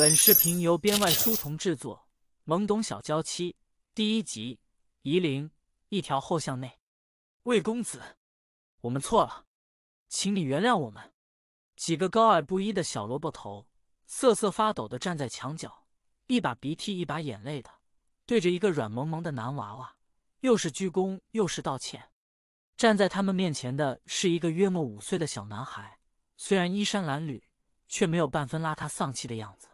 本视频由编外书童制作，《懵懂小娇妻》第一集，夷陵一条后巷内，魏公子，我们错了，请你原谅我们。几个高矮不一的小萝卜头瑟瑟发抖的站在墙角，一把鼻涕一把眼泪的对着一个软萌萌的男娃娃，又是鞠躬又是道歉。站在他们面前的是一个约莫五岁的小男孩，虽然衣衫褴褛，却没有半分邋遢丧气的样子。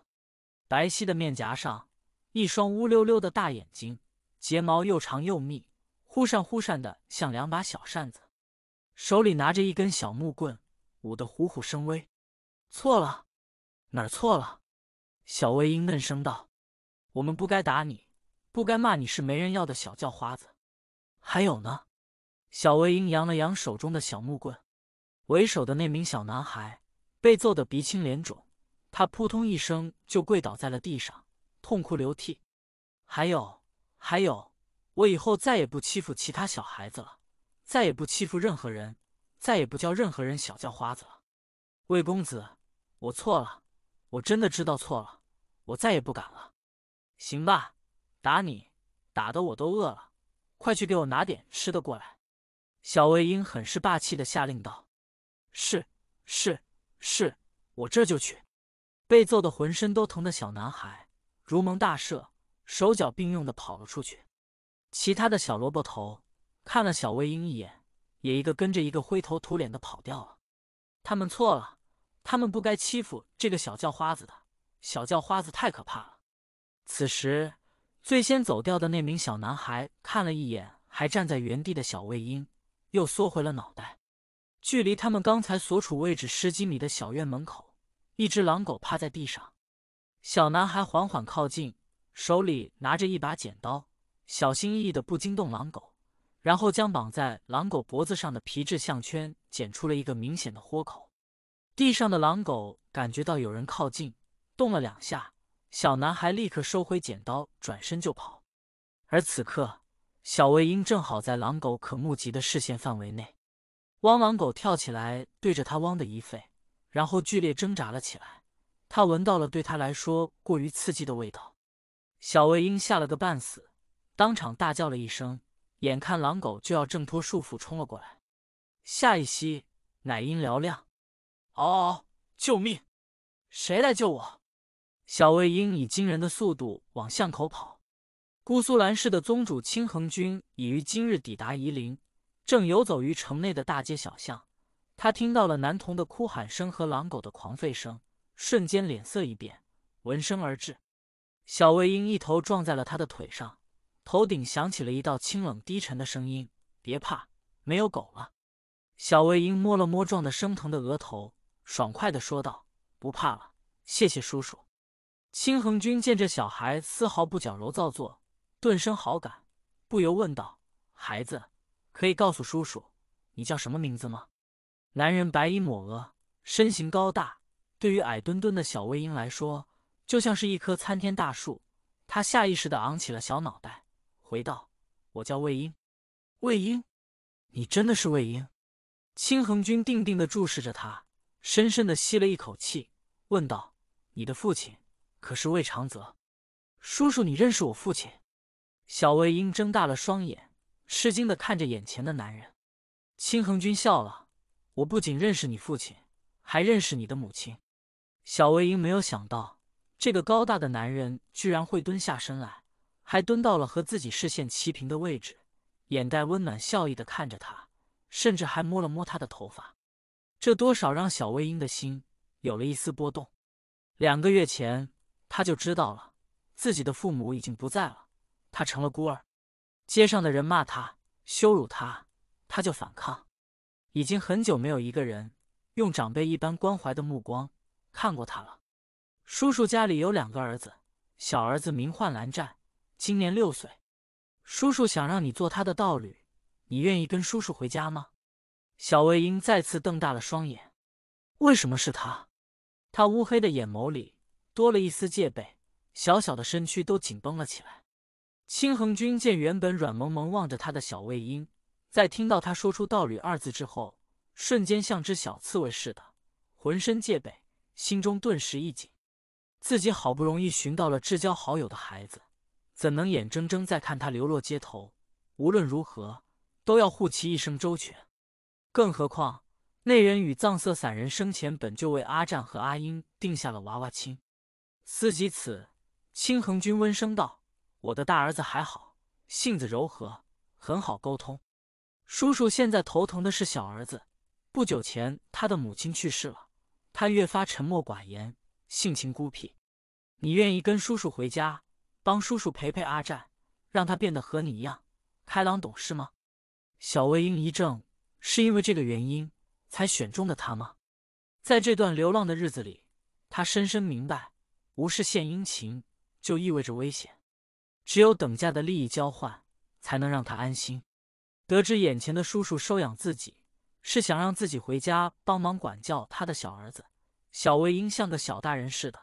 白皙的面颊上，一双乌溜溜的大眼睛，睫毛又长又密，忽闪忽闪的，像两把小扇子。手里拿着一根小木棍，舞得虎虎生威。错了，哪儿错了？小魏婴嫩声道：“我们不该打你，不该骂你是没人要的小叫花子。”还有呢？小魏婴扬了扬手中的小木棍。为首的那名小男孩被揍得鼻青脸肿。他扑通一声就跪倒在了地上，痛哭流涕。还有，还有，我以后再也不欺负其他小孩子了，再也不欺负任何人，再也不叫任何人小叫花子了。魏公子，我错了，我真的知道错了，我再也不敢了。行吧，打你打的我都饿了，快去给我拿点吃的过来。小魏婴很是霸气的下令道：“是，是，是，我这就去。”被揍得浑身都疼的小男孩如蒙大赦，手脚并用的跑了出去。其他的小萝卜头看了小魏婴一眼，也一个跟着一个灰头土脸的跑掉了。他们错了，他们不该欺负这个小叫花子的。小叫花子太可怕了。此时，最先走掉的那名小男孩看了一眼还站在原地的小魏婴，又缩回了脑袋。距离他们刚才所处位置十几米的小院门口。一只狼狗趴在地上，小男孩缓缓靠近，手里拿着一把剪刀，小心翼翼的不惊动狼狗，然后将绑在狼狗脖子上的皮质项圈剪出了一个明显的豁口。地上的狼狗感觉到有人靠近，动了两下，小男孩立刻收回剪刀，转身就跑。而此刻，小魏婴正好在狼狗可目及的视线范围内，汪！狼狗跳起来对着他汪的一吠。然后剧烈挣扎了起来，他闻到了对他来说过于刺激的味道。小魏婴吓了个半死，当场大叫了一声，眼看狼狗就要挣脱束缚冲了过来，下一息奶音嘹亮，嗷嗷救命！谁来救我？小魏婴以惊人的速度往巷口跑。姑苏兰氏的宗主清恒君已于今日抵达夷陵，正游走于城内的大街小巷。他听到了男童的哭喊声和狼狗的狂吠声，瞬间脸色一变，闻声而至。小魏婴一头撞在了他的腿上，头顶响起了一道清冷低沉的声音：“别怕，没有狗了。”小魏婴摸了摸撞得生疼的额头，爽快地说道：“不怕了，谢谢叔叔。”青恒君见这小孩丝毫不矫揉造作，顿生好感，不由问道：“孩子，可以告诉叔叔，你叫什么名字吗？”男人白衣抹额，身形高大，对于矮墩墩的小魏婴来说，就像是一棵参天大树。他下意识地昂起了小脑袋，回道：“我叫魏婴。”魏婴，你真的是魏婴？青恒君定定地注视着他，深深地吸了一口气，问道：“你的父亲可是魏长泽叔叔？你认识我父亲？”小魏婴睁大了双眼，吃惊地看着眼前的男人。青恒君笑了。我不仅认识你父亲，还认识你的母亲。小魏婴没有想到，这个高大的男人居然会蹲下身来，还蹲到了和自己视线齐平的位置，眼带温暖笑意的看着他，甚至还摸了摸他的头发。这多少让小魏婴的心有了一丝波动。两个月前，他就知道了自己的父母已经不在了，他成了孤儿。街上的人骂他、羞辱他，他就反抗。已经很久没有一个人用长辈一般关怀的目光看过他了。叔叔家里有两个儿子，小儿子名唤蓝湛，今年六岁。叔叔想让你做他的道侣，你愿意跟叔叔回家吗？小魏婴再次瞪大了双眼，为什么是他？他乌黑的眼眸里多了一丝戒备，小小的身躯都紧绷了起来。青恒君见原本软萌萌望着他的小魏婴。在听到他说出“道侣”二字之后，瞬间像只小刺猬似的，浑身戒备，心中顿时一紧。自己好不容易寻到了至交好友的孩子，怎能眼睁睁再看他流落街头？无论如何，都要护其一生周全。更何况，那人与藏色散人生前本就为阿战和阿英定下了娃娃亲。思及此，清恒君温声道：“我的大儿子还好，性子柔和，很好沟通。”叔叔现在头疼的是小儿子。不久前，他的母亲去世了，他越发沉默寡言，性情孤僻。你愿意跟叔叔回家，帮叔叔陪陪阿占，让他变得和你一样开朗懂事吗？小魏英一怔：“是因为这个原因才选中的他吗？”在这段流浪的日子里，他深深明白，无事献殷勤就意味着危险。只有等价的利益交换，才能让他安心。得知眼前的叔叔收养自己，是想让自己回家帮忙管教他的小儿子小魏婴像个小大人似的，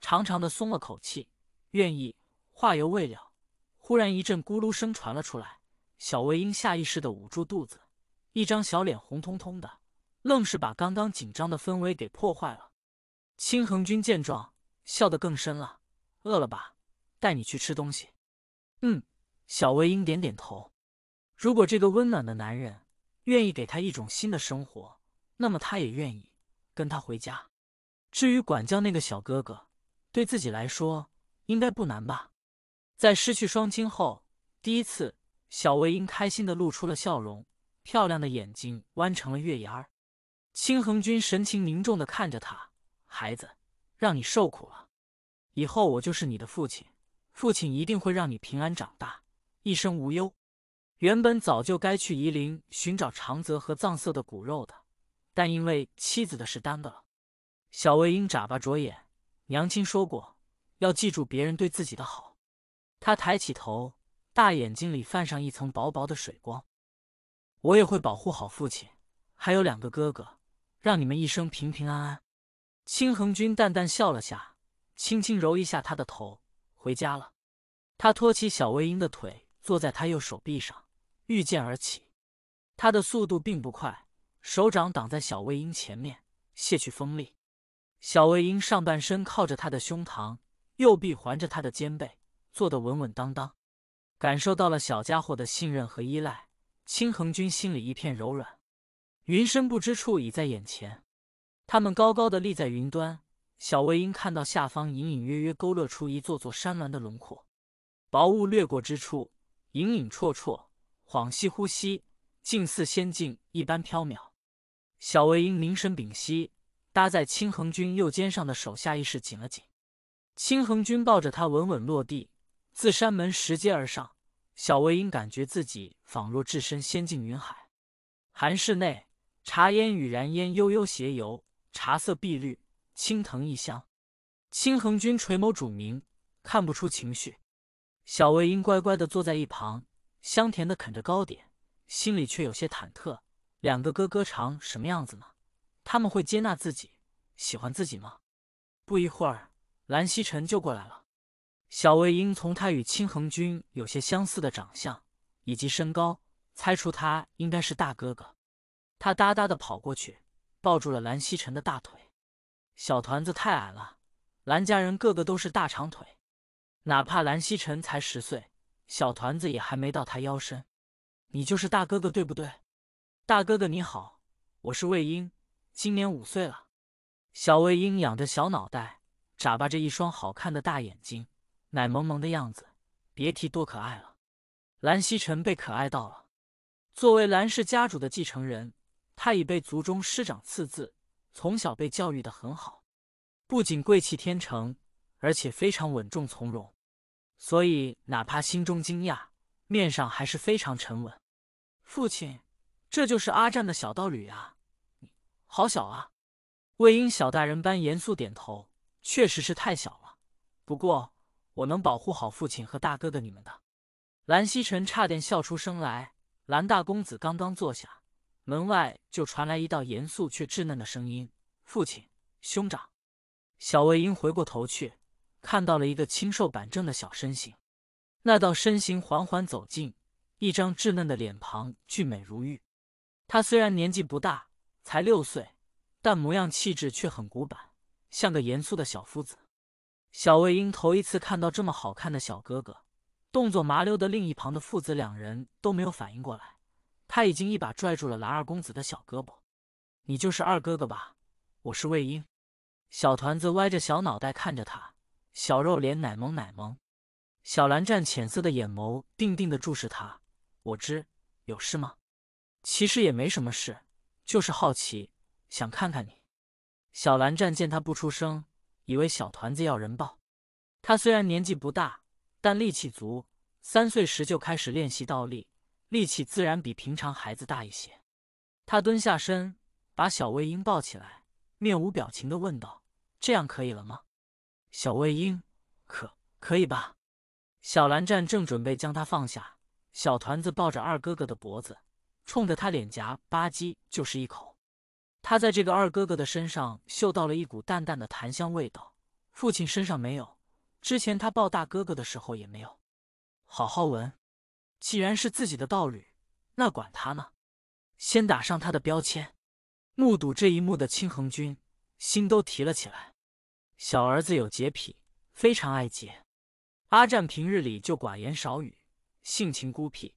长长的松了口气，愿意。话犹未了，忽然一阵咕噜声传了出来，小魏婴下意识的捂住肚子，一张小脸红彤彤的，愣是把刚刚紧张的氛围给破坏了。清恒君见状，笑得更深了：“饿了吧？带你去吃东西。”嗯，小魏婴点点头。如果这个温暖的男人愿意给他一种新的生活，那么他也愿意跟他回家。至于管教那个小哥哥，对自己来说应该不难吧？在失去双亲后，第一次，小魏因开心的露出了笑容，漂亮的眼睛弯成了月牙儿。青恒君神情凝重的看着他：“孩子，让你受苦了。以后我就是你的父亲，父亲一定会让你平安长大，一生无忧。”原本早就该去夷陵寻找长泽和藏色的骨肉的，但因为妻子的事耽搁了。小魏因眨巴着眼，娘亲说过要记住别人对自己的好。他抬起头，大眼睛里泛上一层薄薄的水光。我也会保护好父亲，还有两个哥哥，让你们一生平平安安。青衡君淡淡笑了下，轻轻揉一下他的头，回家了。他托起小魏婴的腿，坐在他右手臂上。御剑而起，他的速度并不快，手掌挡在小魏婴前面，卸去锋利。小魏婴上半身靠着他的胸膛，右臂环着他的肩背，坐得稳稳当当。感受到了小家伙的信任和依赖，青恒君心里一片柔软。云深不知处已在眼前，他们高高的立在云端，小魏婴看到下方隐隐约约勾勒出一座座山峦的轮廓，薄雾掠过之处，隐隐绰绰。恍兮呼吸，近似仙境一般缥缈。小魏婴凝神屏息，搭在青恒君右肩上的手下意识紧了紧。青恒君抱着他稳稳落地，自山门石阶而上。小魏婴感觉自己仿若置身仙境云海。寒室内，茶烟与燃烟悠悠斜游，茶色碧绿，青藤异香。青恒君垂眸瞩明，看不出情绪。小魏婴乖乖地坐在一旁。香甜的啃着糕点，心里却有些忐忑。两个哥哥长什么样子呢？他们会接纳自己，喜欢自己吗？不一会儿，蓝曦臣就过来了。小魏婴从他与青恒君有些相似的长相以及身高，猜出他应该是大哥哥。他哒哒的跑过去，抱住了蓝曦臣的大腿。小团子太矮了，蓝家人个个都是大长腿，哪怕蓝曦臣才十岁。小团子也还没到他腰身，你就是大哥哥对不对？大哥哥你好，我是魏婴，今年五岁了。小魏婴仰着小脑袋，眨巴着一双好看的大眼睛，奶萌萌的样子，别提多可爱了。蓝曦臣被可爱到了。作为蓝氏家主的继承人，他已被族中师长赐字，从小被教育的很好，不仅贵气天成，而且非常稳重从容。所以，哪怕心中惊讶，面上还是非常沉稳。父亲，这就是阿占的小道侣啊，好小啊！魏婴小大人般严肃点头，确实是太小了。不过，我能保护好父亲和大哥哥你们的。蓝曦臣差点笑出声来。蓝大公子刚刚坐下，门外就传来一道严肃却稚嫩的声音：“父亲，兄长。”小魏婴回过头去。看到了一个清瘦板正的小身形，那道身形缓缓走近，一张稚嫩的脸庞俊美如玉。他虽然年纪不大，才六岁，但模样气质却很古板，像个严肃的小夫子。小魏婴头一次看到这么好看的小哥哥，动作麻溜的，另一旁的父子两人都没有反应过来，他已经一把拽住了蓝二公子的小胳膊：“你就是二哥哥吧？我是魏婴。”小团子歪着小脑袋看着他。小肉脸奶萌奶萌，小蓝湛浅色的眼眸定定地注视他。我知有事吗？其实也没什么事，就是好奇，想看看你。小蓝湛见他不出声，以为小团子要人抱。他虽然年纪不大，但力气足，三岁时就开始练习倒立，力气自然比平常孩子大一些。他蹲下身，把小魏婴抱起来，面无表情地问道：“这样可以了吗？”小魏婴，可可以吧？小蓝湛正准备将他放下，小团子抱着二哥哥的脖子，冲着他脸颊吧唧就是一口。他在这个二哥哥的身上嗅到了一股淡淡的檀香味道，父亲身上没有，之前他抱大哥哥的时候也没有。好好闻，既然是自己的道侣，那管他呢，先打上他的标签。目睹这一幕的青恒君，心都提了起来。小儿子有洁癖，非常爱洁。阿占平日里就寡言少语，性情孤僻。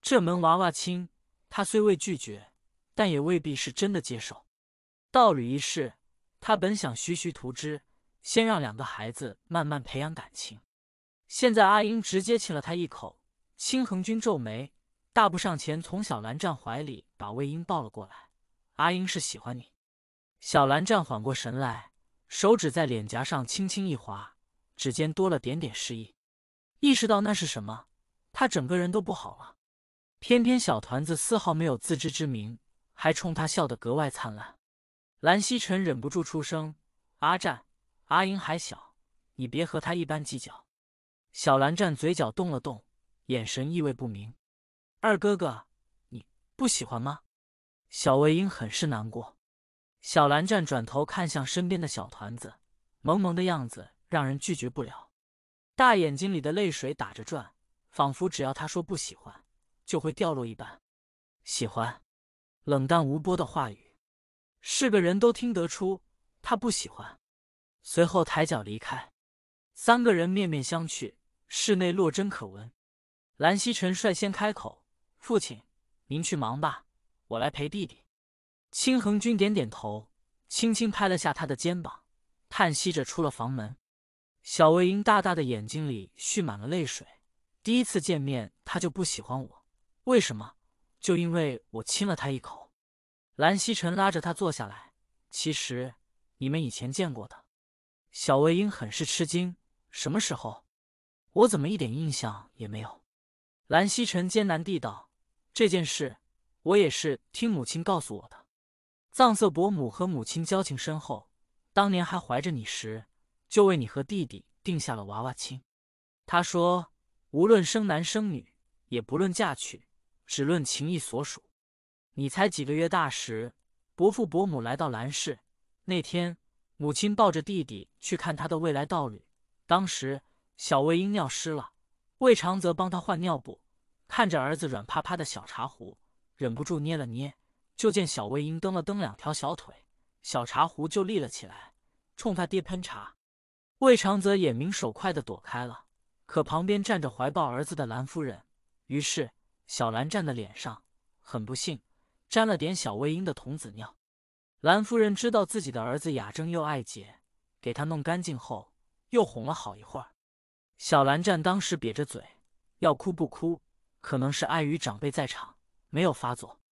这门娃娃亲，他虽未拒绝，但也未必是真的接受。道侣一事，他本想徐徐图之，先让两个孩子慢慢培养感情。现在阿英直接亲了他一口，清恒君皱眉，大步上前，从小蓝湛怀里把魏婴抱了过来。阿英是喜欢你。小蓝湛缓过神来。手指在脸颊上轻轻一划，指尖多了点点湿意。意识到那是什么，他整个人都不好了。偏偏小团子丝毫没有自知之明，还冲他笑得格外灿烂。蓝曦臣忍不住出声：“阿战，阿英还小，你别和他一般计较。”小蓝战嘴角动了动，眼神意味不明：“二哥哥，你不喜欢吗？”小魏英很是难过。小蓝湛转头看向身边的小团子，萌萌的样子让人拒绝不了。大眼睛里的泪水打着转，仿佛只要他说不喜欢，就会掉落一般。喜欢，冷淡无波的话语，是个人都听得出他不喜欢。随后抬脚离开，三个人面面相觑，室内落针可闻。蓝曦臣率先开口：“父亲，您去忙吧，我来陪弟弟。”清恒君点点头，轻轻拍了下他的肩膀，叹息着出了房门。小魏婴大大的眼睛里蓄满了泪水。第一次见面，他就不喜欢我，为什么？就因为我亲了他一口。蓝曦臣拉着他坐下来。其实你们以前见过的。小魏婴很是吃惊，什么时候？我怎么一点印象也没有？蓝曦臣艰难地道：“这件事，我也是听母亲告诉我的。”藏色伯母和母亲交情深厚，当年还怀着你时，就为你和弟弟定下了娃娃亲。她说，无论生男生女，也不论嫁娶，只论情谊所属。你才几个月大时，伯父伯母来到兰氏那天，母亲抱着弟弟去看他的未来道侣。当时小魏婴尿湿了，魏长泽帮他换尿布，看着儿子软趴趴的小茶壶，忍不住捏了捏。就见小魏婴蹬了蹬两条小腿，小茶壶就立了起来，冲他爹喷茶。魏长泽眼明手快的躲开了，可旁边站着怀抱儿子的蓝夫人，于是小蓝湛的脸上很不幸沾了点小魏婴的童子尿。蓝夫人知道自己的儿子雅正又爱洁，给他弄干净后，又哄了好一会儿。小蓝湛当时瘪着嘴要哭不哭，可能是碍于长辈在场，没有发作。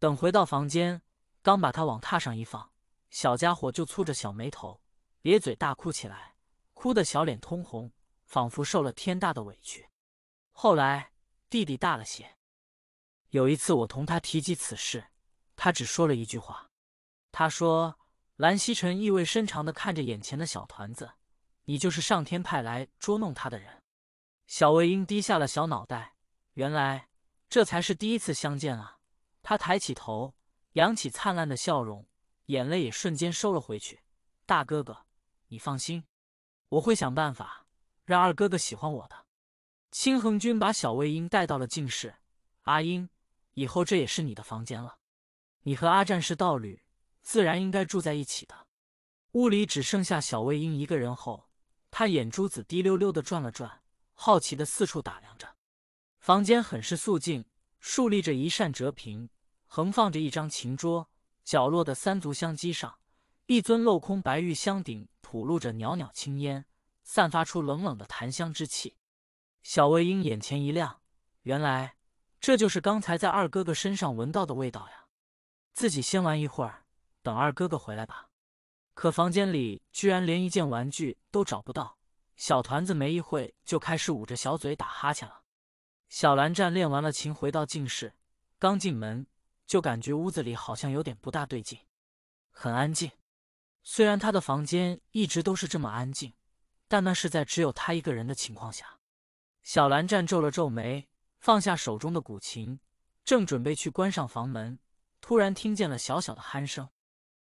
等回到房间，刚把他往榻上一放，小家伙就蹙着小眉头，咧嘴大哭起来，哭得小脸通红，仿佛受了天大的委屈。后来弟弟大了些，有一次我同他提及此事，他只说了一句话：“他说。”蓝曦臣意味深长的看着眼前的小团子：“你就是上天派来捉弄他的人。”小魏婴低下了小脑袋，原来这才是第一次相见啊。他抬起头，扬起灿烂的笑容，眼泪也瞬间收了回去。大哥哥，你放心，我会想办法让二哥哥喜欢我的。清恒君把小魏婴带到了静室，阿英，以后这也是你的房间了。你和阿战是道侣，自然应该住在一起的。屋里只剩下小魏婴一个人后，他眼珠子滴溜溜的转了转，好奇的四处打量着。房间很是肃静。竖立着一扇折屏，横放着一张琴桌，角落的三足香机上，一尊镂空白玉香鼎吐露着袅袅青烟，散发出冷冷的檀香之气。小魏婴眼前一亮，原来这就是刚才在二哥哥身上闻到的味道呀！自己先玩一会儿，等二哥哥回来吧。可房间里居然连一件玩具都找不到，小团子没一会就开始捂着小嘴打哈欠了。小蓝湛练完了琴，回到静室，刚进门就感觉屋子里好像有点不大对劲，很安静。虽然他的房间一直都是这么安静，但那是在只有他一个人的情况下。小蓝湛皱了皱眉，放下手中的古琴，正准备去关上房门，突然听见了小小的鼾声。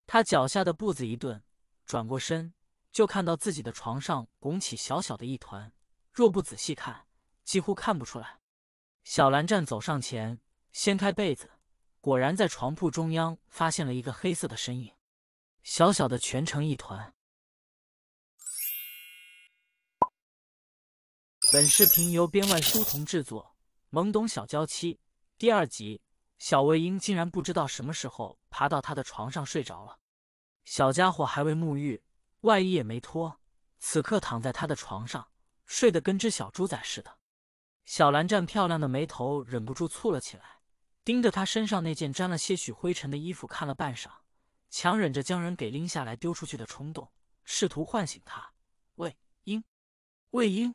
他脚下的步子一顿，转过身，就看到自己的床上拱起小小的一团，若不仔细看，几乎看不出来。小兰站走上前，掀开被子，果然在床铺中央发现了一个黑色的身影，小小的蜷成一团。本视频由编外书童制作，《懵懂小娇妻》第二集。小魏婴竟然不知道什么时候爬到他的床上睡着了，小家伙还未沐浴，外衣也没脱，此刻躺在他的床上，睡得跟只小猪崽似的。小蓝湛漂亮的眉头忍不住蹙了起来，盯着他身上那件沾了些许灰尘的衣服看了半晌，强忍着将人给拎下来丢出去的冲动，试图唤醒他。喂，鹰，喂鹰，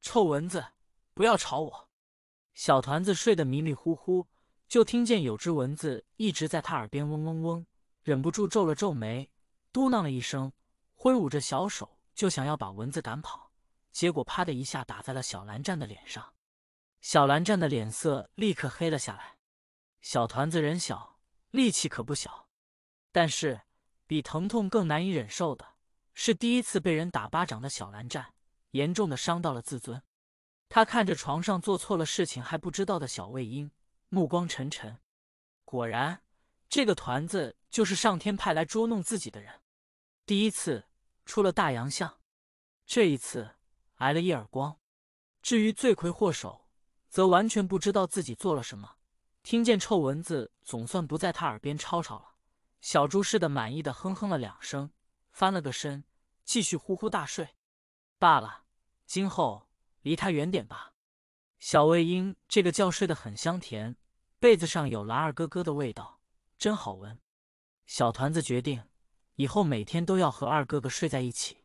臭蚊子，不要吵我！小团子睡得迷迷糊糊，就听见有只蚊子一直在他耳边嗡嗡嗡，忍不住皱了皱眉，嘟囔了一声，挥舞着小手就想要把蚊子赶跑。结果啪的一下打在了小蓝湛的脸上，小蓝湛的脸色立刻黑了下来。小团子人小，力气可不小，但是比疼痛更难以忍受的是，第一次被人打巴掌的小蓝湛，严重的伤到了自尊。他看着床上做错了事情还不知道的小魏婴，目光沉沉。果然，这个团子就是上天派来捉弄自己的人。第一次出了大洋相，这一次。挨了一耳光，至于罪魁祸首，则完全不知道自己做了什么。听见臭蚊子总算不在他耳边吵吵了，小猪似的满意的哼哼了两声，翻了个身，继续呼呼大睡。罢了，今后离他远点吧。小魏婴这个觉睡得很香甜，被子上有蓝二哥哥的味道，真好闻。小团子决定以后每天都要和二哥哥睡在一起。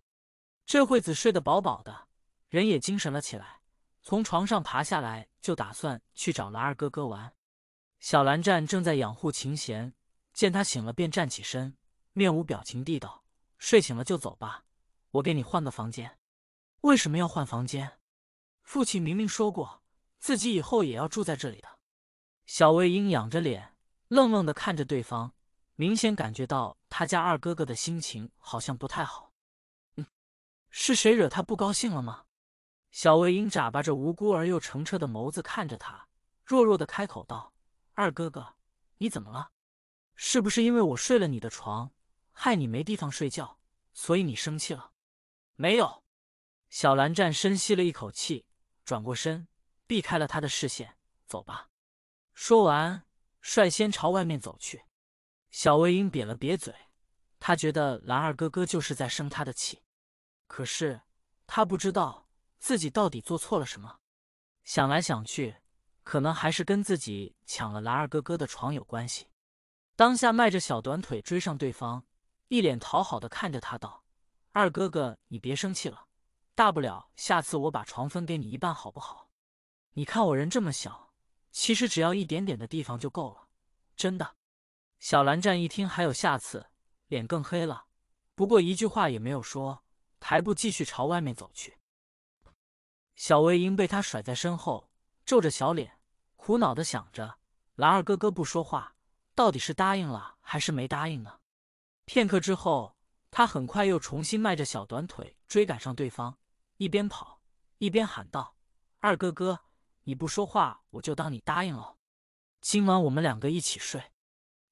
这会子睡得饱饱的。人也精神了起来，从床上爬下来，就打算去找蓝二哥哥玩。小蓝湛正在养护琴弦，见他醒了，便站起身，面无表情地道：“睡醒了就走吧，我给你换个房间。”“为什么要换房间？”父亲明明说过自己以后也要住在这里的。小魏英仰着脸，愣愣地看着对方，明显感觉到他家二哥哥的心情好像不太好。“嗯，是谁惹他不高兴了吗？”小魏婴眨巴着无辜而又澄澈的眸子看着他，弱弱的开口道：“二哥哥，你怎么了？是不是因为我睡了你的床，害你没地方睡觉，所以你生气了？”“没有。”小蓝湛深吸了一口气，转过身，避开了他的视线，“走吧。”说完，率先朝外面走去。小魏婴瘪了瘪嘴，他觉得蓝二哥哥就是在生他的气，可是他不知道。自己到底做错了什么？想来想去，可能还是跟自己抢了蓝二哥哥的床有关系。当下迈着小短腿追上对方，一脸讨好的看着他道：“二哥哥，你别生气了，大不了下次我把床分给你一半，好不好？你看我人这么小，其实只要一点点的地方就够了，真的。”小蓝湛一听还有下次，脸更黑了，不过一句话也没有说，抬步继续朝外面走去。小魏婴被他甩在身后，皱着小脸，苦恼的想着：“蓝二哥哥不说话，到底是答应了还是没答应呢？”片刻之后，他很快又重新迈着小短腿追赶上对方，一边跑一边喊道：“二哥哥，你不说话，我就当你答应了，今晚我们两个一起睡。”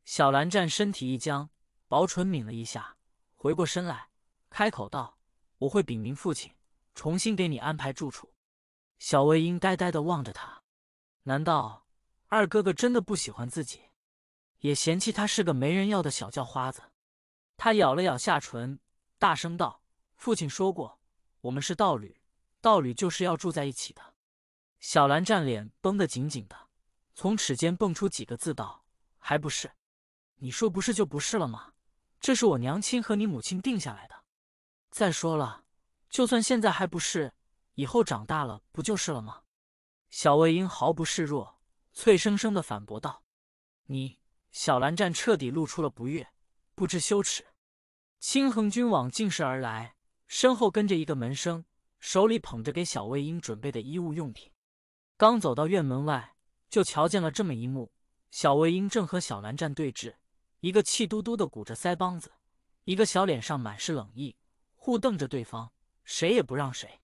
小蓝湛身体一僵，薄唇抿了一下，回过身来，开口道：“我会禀明父亲。”重新给你安排住处。小魏婴呆呆地望着他，难道二哥哥真的不喜欢自己，也嫌弃他是个没人要的小叫花子？他咬了咬下唇，大声道：“父亲说过，我们是道侣，道侣就是要住在一起的。”小蓝战脸绷得紧紧的，从齿间蹦出几个字道：“还不是？你说不是就不是了吗？这是我娘亲和你母亲定下来的。再说了。”就算现在还不是，以后长大了不就是了吗？小魏婴毫不示弱，脆生生的反驳道：“你小蓝湛彻底露出了不悦，不知羞耻。”青衡君往进室而来，身后跟着一个门生，手里捧着给小魏婴准备的衣物用品。刚走到院门外，就瞧见了这么一幕：小魏婴正和小蓝湛对峙，一个气嘟嘟的鼓着腮帮子，一个小脸上满是冷意，互瞪着对方。谁也不让谁。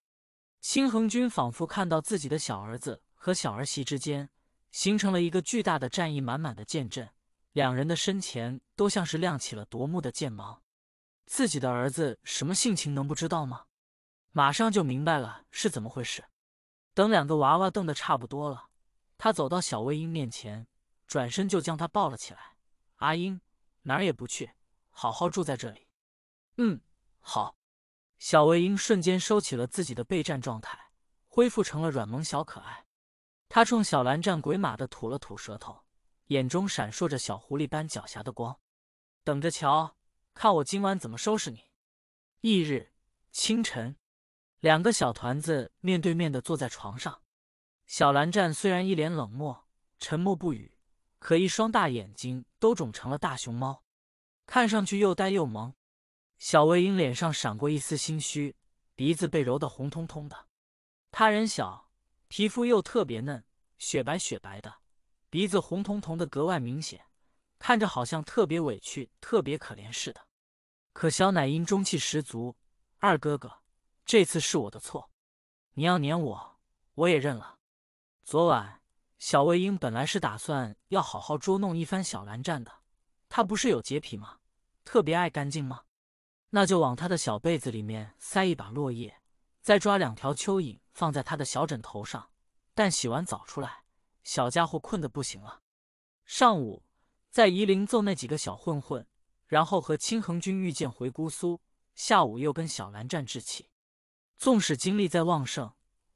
新恒君仿佛看到自己的小儿子和小儿媳之间形成了一个巨大的、战意满满的剑阵，两人的身前都像是亮起了夺目的剑芒。自己的儿子什么性情能不知道吗？马上就明白了是怎么回事。等两个娃娃瞪得差不多了，他走到小魏婴面前，转身就将他抱了起来。“阿英哪儿也不去，好好住在这里。”“嗯，好。”小魏婴瞬间收起了自己的备战状态，恢复成了软萌小可爱。他冲小蓝战鬼马的吐了吐舌头，眼中闪烁着小狐狸般狡黠的光。等着瞧，看我今晚怎么收拾你！翌日清晨，两个小团子面对面的坐在床上。小蓝战虽然一脸冷漠，沉默不语，可一双大眼睛都肿成了大熊猫，看上去又呆又萌。小魏婴脸上闪过一丝心虚，鼻子被揉得红彤彤的。他人小，皮肤又特别嫩，雪白雪白的，鼻子红彤彤的格外明显，看着好像特别委屈、特别可怜似的。可小奶音中气十足：“二哥哥，这次是我的错，你要撵我，我也认了。”昨晚，小魏婴本来是打算要好好捉弄一番小蓝湛的。他不是有洁癖吗？特别爱干净吗？那就往他的小被子里面塞一把落叶，再抓两条蚯蚓放在他的小枕头上。但洗完澡出来，小家伙困得不行了。上午在夷陵揍那几个小混混，然后和清衡军遇见回姑苏。下午又跟小蓝湛置气。纵使精力再旺盛，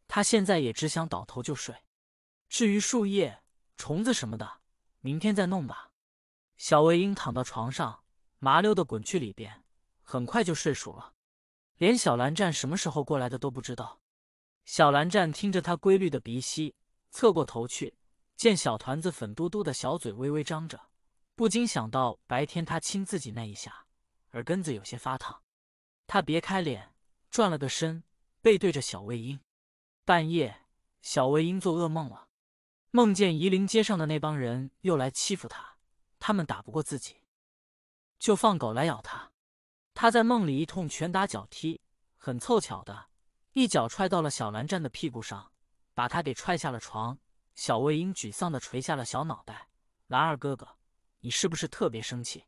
他现在也只想倒头就睡。至于树叶、虫子什么的，明天再弄吧。小魏婴躺到床上，麻溜的滚去里边。很快就睡熟了，连小蓝湛什么时候过来的都不知道。小蓝湛听着他规律的鼻息，侧过头去，见小团子粉嘟嘟的小嘴微微张着，不禁想到白天他亲自己那一下，耳根子有些发烫。他别开脸，转了个身，背对着小魏婴。半夜，小魏婴做噩梦了，梦见夷陵街上的那帮人又来欺负他，他们打不过自己，就放狗来咬他。他在梦里一通拳打脚踢，很凑巧的一脚踹到了小蓝站的屁股上，把他给踹下了床。小魏婴沮丧地垂下了小脑袋。蓝二哥哥，你是不是特别生气？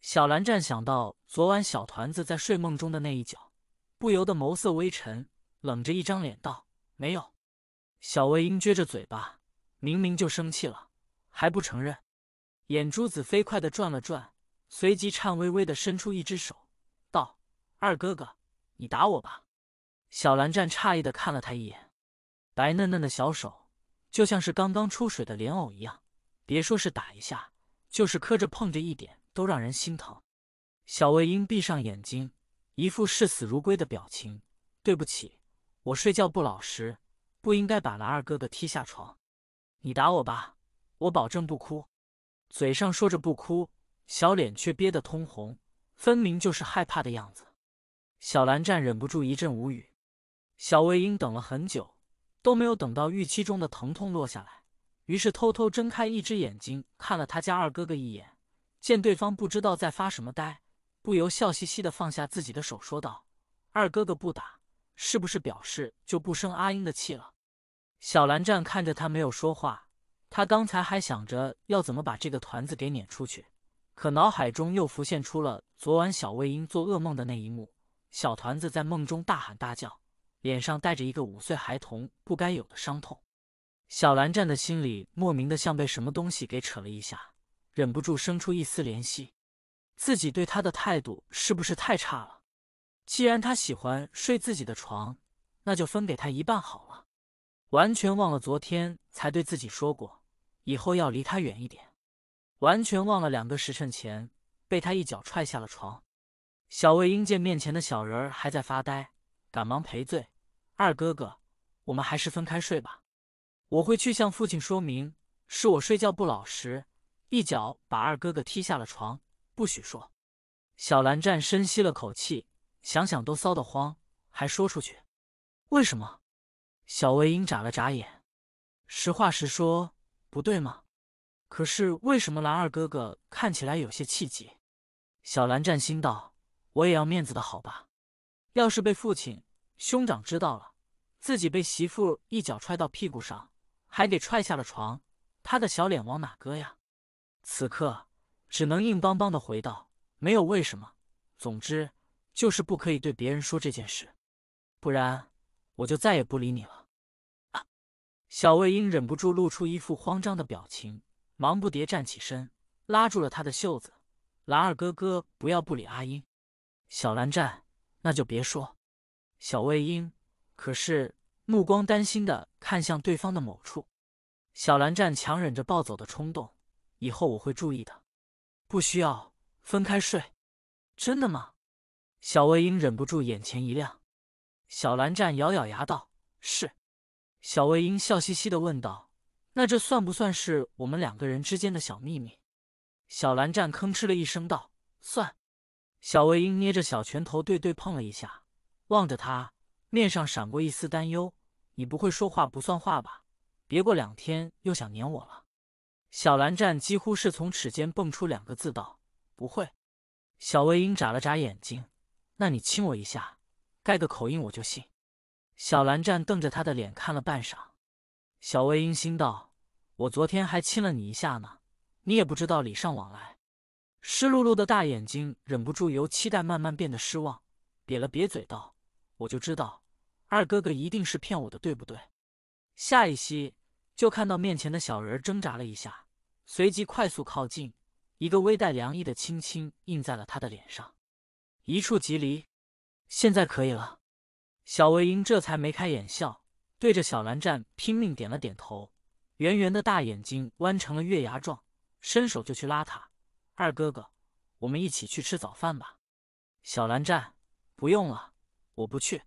小蓝站想到昨晚小团子在睡梦中的那一脚，不由得眸色微沉，冷着一张脸道：“没有。”小魏婴撅着嘴巴，明明就生气了，还不承认，眼珠子飞快地转了转，随即颤巍巍地伸出一只手。二哥哥，你打我吧！小蓝湛诧异的看了他一眼，白嫩嫩的小手就像是刚刚出水的莲藕一样，别说是打一下，就是磕着碰着，一点都让人心疼。小魏婴闭上眼睛，一副视死如归的表情：“对不起，我睡觉不老实，不应该把蓝二哥哥踢下床。你打我吧，我保证不哭。”嘴上说着不哭，小脸却憋得通红，分明就是害怕的样子。小蓝湛忍不住一阵无语。小魏婴等了很久，都没有等到预期中的疼痛落下来，于是偷偷睁开一只眼睛看了他家二哥哥一眼，见对方不知道在发什么呆，不由笑嘻嘻的放下自己的手，说道：“二哥哥不打，是不是表示就不生阿英的气了？”小蓝湛看着他没有说话，他刚才还想着要怎么把这个团子给撵出去，可脑海中又浮现出了昨晚小魏婴做噩梦的那一幕。小团子在梦中大喊大叫，脸上带着一个五岁孩童不该有的伤痛。小蓝湛的心里莫名的像被什么东西给扯了一下，忍不住生出一丝怜惜。自己对他的态度是不是太差了？既然他喜欢睡自己的床，那就分给他一半好了。完全忘了昨天才对自己说过，以后要离他远一点。完全忘了两个时辰前被他一脚踹下了床。小魏英见面前的小人儿还在发呆，赶忙赔罪：“二哥哥，我们还是分开睡吧。我会去向父亲说明，是我睡觉不老实，一脚把二哥哥踢下了床。不许说。”小蓝湛深吸了口气，想想都臊得慌，还说出去？为什么？小魏英眨了眨眼：“实话实说，不对吗？可是为什么蓝二哥哥看起来有些气急？”小蓝湛心道。我也要面子的好吧，要是被父亲、兄长知道了，自己被媳妇一脚踹到屁股上，还给踹下了床，他的小脸往哪搁呀？此刻只能硬邦邦的回道：“没有为什么，总之就是不可以对别人说这件事，不然我就再也不理你了。”小魏因忍不住露出一副慌张的表情，忙不迭站起身，拉住了他的袖子：“兰二哥哥，不要不理阿英。”小蓝湛，那就别说。小魏婴，可是目光担心的看向对方的某处。小蓝湛强忍着暴走的冲动，以后我会注意的。不需要分开睡。真的吗？小魏婴忍不住眼前一亮。小蓝湛咬咬牙道：“是。”小魏婴笑嘻嘻的问道：“那这算不算是我们两个人之间的小秘密？”小蓝湛吭哧了一声道：“算。”小魏婴捏着小拳头对对碰了一下，望着他，面上闪过一丝担忧：“你不会说话不算话吧？别过两天又想撵我了。”小蓝湛几乎是从齿间蹦出两个字道：“不会。”小魏婴眨了眨眼睛：“那你亲我一下，盖个口印，我就信。”小蓝湛瞪着他的脸看了半晌。小魏婴心道：“我昨天还亲了你一下呢，你也不知道礼尚往来。”湿漉漉的大眼睛忍不住由期待慢慢变得失望，瘪了瘪嘴道：“我就知道，二哥哥一定是骗我的，对不对？”下一息就看到面前的小人挣扎了一下，随即快速靠近，一个微带凉意的轻轻印在了他的脸上，一触即离。现在可以了，小魏婴这才眉开眼笑，对着小蓝湛拼命点了点头，圆圆的大眼睛弯成了月牙状，伸手就去拉他。二哥哥，我们一起去吃早饭吧。小蓝站，不用了，我不去。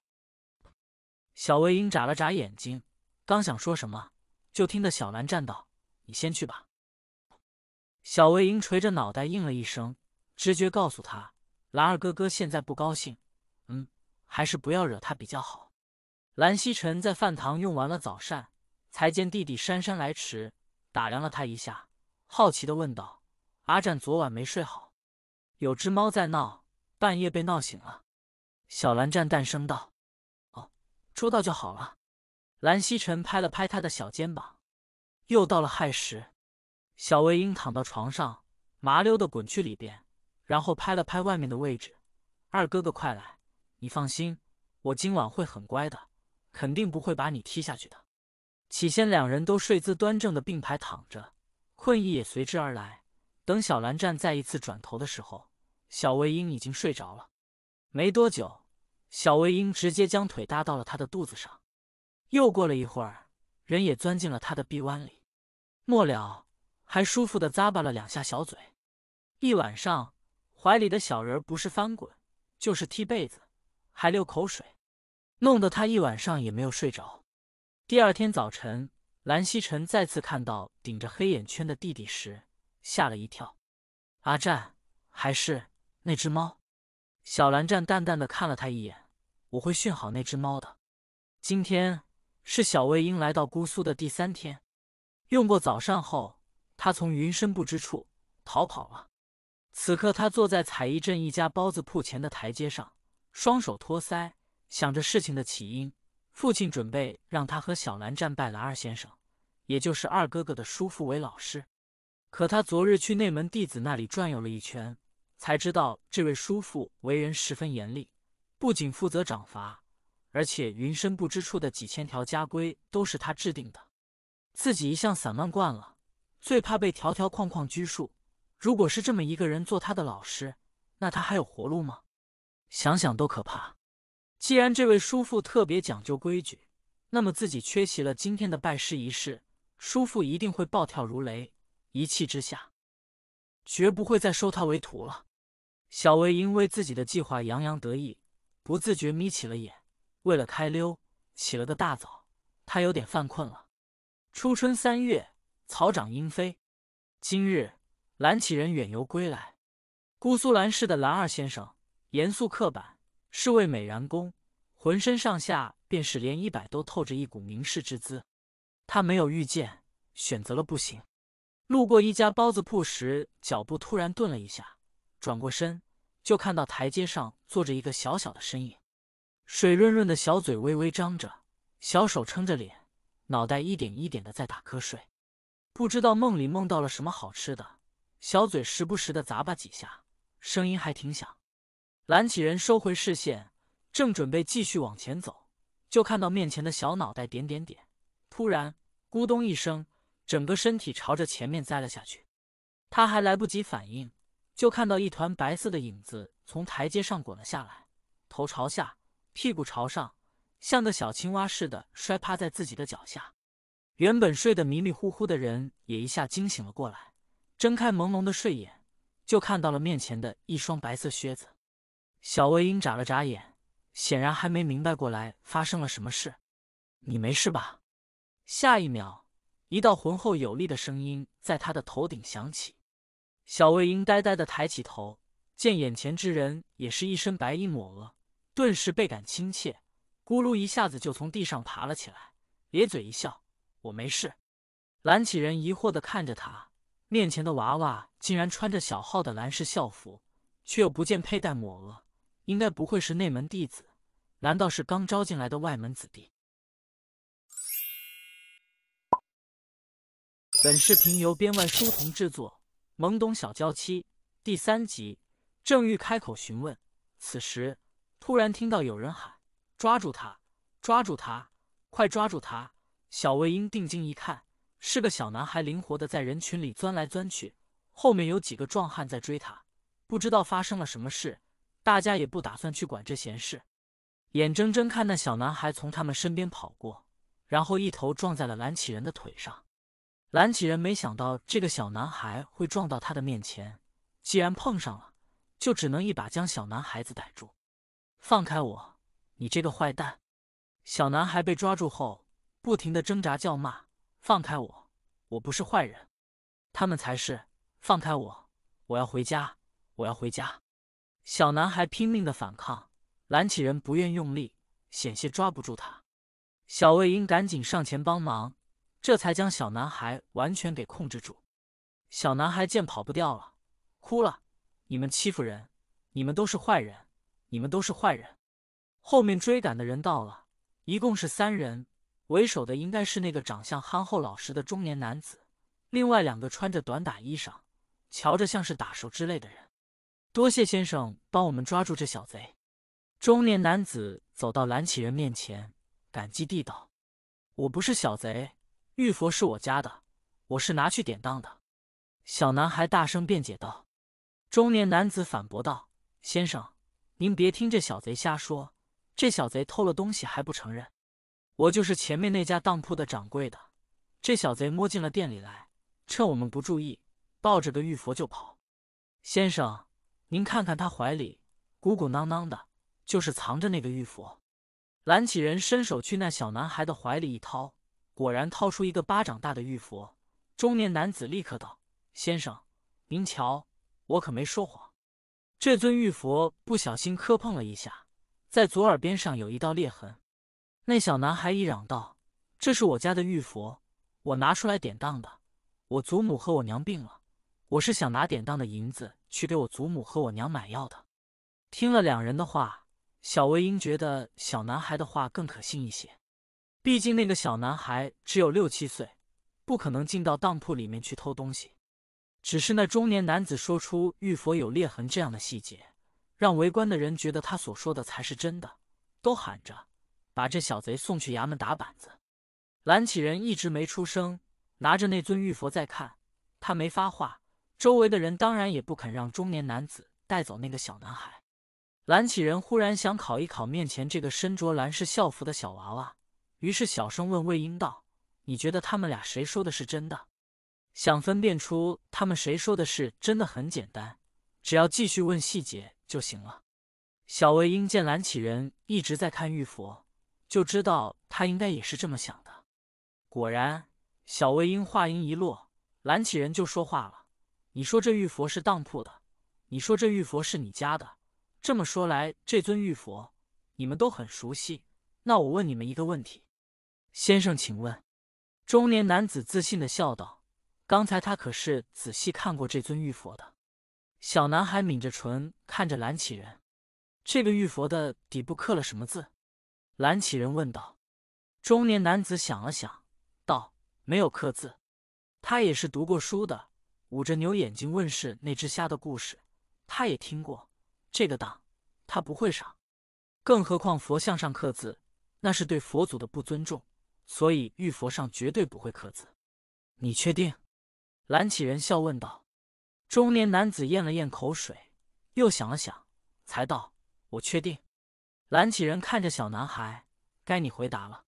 小魏英眨了眨眼睛，刚想说什么，就听得小蓝站道：“你先去吧。”小魏英垂着脑袋应了一声，直觉告诉他，蓝二哥哥现在不高兴，嗯，还是不要惹他比较好。蓝曦臣在饭堂用完了早膳，才见弟弟姗姗来迟，打量了他一下，好奇的问道。阿占昨晚没睡好，有只猫在闹，半夜被闹醒了。小蓝湛淡声道：“哦，捉到就好了。”蓝曦臣拍了拍他的小肩膀。又到了亥时，小魏婴躺到床上，麻溜的滚去里边，然后拍了拍外面的位置：“二哥哥快来，你放心，我今晚会很乖的，肯定不会把你踢下去的。”起先两人都睡姿端正的并排躺着，困意也随之而来。等小蓝湛再一次转头的时候，小魏婴已经睡着了。没多久，小魏婴直接将腿搭到了他的肚子上，又过了一会儿，人也钻进了他的臂弯里，末了还舒服的咂巴了两下小嘴。一晚上，怀里的小人不是翻滚，就是踢被子，还流口水，弄得他一晚上也没有睡着。第二天早晨，蓝曦臣再次看到顶着黑眼圈的弟弟时，吓了一跳，阿战，还是那只猫。小蓝湛淡淡的看了他一眼：“我会训好那只猫的。”今天是小魏婴来到姑苏的第三天。用过早膳后，他从云深不知处逃跑了。此刻，他坐在彩衣镇一家包子铺前的台阶上，双手托腮，想着事情的起因。父亲准备让他和小蓝湛拜蓝二先生，也就是二哥哥的叔父为老师。可他昨日去内门弟子那里转悠了一圈，才知道这位叔父为人十分严厉，不仅负责掌罚，而且云深不知处的几千条家规都是他制定的。自己一向散漫惯了，最怕被条条框框拘束。如果是这么一个人做他的老师，那他还有活路吗？想想都可怕。既然这位叔父特别讲究规矩，那么自己缺席了今天的拜师仪式，叔父一定会暴跳如雷。一气之下，绝不会再收他为徒了。小魏因为自己的计划洋洋得意，不自觉眯起了眼。为了开溜，起了个大早，他有点犯困了。初春三月，草长莺飞。今日，蓝启人远游归来。姑苏蓝氏的蓝二先生，严肃刻板，是位美髯公，浑身上下便是连衣摆都透着一股名士之姿。他没有遇见，选择了步行。路过一家包子铺时，脚步突然顿了一下，转过身就看到台阶上坐着一个小小的身影，水润润的小嘴微微张着，小手撑着脸，脑袋一点一点的在打瞌睡。不知道梦里梦到了什么好吃的，小嘴时不时的咂巴几下，声音还挺响。蓝启仁收回视线，正准备继续往前走，就看到面前的小脑袋点点点，突然咕咚一声。整个身体朝着前面栽了下去，他还来不及反应，就看到一团白色的影子从台阶上滚了下来，头朝下，屁股朝上，像个小青蛙似的摔趴在自己的脚下。原本睡得迷迷糊糊的人也一下惊醒了过来，睁开朦胧的睡眼，就看到了面前的一双白色靴子。小魏英眨了眨眼，显然还没明白过来发生了什么事。“你没事吧？”下一秒。一道浑厚有力的声音在他的头顶响起，小魏婴呆呆地抬起头，见眼前之人也是一身白衣抹额，顿时倍感亲切，咕噜一下子就从地上爬了起来，咧嘴一笑：“我没事。”蓝启仁疑惑的看着他面前的娃娃，竟然穿着小号的蓝氏校服，却又不见佩戴抹额，应该不会是内门弟子，难道是刚招进来的外门子弟？本视频由编外书童制作，《懵懂小娇妻》第三集，正欲开口询问，此时突然听到有人喊：“抓住他！抓住他！快抓住他！”小魏婴定睛一看，是个小男孩，灵活的在人群里钻来钻去，后面有几个壮汉在追他，不知道发生了什么事。大家也不打算去管这闲事，眼睁睁看那小男孩从他们身边跑过，然后一头撞在了蓝启仁的腿上。蓝起人没想到这个小男孩会撞到他的面前，既然碰上了，就只能一把将小男孩子逮住。放开我，你这个坏蛋！小男孩被抓住后，不停的挣扎叫骂：“放开我，我不是坏人，他们才是！放开我，我要回家，我要回家！”小男孩拼命的反抗，蓝起人不愿用力，险些抓不住他。小魏英赶紧上前帮忙。这才将小男孩完全给控制住。小男孩见跑不掉了，哭了：“你们欺负人，你们都是坏人，你们都是坏人！”后面追赶的人到了，一共是三人，为首的应该是那个长相憨厚老实的中年男子，另外两个穿着短打衣裳，瞧着像是打手之类的人。多谢先生帮我们抓住这小贼。中年男子走到蓝启人面前，感激地道：“我不是小贼。”玉佛是我家的，我是拿去典当的。”小男孩大声辩解道。“中年男子反驳道：‘先生，您别听这小贼瞎说，这小贼偷了东西还不承认。我就是前面那家当铺的掌柜的，这小贼摸进了店里来，趁我们不注意，抱着个玉佛就跑。先生，您看看他怀里鼓鼓囊囊的，就是藏着那个玉佛。’蓝启仁伸手去那小男孩的怀里一掏。”果然掏出一个巴掌大的玉佛，中年男子立刻道：“先生，您瞧，我可没说谎。这尊玉佛不小心磕碰了一下，在左耳边上有一道裂痕。”那小男孩一嚷道：“这是我家的玉佛，我拿出来典当的。我祖母和我娘病了，我是想拿典当的银子去给我祖母和我娘买药的。”听了两人的话，小魏英觉得小男孩的话更可信一些。毕竟那个小男孩只有六七岁，不可能进到当铺里面去偷东西。只是那中年男子说出玉佛有裂痕这样的细节，让围观的人觉得他所说的才是真的，都喊着把这小贼送去衙门打板子。蓝启仁一直没出声，拿着那尊玉佛在看，他没发话，周围的人当然也不肯让中年男子带走那个小男孩。蓝启仁忽然想考一考面前这个身着蓝氏校服的小娃娃。于是小声问魏婴道：“你觉得他们俩谁说的是真的？”想分辨出他们谁说的是真的很简单，只要继续问细节就行了。小魏婴见蓝启人一直在看玉佛，就知道他应该也是这么想的。果然，小魏婴话音一落，蓝启人就说话了：“你说这玉佛是当铺的，你说这玉佛是你家的。这么说来，这尊玉佛你们都很熟悉。那我问你们一个问题。”先生，请问，中年男子自信的笑道：“刚才他可是仔细看过这尊玉佛的。”小男孩抿着唇看着蓝启仁：“这个玉佛的底部刻了什么字？”蓝启仁问道。中年男子想了想，道：“没有刻字。”他也是读过书的，捂着牛眼睛问：“世那只虾的故事？”他也听过这个当，他不会上，更何况佛像上刻字，那是对佛祖的不尊重。所以玉佛上绝对不会刻字，你确定？蓝启仁笑问道。中年男子咽了咽口水，又想了想，才道：“我确定。”蓝启仁看着小男孩：“该你回答了。”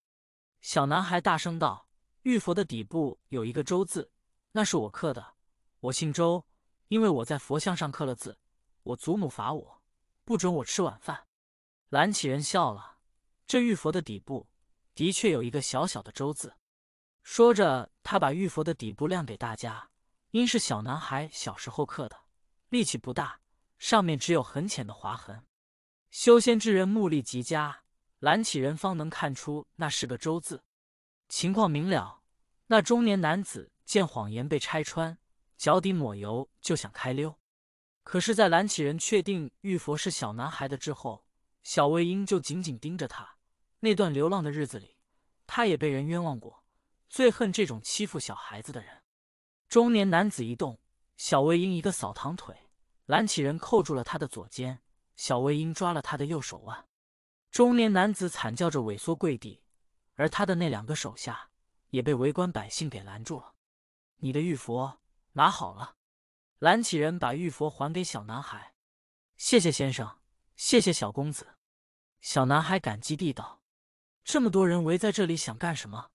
小男孩大声道：“玉佛的底部有一个周字，那是我刻的。我姓周，因为我在佛像上刻了字。我祖母罚我，不准我吃晚饭。”蓝启仁笑了：“这玉佛的底部。”的确有一个小小的“周”字。说着，他把玉佛的底部亮给大家。因是小男孩小时候刻的，力气不大，上面只有很浅的划痕。修仙之人目力极佳，蓝启仁方能看出那是个“周”字。情况明了，那中年男子见谎言被拆穿，脚底抹油就想开溜。可是，在蓝启仁确定玉佛是小男孩的之后，小魏婴就紧紧盯着他。那段流浪的日子里，他也被人冤枉过，最恨这种欺负小孩子的人。中年男子一动，小魏婴一个扫堂腿，蓝启仁扣住了他的左肩，小魏婴抓了他的右手腕。中年男子惨叫着萎缩跪地，而他的那两个手下也被围观百姓给拦住了。你的玉佛拿好了，蓝启仁把玉佛还给小男孩。谢谢先生，谢谢小公子。小男孩感激地道。这么多人围在这里，想干什么？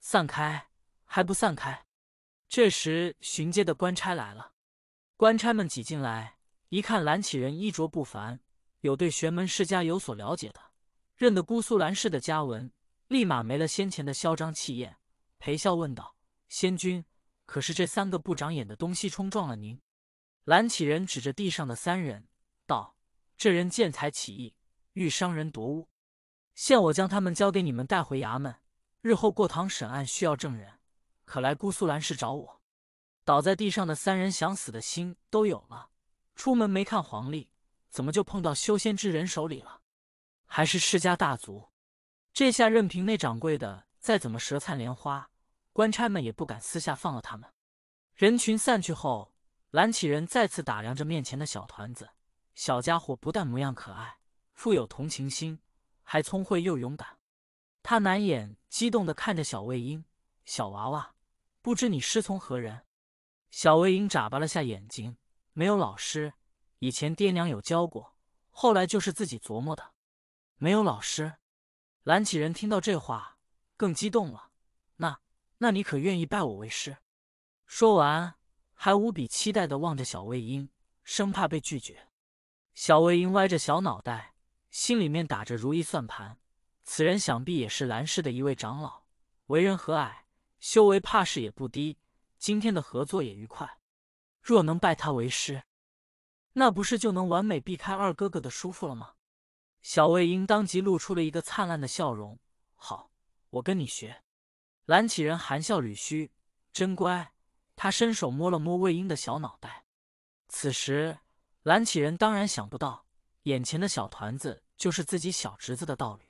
散开！还不散开！这时，巡街的官差来了。官差们挤进来，一看蓝启人衣着不凡，有对玄门世家有所了解的，认得姑苏蓝氏的家文，立马没了先前的嚣张气焰，陪笑问道：“仙君，可是这三个不长眼的东西冲撞了您？”蓝启人指着地上的三人，道：“这人见财起意，欲伤人夺物。”现我将他们交给你们带回衙门，日后过堂审案需要证人，可来姑苏兰氏找我。倒在地上的三人想死的心都有了。出门没看黄历，怎么就碰到修仙之人手里了？还是世家大族。这下任凭那掌柜的再怎么舌灿莲花，官差们也不敢私下放了他们。人群散去后，蓝启仁再次打量着面前的小团子。小家伙不但模样可爱，富有同情心。还聪慧又勇敢，他难掩激动的看着小魏婴。小娃娃，不知你师从何人？小魏婴眨巴了下眼睛，没有老师，以前爹娘有教过，后来就是自己琢磨的。没有老师，蓝启仁听到这话更激动了。那，那你可愿意拜我为师？说完，还无比期待的望着小魏婴，生怕被拒绝。小魏婴歪着小脑袋。心里面打着如意算盘，此人想必也是蓝氏的一位长老，为人和蔼，修为怕是也不低。今天的合作也愉快，若能拜他为师，那不是就能完美避开二哥哥的叔父了吗？小魏婴当即露出了一个灿烂的笑容。好，我跟你学。蓝启仁含笑捋须，真乖。他伸手摸了摸魏婴的小脑袋。此时，蓝启仁当然想不到。眼前的小团子就是自己小侄子的道侣，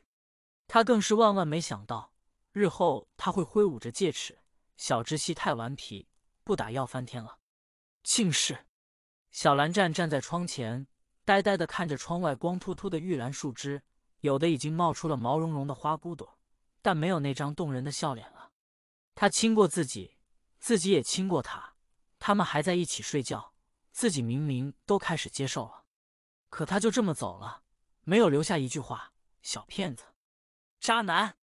他更是万万没想到，日后他会挥舞着戒尺。小侄媳太顽皮，不打要翻天了。竟是小蓝湛站在窗前，呆呆的看着窗外光秃秃的玉兰树枝，有的已经冒出了毛茸茸的花骨朵，但没有那张动人的笑脸了。他亲过自己，自己也亲过他，他们还在一起睡觉，自己明明都开始接受了。可他就这么走了，没有留下一句话。小骗子，渣男！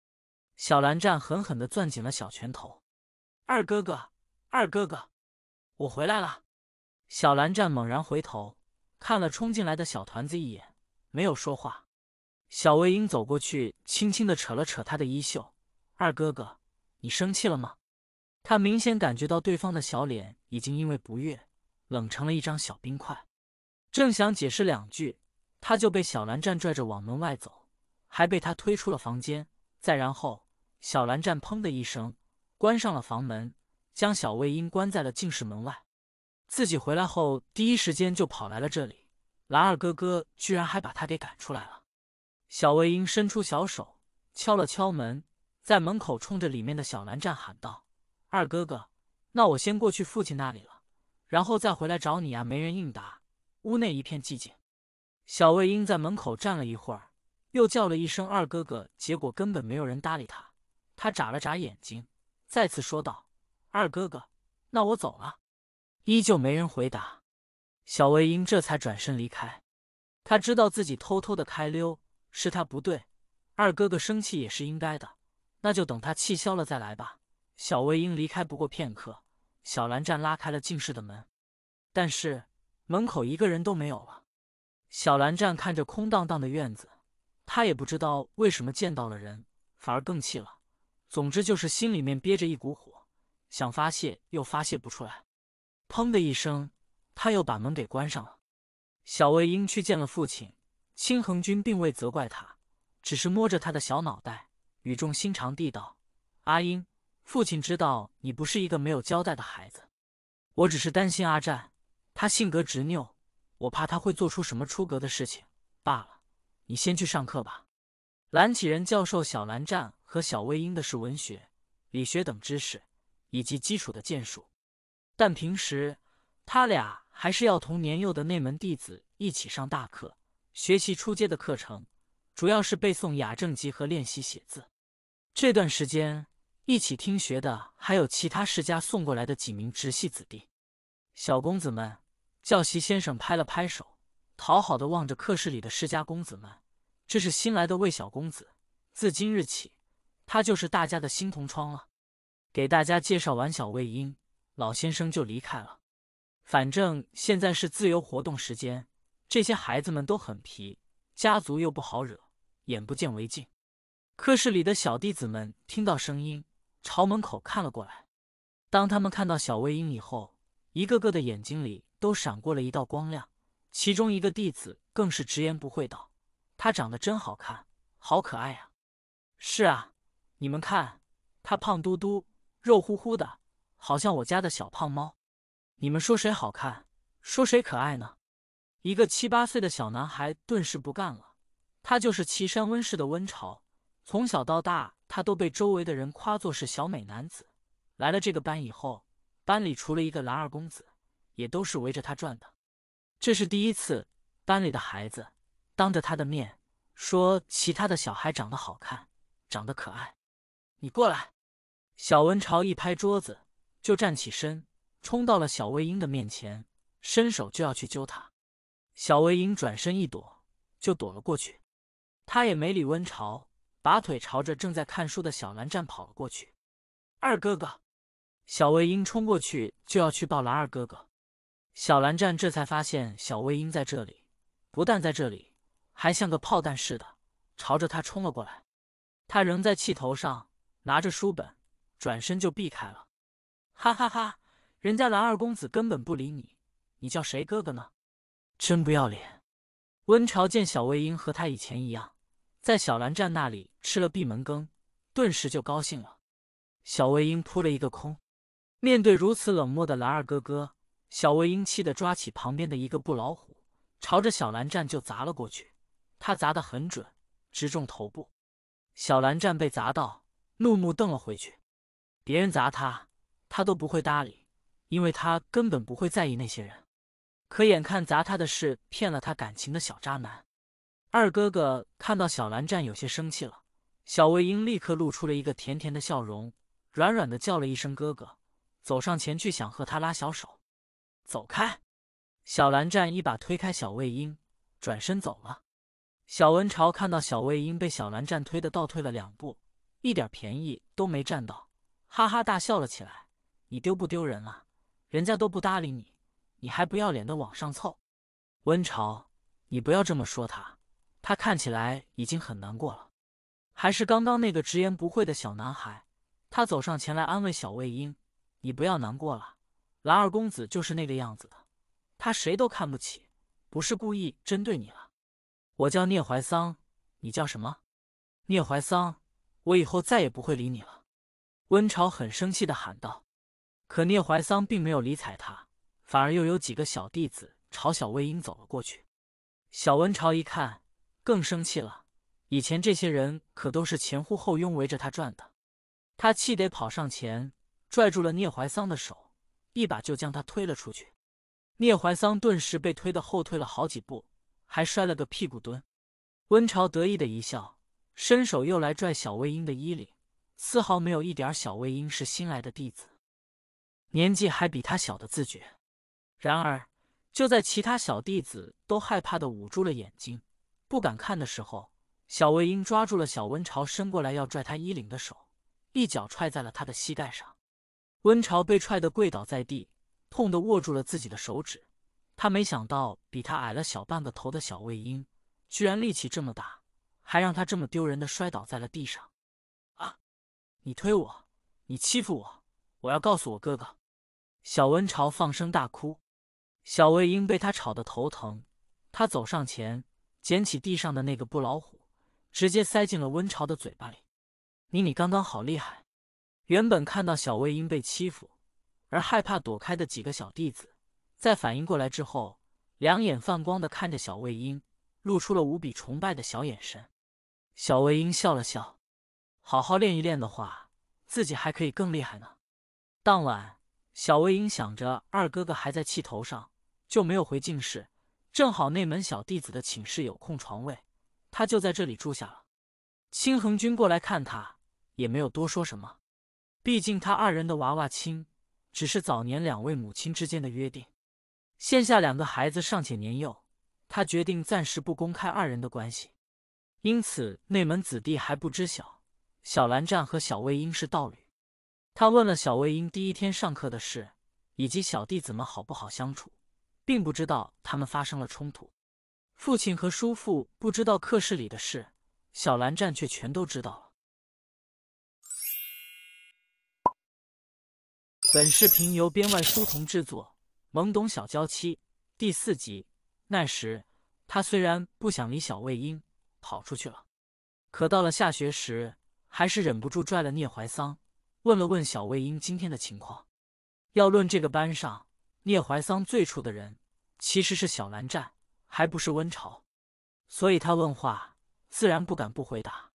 小蓝湛狠狠地攥紧了小拳头。二哥哥，二哥哥，我回来了！小蓝湛猛然回头，看了冲进来的小团子一眼，没有说话。小魏英走过去，轻轻地扯了扯他的衣袖：“二哥哥，你生气了吗？”他明显感觉到对方的小脸已经因为不悦，冷成了一张小冰块。正想解释两句，他就被小蓝湛拽着往门外走，还被他推出了房间。再然后，小蓝湛砰的一声关上了房门，将小魏婴关在了进室门外。自己回来后第一时间就跑来了这里，蓝二哥哥居然还把他给赶出来了。小魏婴伸出小手敲了敲门，在门口冲着里面的小蓝湛喊道：“二哥哥，那我先过去父亲那里了，然后再回来找你啊！”没人应答。屋内一片寂静，小魏婴在门口站了一会儿，又叫了一声“二哥哥”，结果根本没有人搭理他。他眨了眨眼睛，再次说道：“二哥哥，那我走了。”依旧没人回答。小魏婴这才转身离开。他知道自己偷偷的开溜是他不对，二哥哥生气也是应该的，那就等他气消了再来吧。小魏婴离开不过片刻，小蓝湛拉开了进室的门，但是。门口一个人都没有了，小蓝站看着空荡荡的院子，他也不知道为什么见到了人反而更气了。总之就是心里面憋着一股火，想发泄又发泄不出来。砰的一声，他又把门给关上了。小魏英去见了父亲，青衡君并未责怪他，只是摸着他的小脑袋，语重心长地道：“阿英，父亲知道你不是一个没有交代的孩子，我只是担心阿战。”他性格执拗，我怕他会做出什么出格的事情罢了。你先去上课吧。蓝启仁教授小蓝湛和小魏婴的是文学、理学等知识，以及基础的剑术。但平时他俩还是要同年幼的内门弟子一起上大课，学习初阶的课程，主要是背诵雅正集和练习写字。这段时间一起听学的还有其他世家送过来的几名直系子弟，小公子们。教习先生拍了拍手，讨好的望着客室里的世家公子们。这是新来的魏小公子，自今日起，他就是大家的新同窗了。给大家介绍完小魏婴，老先生就离开了。反正现在是自由活动时间，这些孩子们都很皮，家族又不好惹，眼不见为净。课室里的小弟子们听到声音，朝门口看了过来。当他们看到小魏婴以后，一个个的眼睛里。都闪过了一道光亮，其中一个弟子更是直言不讳道：“他长得真好看，好可爱呀！”“是啊，你们看，他胖嘟嘟、肉乎乎的，好像我家的小胖猫。”“你们说谁好看？说谁可爱呢？”一个七八岁的小男孩顿时不干了，他就是岐山温氏的温潮，从小到大他都被周围的人夸作是小美男子。来了这个班以后，班里除了一个蓝二公子。也都是围着他转的，这是第一次，班里的孩子当着他的面说其他的小孩长得好看，长得可爱。你过来！小温朝一拍桌子就站起身，冲到了小魏英的面前，伸手就要去揪他。小魏英转身一躲就躲了过去，他也没理温朝，把腿朝着正在看书的小兰站跑了过去。二哥哥，小魏英冲过去就要去抱蓝二哥哥。小蓝湛这才发现小魏婴在这里，不但在这里，还像个炮弹似的朝着他冲了过来。他仍在气头上，拿着书本转身就避开了。哈哈哈，人家蓝二公子根本不理你，你叫谁哥哥呢？真不要脸！温潮见小魏婴和他以前一样，在小蓝湛那里吃了闭门羹，顿时就高兴了。小魏婴扑了一个空，面对如此冷漠的蓝二哥哥。小魏英气得抓起旁边的一个布老虎，朝着小蓝湛就砸了过去。他砸得很准，直中头部。小蓝湛被砸到，怒目瞪了回去。别人砸他，他都不会搭理，因为他根本不会在意那些人。可眼看砸他的是骗了他感情的小渣男，二哥哥看到小蓝湛有些生气了，小魏英立刻露出了一个甜甜的笑容，软软的叫了一声哥哥，走上前去想和他拉小手。走开！小蓝湛一把推开小魏婴，转身走了。小温朝看到小魏婴被小蓝湛推的倒退了两步，一点便宜都没占到，哈哈大笑了起来。你丢不丢人啊？人家都不搭理你，你还不要脸的往上凑。温朝，你不要这么说他，他看起来已经很难过了。还是刚刚那个直言不讳的小男孩，他走上前来安慰小魏婴：“你不要难过了。”蓝二公子就是那个样子的，他谁都看不起，不是故意针对你了。我叫聂怀桑，你叫什么？聂怀桑，我以后再也不会理你了。”温潮很生气的喊道。可聂怀桑并没有理睬他，反而又有几个小弟子朝小魏婴走了过去。小温潮一看，更生气了。以前这些人可都是前呼后拥围着他转的，他气得跑上前，拽住了聂怀桑的手。一把就将他推了出去，聂怀桑顿时被推得后退了好几步，还摔了个屁股蹲。温潮得意的一笑，伸手又来拽小魏婴的衣领，丝毫没有一点小魏婴是新来的弟子，年纪还比他小的自觉。然而，就在其他小弟子都害怕的捂住了眼睛，不敢看的时候，小魏婴抓住了小温潮伸过来要拽他衣领的手，一脚踹在了他的膝盖上。温潮被踹得跪倒在地，痛得握住了自己的手指。他没想到，比他矮了小半个头的小魏婴居然力气这么大，还让他这么丢人的摔倒在了地上。啊！你推我，你欺负我，我要告诉我哥哥！小温潮放声大哭。小魏婴被他吵得头疼，他走上前，捡起地上的那个布老虎，直接塞进了温潮的嘴巴里。你你刚刚好厉害。原本看到小魏婴被欺负而害怕躲开的几个小弟子，在反应过来之后，两眼放光的看着小魏婴，露出了无比崇拜的小眼神。小魏婴笑了笑：“好好练一练的话，自己还可以更厉害呢。”当晚，小魏婴想着二哥哥还在气头上，就没有回静室，正好那门小弟子的寝室有空床位，他就在这里住下了。青恒君过来看他，也没有多说什么。毕竟，他二人的娃娃亲只是早年两位母亲之间的约定。现下两个孩子尚且年幼，他决定暂时不公开二人的关系。因此，内门子弟还不知晓小蓝湛和小魏婴是道侣。他问了小魏婴第一天上课的事，以及小弟子们好不好相处，并不知道他们发生了冲突。父亲和叔父不知道课室里的事，小蓝湛却全都知道了。本视频由编外书童制作，《懵懂小娇妻》第四集。那时，他虽然不想理小魏婴，跑出去了，可到了下学时，还是忍不住拽了聂怀桑，问了问小魏婴今天的情况。要论这个班上，聂怀桑最怵的人其实是小蓝湛，还不是温潮。所以他问话，自然不敢不回答。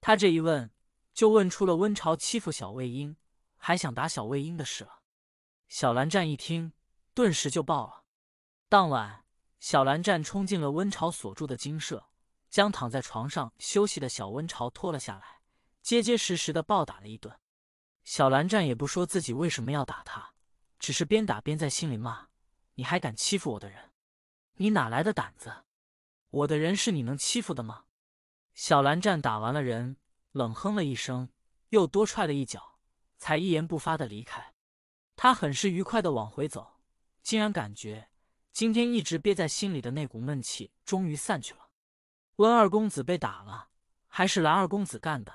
他这一问，就问出了温潮欺负小魏婴，还想打小魏婴的事了，小蓝湛一听，顿时就爆了。当晚，小蓝湛冲进了温晁所住的金舍，将躺在床上休息的小温晁拖了下来，结结实实的暴打了一顿。小蓝湛也不说自己为什么要打他，只是边打边在心里骂：“你还敢欺负我的人？你哪来的胆子？我的人是你能欺负的吗？”小蓝湛打完了人，冷哼了一声，又多踹了一脚。才一言不发的离开，他很是愉快的往回走，竟然感觉今天一直憋在心里的那股闷气终于散去了。温二公子被打了，还是蓝二公子干的。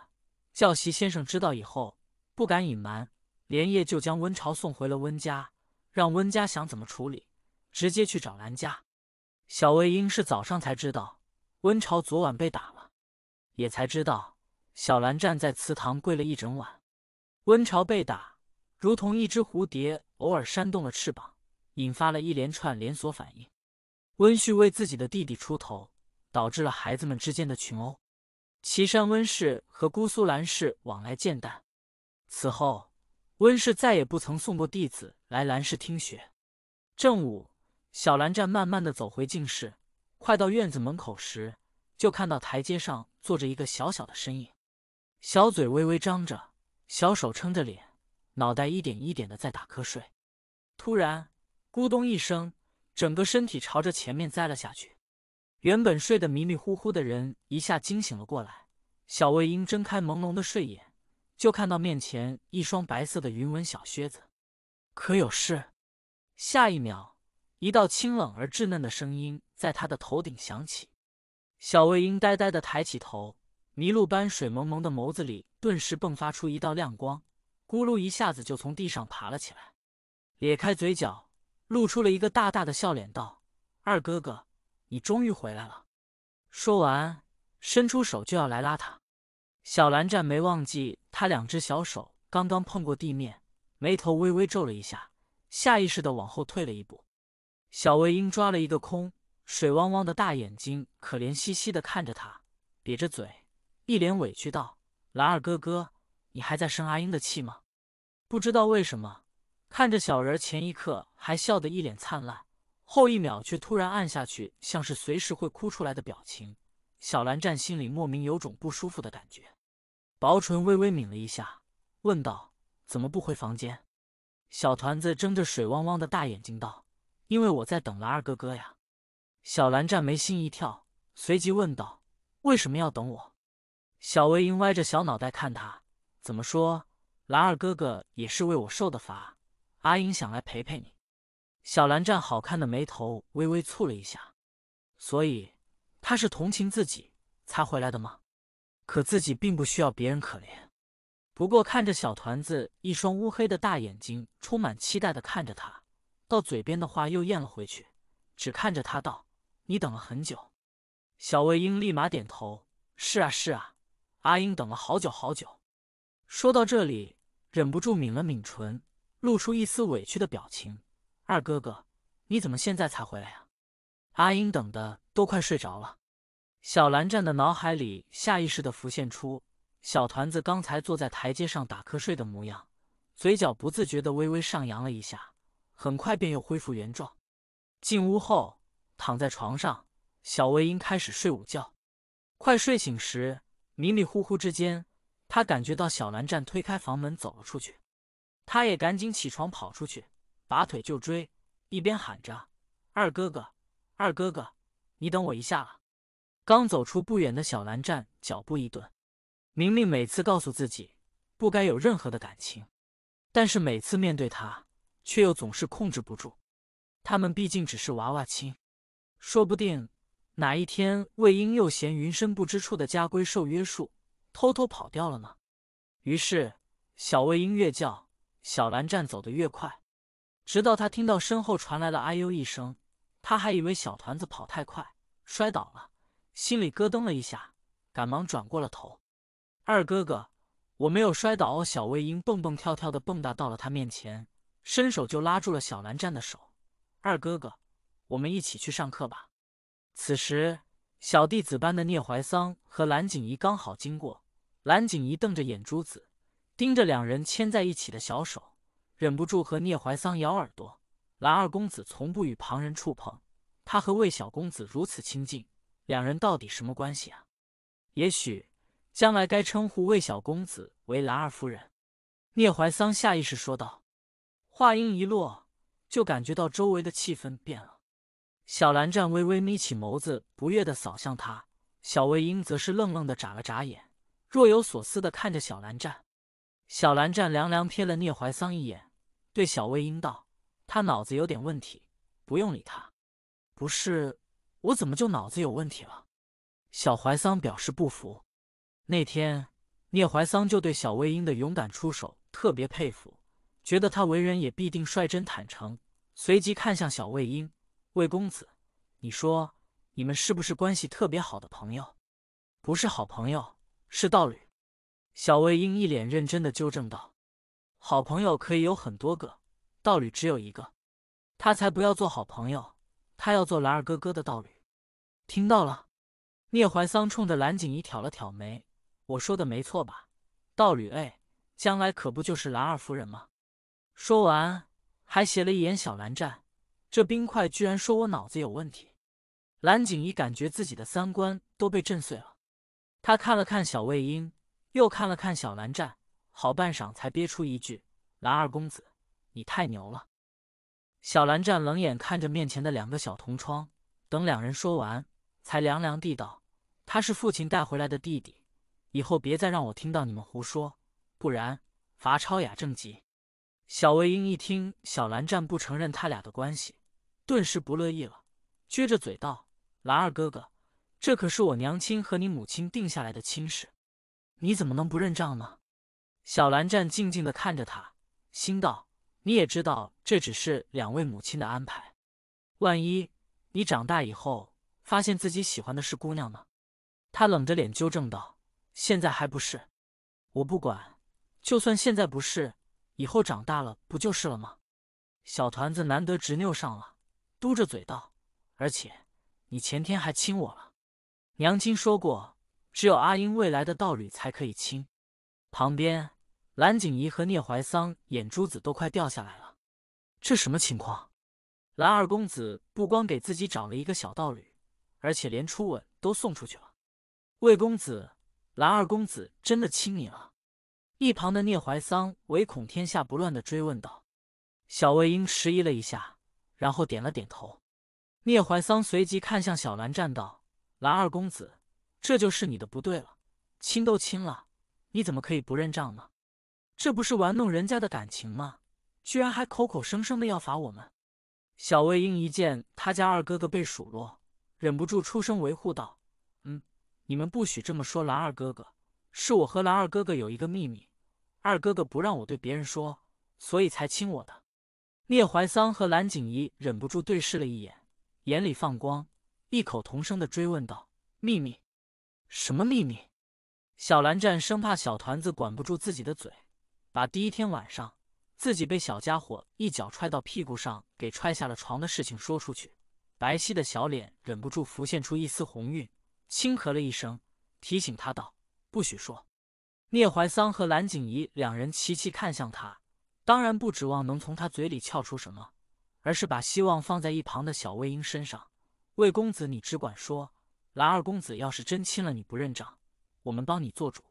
教习先生知道以后不敢隐瞒，连夜就将温超送回了温家，让温家想怎么处理，直接去找蓝家。小魏英是早上才知道温超昨晚被打了，也才知道小蓝站在祠堂跪了一整晚。温巢被打，如同一只蝴蝶偶尔扇动了翅膀，引发了一连串连锁反应。温煦为自己的弟弟出头，导致了孩子们之间的群殴。岐山温氏和姑苏蓝氏往来渐淡，此后温氏再也不曾送过弟子来蓝氏听学。正午，小蓝湛慢慢的走回静室，快到院子门口时，就看到台阶上坐着一个小小的身影，小嘴微微张着。小手撑着脸，脑袋一点一点的在打瞌睡。突然，咕咚一声，整个身体朝着前面栽了下去。原本睡得迷迷糊糊的人一下惊醒了过来。小魏婴睁开朦胧的睡眼，就看到面前一双白色的云纹小靴子。可有事？下一秒，一道清冷而稚嫩的声音在他的头顶响起。小魏婴呆呆的抬起头。麋鹿般水蒙蒙的眸子里顿时迸发出一道亮光，咕噜一下子就从地上爬了起来，咧开嘴角，露出了一个大大的笑脸，道：“二哥哥，你终于回来了。”说完，伸出手就要来拉他。小蓝湛没忘记他两只小手刚刚碰过地面，眉头微微皱了一下，下意识的往后退了一步。小魏婴抓了一个空，水汪汪的大眼睛可怜兮兮的看着他，瘪着嘴。一脸委屈道：“蓝二哥哥，你还在生阿英的气吗？”不知道为什么，看着小人前一刻还笑得一脸灿烂，后一秒却突然暗下去，像是随时会哭出来的表情，小蓝湛心里莫名有种不舒服的感觉。薄唇微微抿了一下，问道：“怎么不回房间？”小团子睁着水汪汪的大眼睛道：“因为我在等蓝二哥哥呀。”小蓝湛眉心一跳，随即问道：“为什么要等我？”小魏英歪着小脑袋看他，怎么说？兰二哥哥也是为我受的罚。阿英想来陪陪你。小兰湛好看的眉头微微蹙了一下，所以他是同情自己才回来的吗？可自己并不需要别人可怜。不过看着小团子一双乌黑的大眼睛充满期待的看着他，到嘴边的话又咽了回去，只看着他道：“你等了很久。”小魏英立马点头：“是啊，是啊。”阿英等了好久好久，说到这里，忍不住抿了抿唇，露出一丝委屈的表情。二哥哥，你怎么现在才回来呀？阿英等的都快睡着了。小蓝湛的脑海里下意识地浮现出小团子刚才坐在台阶上打瞌睡的模样，嘴角不自觉地微微上扬了一下，很快便又恢复原状。进屋后，躺在床上，小魏因开始睡午觉。快睡醒时。迷迷糊糊之间，他感觉到小蓝湛推开房门走了出去，他也赶紧起床跑出去，拔腿就追，一边喊着：“二哥哥，二哥哥，你等我一下啊！”刚走出不远的小蓝湛脚步一顿，明明每次告诉自己不该有任何的感情，但是每次面对他，却又总是控制不住。他们毕竟只是娃娃亲，说不定……哪一天，魏婴又嫌“云深不知处”的家规受约束，偷偷跑掉了呢？于是，小魏婴越叫，小蓝湛走得越快。直到他听到身后传来了“哎呦”一声，他还以为小团子跑太快摔倒了，心里咯噔了一下，赶忙转过了头。二哥哥，我没有摔倒。小魏婴蹦蹦跳跳的蹦跶到了他面前，伸手就拉住了小蓝湛的手。二哥哥，我们一起去上课吧。此时，小弟子般的聂怀桑和蓝景仪刚好经过。蓝景仪瞪着眼珠子，盯着两人牵在一起的小手，忍不住和聂怀桑咬耳朵：“蓝二公子从不与旁人触碰，他和魏小公子如此亲近，两人到底什么关系啊？”也许将来该称呼魏小公子为蓝二夫人。”聂怀桑下意识说道。话音一落，就感觉到周围的气氛变了。小蓝湛微微眯起眸子，不悦地扫向他。小魏英则是愣愣地眨了眨眼，若有所思地看着小蓝湛。小蓝湛凉凉瞥了聂怀桑一眼，对小魏英道：“他脑子有点问题，不用理他。”“不是，我怎么就脑子有问题了？”小怀桑表示不服。那天，聂怀桑就对小魏英的勇敢出手特别佩服，觉得他为人也必定率真坦诚，随即看向小魏英。魏公子，你说你们是不是关系特别好的朋友？不是好朋友，是道侣。小魏婴一脸认真的纠正道：“好朋友可以有很多个，道侣只有一个。他才不要做好朋友，他要做蓝二哥哥的道侣。”听到了？聂怀桑冲着蓝景仪挑了挑眉：“我说的没错吧？道侣哎，将来可不就是蓝二夫人吗？”说完，还斜了一眼小蓝湛。这冰块居然说我脑子有问题，蓝景仪感觉自己的三观都被震碎了。他看了看小魏婴，又看了看小蓝湛，好半晌才憋出一句：“蓝二公子，你太牛了。”小蓝湛冷眼看着面前的两个小同窗，等两人说完，才凉凉地道：“他是父亲带回来的弟弟，以后别再让我听到你们胡说，不然罚抄《雅正集》。”小魏婴一听小蓝湛不承认他俩的关系。顿时不乐意了，撅着嘴道：“兰二哥哥，这可是我娘亲和你母亲定下来的亲事，你怎么能不认账呢？”小蓝湛静静的看着他，心道：“你也知道这只是两位母亲的安排，万一你长大以后发现自己喜欢的是姑娘呢？”他冷着脸纠正道：“现在还不是，我不管，就算现在不是，以后长大了不就是了吗？”小团子难得执拗上了。嘟着嘴道：“而且，你前天还亲我了。”娘亲说过，只有阿英未来的道侣才可以亲。旁边，蓝景仪和聂怀桑眼珠子都快掉下来了。这什么情况？蓝二公子不光给自己找了一个小道侣，而且连初吻都送出去了。魏公子，蓝二公子真的亲你了？一旁的聂怀桑唯恐天下不乱的追问道。小魏婴迟疑了一下。然后点了点头，聂怀桑随即看向小兰站道：“兰二公子，这就是你的不对了，亲都亲了，你怎么可以不认账呢？这不是玩弄人家的感情吗？居然还口口声声的要罚我们。”小魏婴一见他家二哥哥被数落，忍不住出声维护道：“嗯，你们不许这么说兰二哥哥，是我和兰二哥哥有一个秘密，二哥哥不让我对别人说，所以才亲我的。”聂怀桑和蓝景怡忍不住对视了一眼，眼里放光，异口同声的追问道：“秘密？什么秘密？”小蓝湛生怕小团子管不住自己的嘴，把第一天晚上自己被小家伙一脚踹到屁股上给踹下了床的事情说出去。白皙的小脸忍不住浮现出一丝红晕，轻咳了一声，提醒他道：“不许说。”聂怀桑和蓝景怡两人齐齐看向他。当然不指望能从他嘴里撬出什么，而是把希望放在一旁的小魏婴身上。魏公子，你只管说，蓝二公子要是真亲了你不认账，我们帮你做主。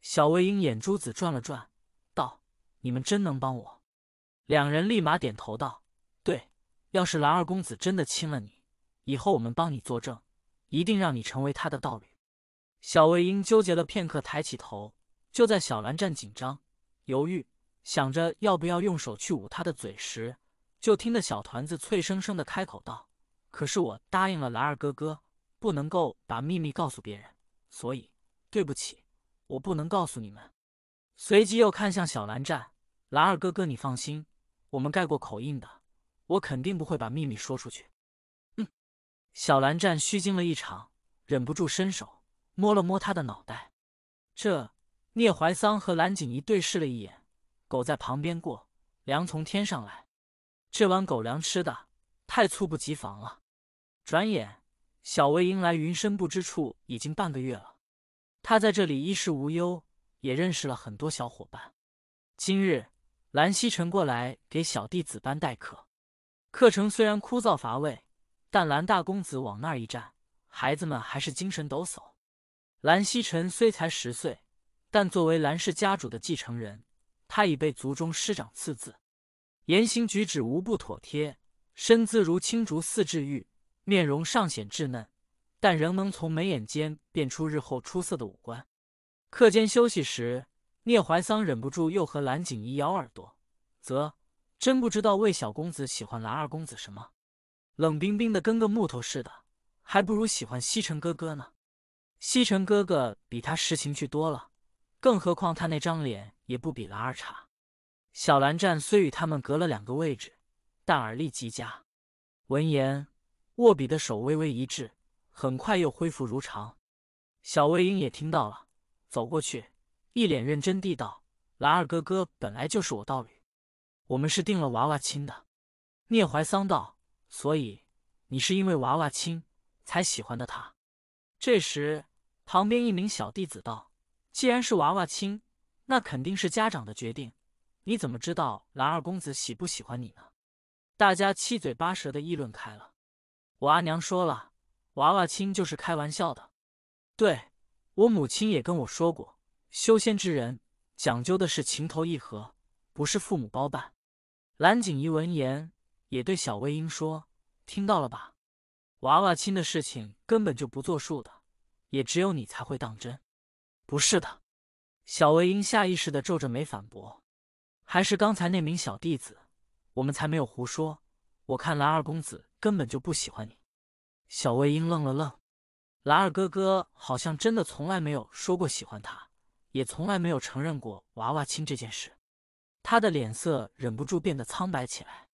小魏婴眼珠子转了转，道：“你们真能帮我？”两人立马点头道：“对，要是蓝二公子真的亲了你，以后我们帮你作证，一定让你成为他的道侣。”小魏婴纠结了片刻，抬起头。就在小蓝湛紧张犹豫。想着要不要用手去捂他的嘴时，就听得小团子脆生生的开口道：“可是我答应了蓝二哥哥，不能够把秘密告诉别人，所以对不起，我不能告诉你们。”随即又看向小蓝湛：“蓝二哥哥，你放心，我们盖过口印的，我肯定不会把秘密说出去。”嗯，小蓝湛虚惊了一场，忍不住伸手摸了摸他的脑袋。这聂怀桑和蓝景仪对视了一眼。狗在旁边过，粮从天上来，这碗狗粮吃的太猝不及防了。转眼，小薇迎来云深不知处已经半个月了，她在这里衣食无忧，也认识了很多小伙伴。今日，蓝曦臣过来给小弟子班代课，课程虽然枯燥乏味，但蓝大公子往那一站，孩子们还是精神抖擞。蓝曦臣虽才十岁，但作为蓝氏家主的继承人。他已被族中师长赐字，言行举止无不妥帖，身姿如青竹似治玉，面容尚显稚嫩，但仍能从眉眼间辨出日后出色的五官。课间休息时，聂怀桑忍不住又和蓝景怡咬耳朵，则真不知道魏小公子喜欢蓝二公子什么，冷冰冰的跟个木头似的，还不如喜欢西城哥哥呢，西城哥哥比他实情趣多了。更何况他那张脸也不比兰儿差。小蓝湛虽与他们隔了两个位置，但耳力极佳。闻言，握笔的手微微一滞，很快又恢复如常。小魏英也听到了，走过去，一脸认真地道：“蓝二哥哥本来就是我道侣，我们是定了娃娃亲的。”聂怀桑道：“所以你是因为娃娃亲才喜欢的他？”这时，旁边一名小弟子道。既然是娃娃亲，那肯定是家长的决定。你怎么知道蓝二公子喜不喜欢你呢？大家七嘴八舌的议论开了。我阿娘说了，娃娃亲就是开玩笑的。对，我母亲也跟我说过，修仙之人讲究的是情投意合，不是父母包办。蓝景仪闻言也对小魏婴说：“听到了吧？娃娃亲的事情根本就不作数的，也只有你才会当真。”不是的，小魏婴下意识的皱着眉反驳：“还是刚才那名小弟子，我们才没有胡说。我看蓝二公子根本就不喜欢你。”小魏婴愣了愣，蓝二哥哥好像真的从来没有说过喜欢他，也从来没有承认过娃娃亲这件事。他的脸色忍不住变得苍白起来。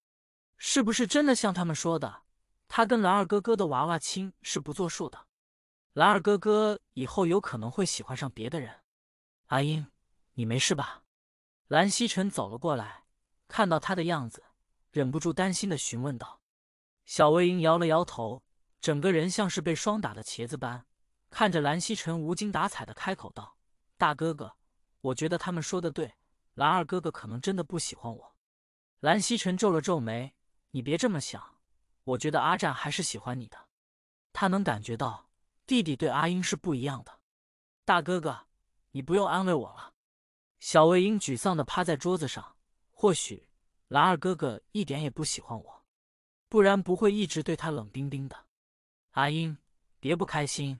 是不是真的像他们说的，他跟蓝二哥哥的娃娃亲是不作数的？兰二哥哥以后有可能会喜欢上别的人，阿英，你没事吧？蓝曦臣走了过来，看到他的样子，忍不住担心的询问道。小魏婴摇了摇头，整个人像是被霜打的茄子般，看着蓝曦臣无精打采的开口道：“大哥哥，我觉得他们说的对，蓝二哥哥可能真的不喜欢我。”蓝曦臣皱了皱眉：“你别这么想，我觉得阿战还是喜欢你的，他能感觉到。”弟弟对阿英是不一样的，大哥哥，你不用安慰我了。小魏英沮丧的趴在桌子上。或许蓝二哥哥一点也不喜欢我，不然不会一直对他冷冰冰的。阿英，别不开心。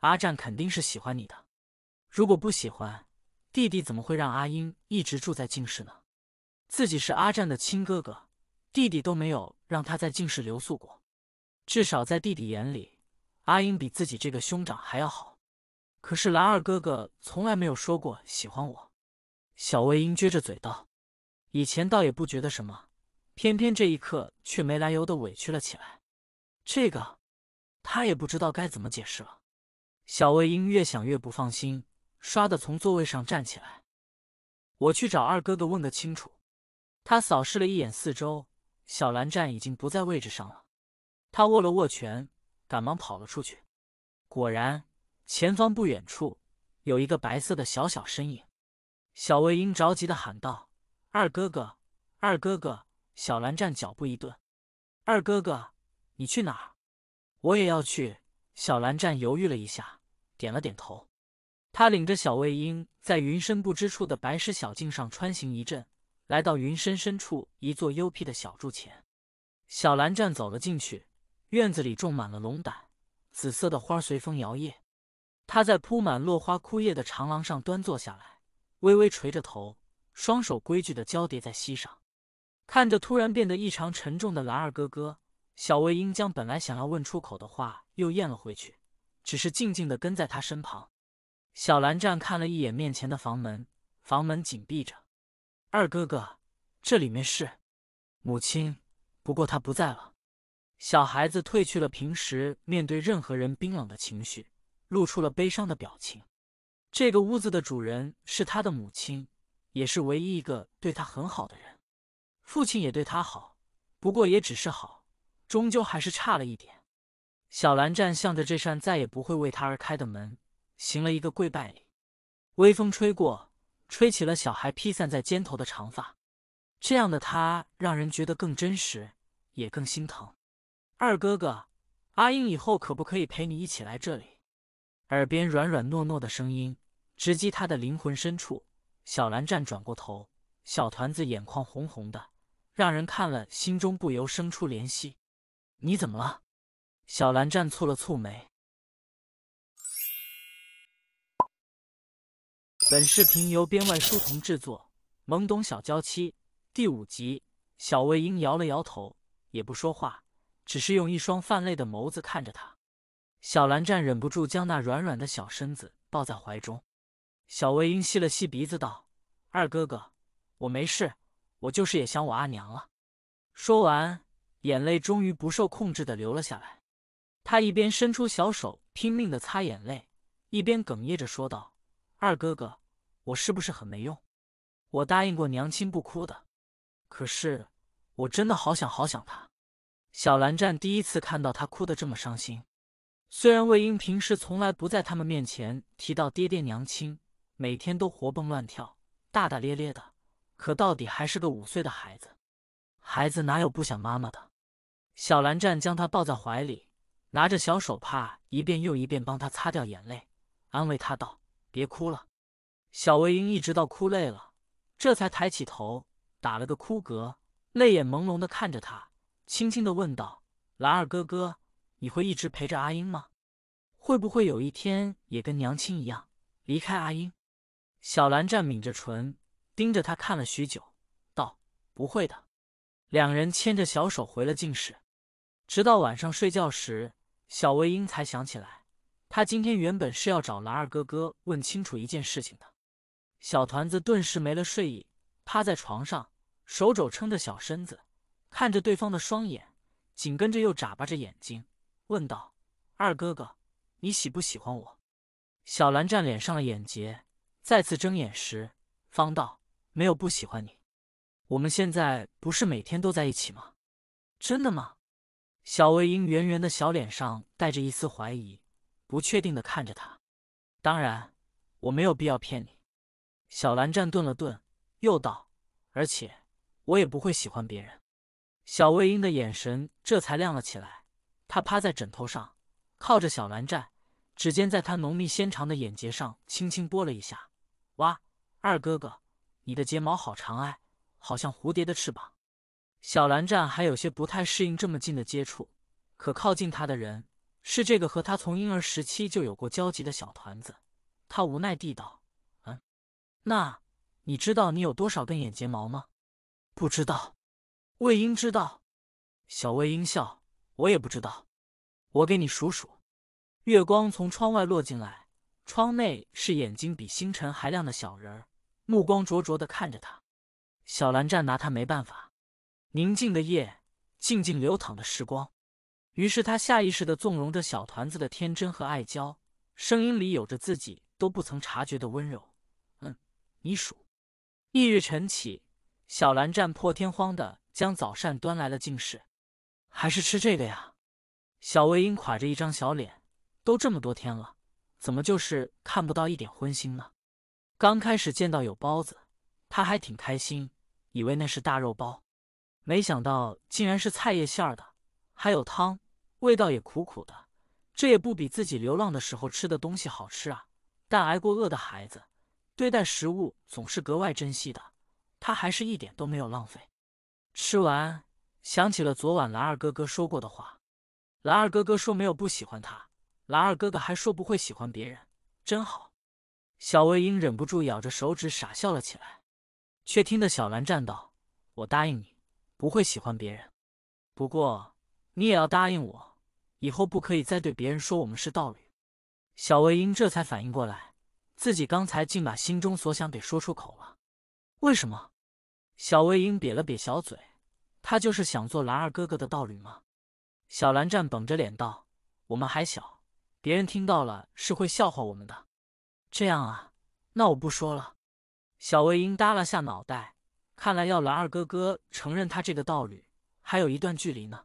阿战肯定是喜欢你的，如果不喜欢，弟弟怎么会让阿英一直住在进士呢？自己是阿战的亲哥哥，弟弟都没有让他在进士留宿过，至少在弟弟眼里。阿英比自己这个兄长还要好，可是蓝二哥哥从来没有说过喜欢我。小魏英撅着嘴道：“以前倒也不觉得什么，偏偏这一刻却没来由的委屈了起来。这个，他也不知道该怎么解释了。”小魏英越想越不放心，唰的从座位上站起来：“我去找二哥哥问个清楚。”他扫视了一眼四周，小蓝站已经不在位置上了。他握了握拳。赶忙跑了出去，果然，前方不远处有一个白色的小小身影。小魏婴着急的喊道：“二哥哥，二哥哥！”小蓝湛脚步一顿：“二哥哥，你去哪？我也要去。”小蓝湛犹豫了一下，点了点头。他领着小魏婴在云深不知处的白石小径上穿行一阵，来到云深深处一座幽僻的小筑前，小蓝湛走了进去。院子里种满了龙胆，紫色的花随风摇曳。他在铺满落花枯叶的长廊上端坐下来，微微垂着头，双手规矩的交叠在膝上，看着突然变得异常沉重的蓝二哥哥。小魏英将本来想要问出口的话又咽了回去，只是静静的跟在他身旁。小蓝湛看了一眼面前的房门，房门紧闭着。二哥哥，这里面是母亲，不过她不在了。小孩子褪去了平时面对任何人冰冷的情绪，露出了悲伤的表情。这个屋子的主人是他的母亲，也是唯一一个对他很好的人。父亲也对他好，不过也只是好，终究还是差了一点。小蓝湛向着这扇再也不会为他而开的门行了一个跪拜礼。微风吹过，吹起了小孩披散在肩头的长发。这样的他让人觉得更真实，也更心疼。二哥哥，阿英以后可不可以陪你一起来这里？耳边软软糯糯的声音直击他的灵魂深处。小蓝湛转过头，小团子眼眶红红的，让人看了心中不由生出怜惜。你怎么了？小蓝湛蹙了蹙眉。本视频由编外书童制作，《懵懂小娇妻》第五集。小魏婴摇了摇头，也不说话。只是用一双泛泪的眸子看着他，小蓝湛忍不住将那软软的小身子抱在怀中。小魏婴吸了吸鼻子，道：“二哥哥，我没事，我就是也想我阿娘了。”说完，眼泪终于不受控制的流了下来。他一边伸出小手拼命的擦眼泪，一边哽咽着说道：“二哥哥，我是不是很没用？我答应过娘亲不哭的，可是我真的好想好想她。”小蓝湛第一次看到他哭得这么伤心。虽然魏婴平时从来不在他们面前提到爹爹娘亲，每天都活蹦乱跳、大大咧咧的，可到底还是个五岁的孩子。孩子哪有不想妈妈的？小蓝湛将他抱在怀里，拿着小手帕一遍又一遍帮他擦掉眼泪，安慰他道：“别哭了。”小魏婴一直到哭累了，这才抬起头，打了个哭嗝，泪眼朦胧的看着他。轻轻的问道：“蓝二哥哥，你会一直陪着阿英吗？会不会有一天也跟娘亲一样离开阿英？”小蓝湛抿着唇，盯着他看了许久，道：“不会的。”两人牵着小手回了进室，直到晚上睡觉时，小魏英才想起来，他今天原本是要找蓝二哥哥问清楚一件事情的。小团子顿时没了睡意，趴在床上，手肘撑着小身子。看着对方的双眼，紧跟着又眨巴着眼睛，问道：“二哥哥，你喜不喜欢我？”小蓝湛脸上了眼睫，再次睁眼时方道：“没有不喜欢你。我们现在不是每天都在一起吗？”“真的吗？”小魏英圆圆的小脸上带着一丝怀疑，不确定的看着他。“当然，我没有必要骗你。”小蓝湛顿了顿，又道：“而且，我也不会喜欢别人。”小魏婴的眼神这才亮了起来，他趴在枕头上，靠着小蓝湛，指尖在他浓密纤长的眼睫上轻轻拨了一下。哇，二哥哥，你的睫毛好长哎，好像蝴蝶的翅膀。小蓝湛还有些不太适应这么近的接触，可靠近他的人是这个和他从婴儿时期就有过交集的小团子。他无奈地道：“嗯，那你知道你有多少根眼睫毛吗？”“不知道。”魏婴知道，小魏婴笑，我也不知道，我给你数数。月光从窗外落进来，窗内是眼睛比星辰还亮的小人儿，目光灼灼的看着他。小蓝湛拿他没办法。宁静的夜，静静流淌的时光。于是他下意识的纵容着小团子的天真和爱娇，声音里有着自己都不曾察觉的温柔。嗯，你数。翌日晨起，小蓝湛破天荒的。将早膳端来了，进士，还是吃这个呀？小魏婴垮着一张小脸，都这么多天了，怎么就是看不到一点荤腥呢？刚开始见到有包子，他还挺开心，以为那是大肉包，没想到竟然是菜叶馅儿的，还有汤，味道也苦苦的。这也不比自己流浪的时候吃的东西好吃啊。但挨过饿的孩子，对待食物总是格外珍惜的，他还是一点都没有浪费。吃完，想起了昨晚蓝二哥哥说过的话。蓝二哥哥说没有不喜欢他，蓝二哥哥还说不会喜欢别人，真好。小魏婴忍不住咬着手指傻笑了起来，却听得小蓝站道：“我答应你，不会喜欢别人。不过你也要答应我，以后不可以再对别人说我们是道侣。”小魏婴这才反应过来，自己刚才竟把心中所想给说出口了。为什么？小魏婴瘪了瘪小嘴，他就是想做蓝二哥哥的道侣吗？小蓝湛绷着脸道：“我们还小，别人听到了是会笑话我们的。”这样啊，那我不说了。小魏婴耷拉下脑袋，看来要蓝二哥哥承认他这个道侣还有一段距离呢。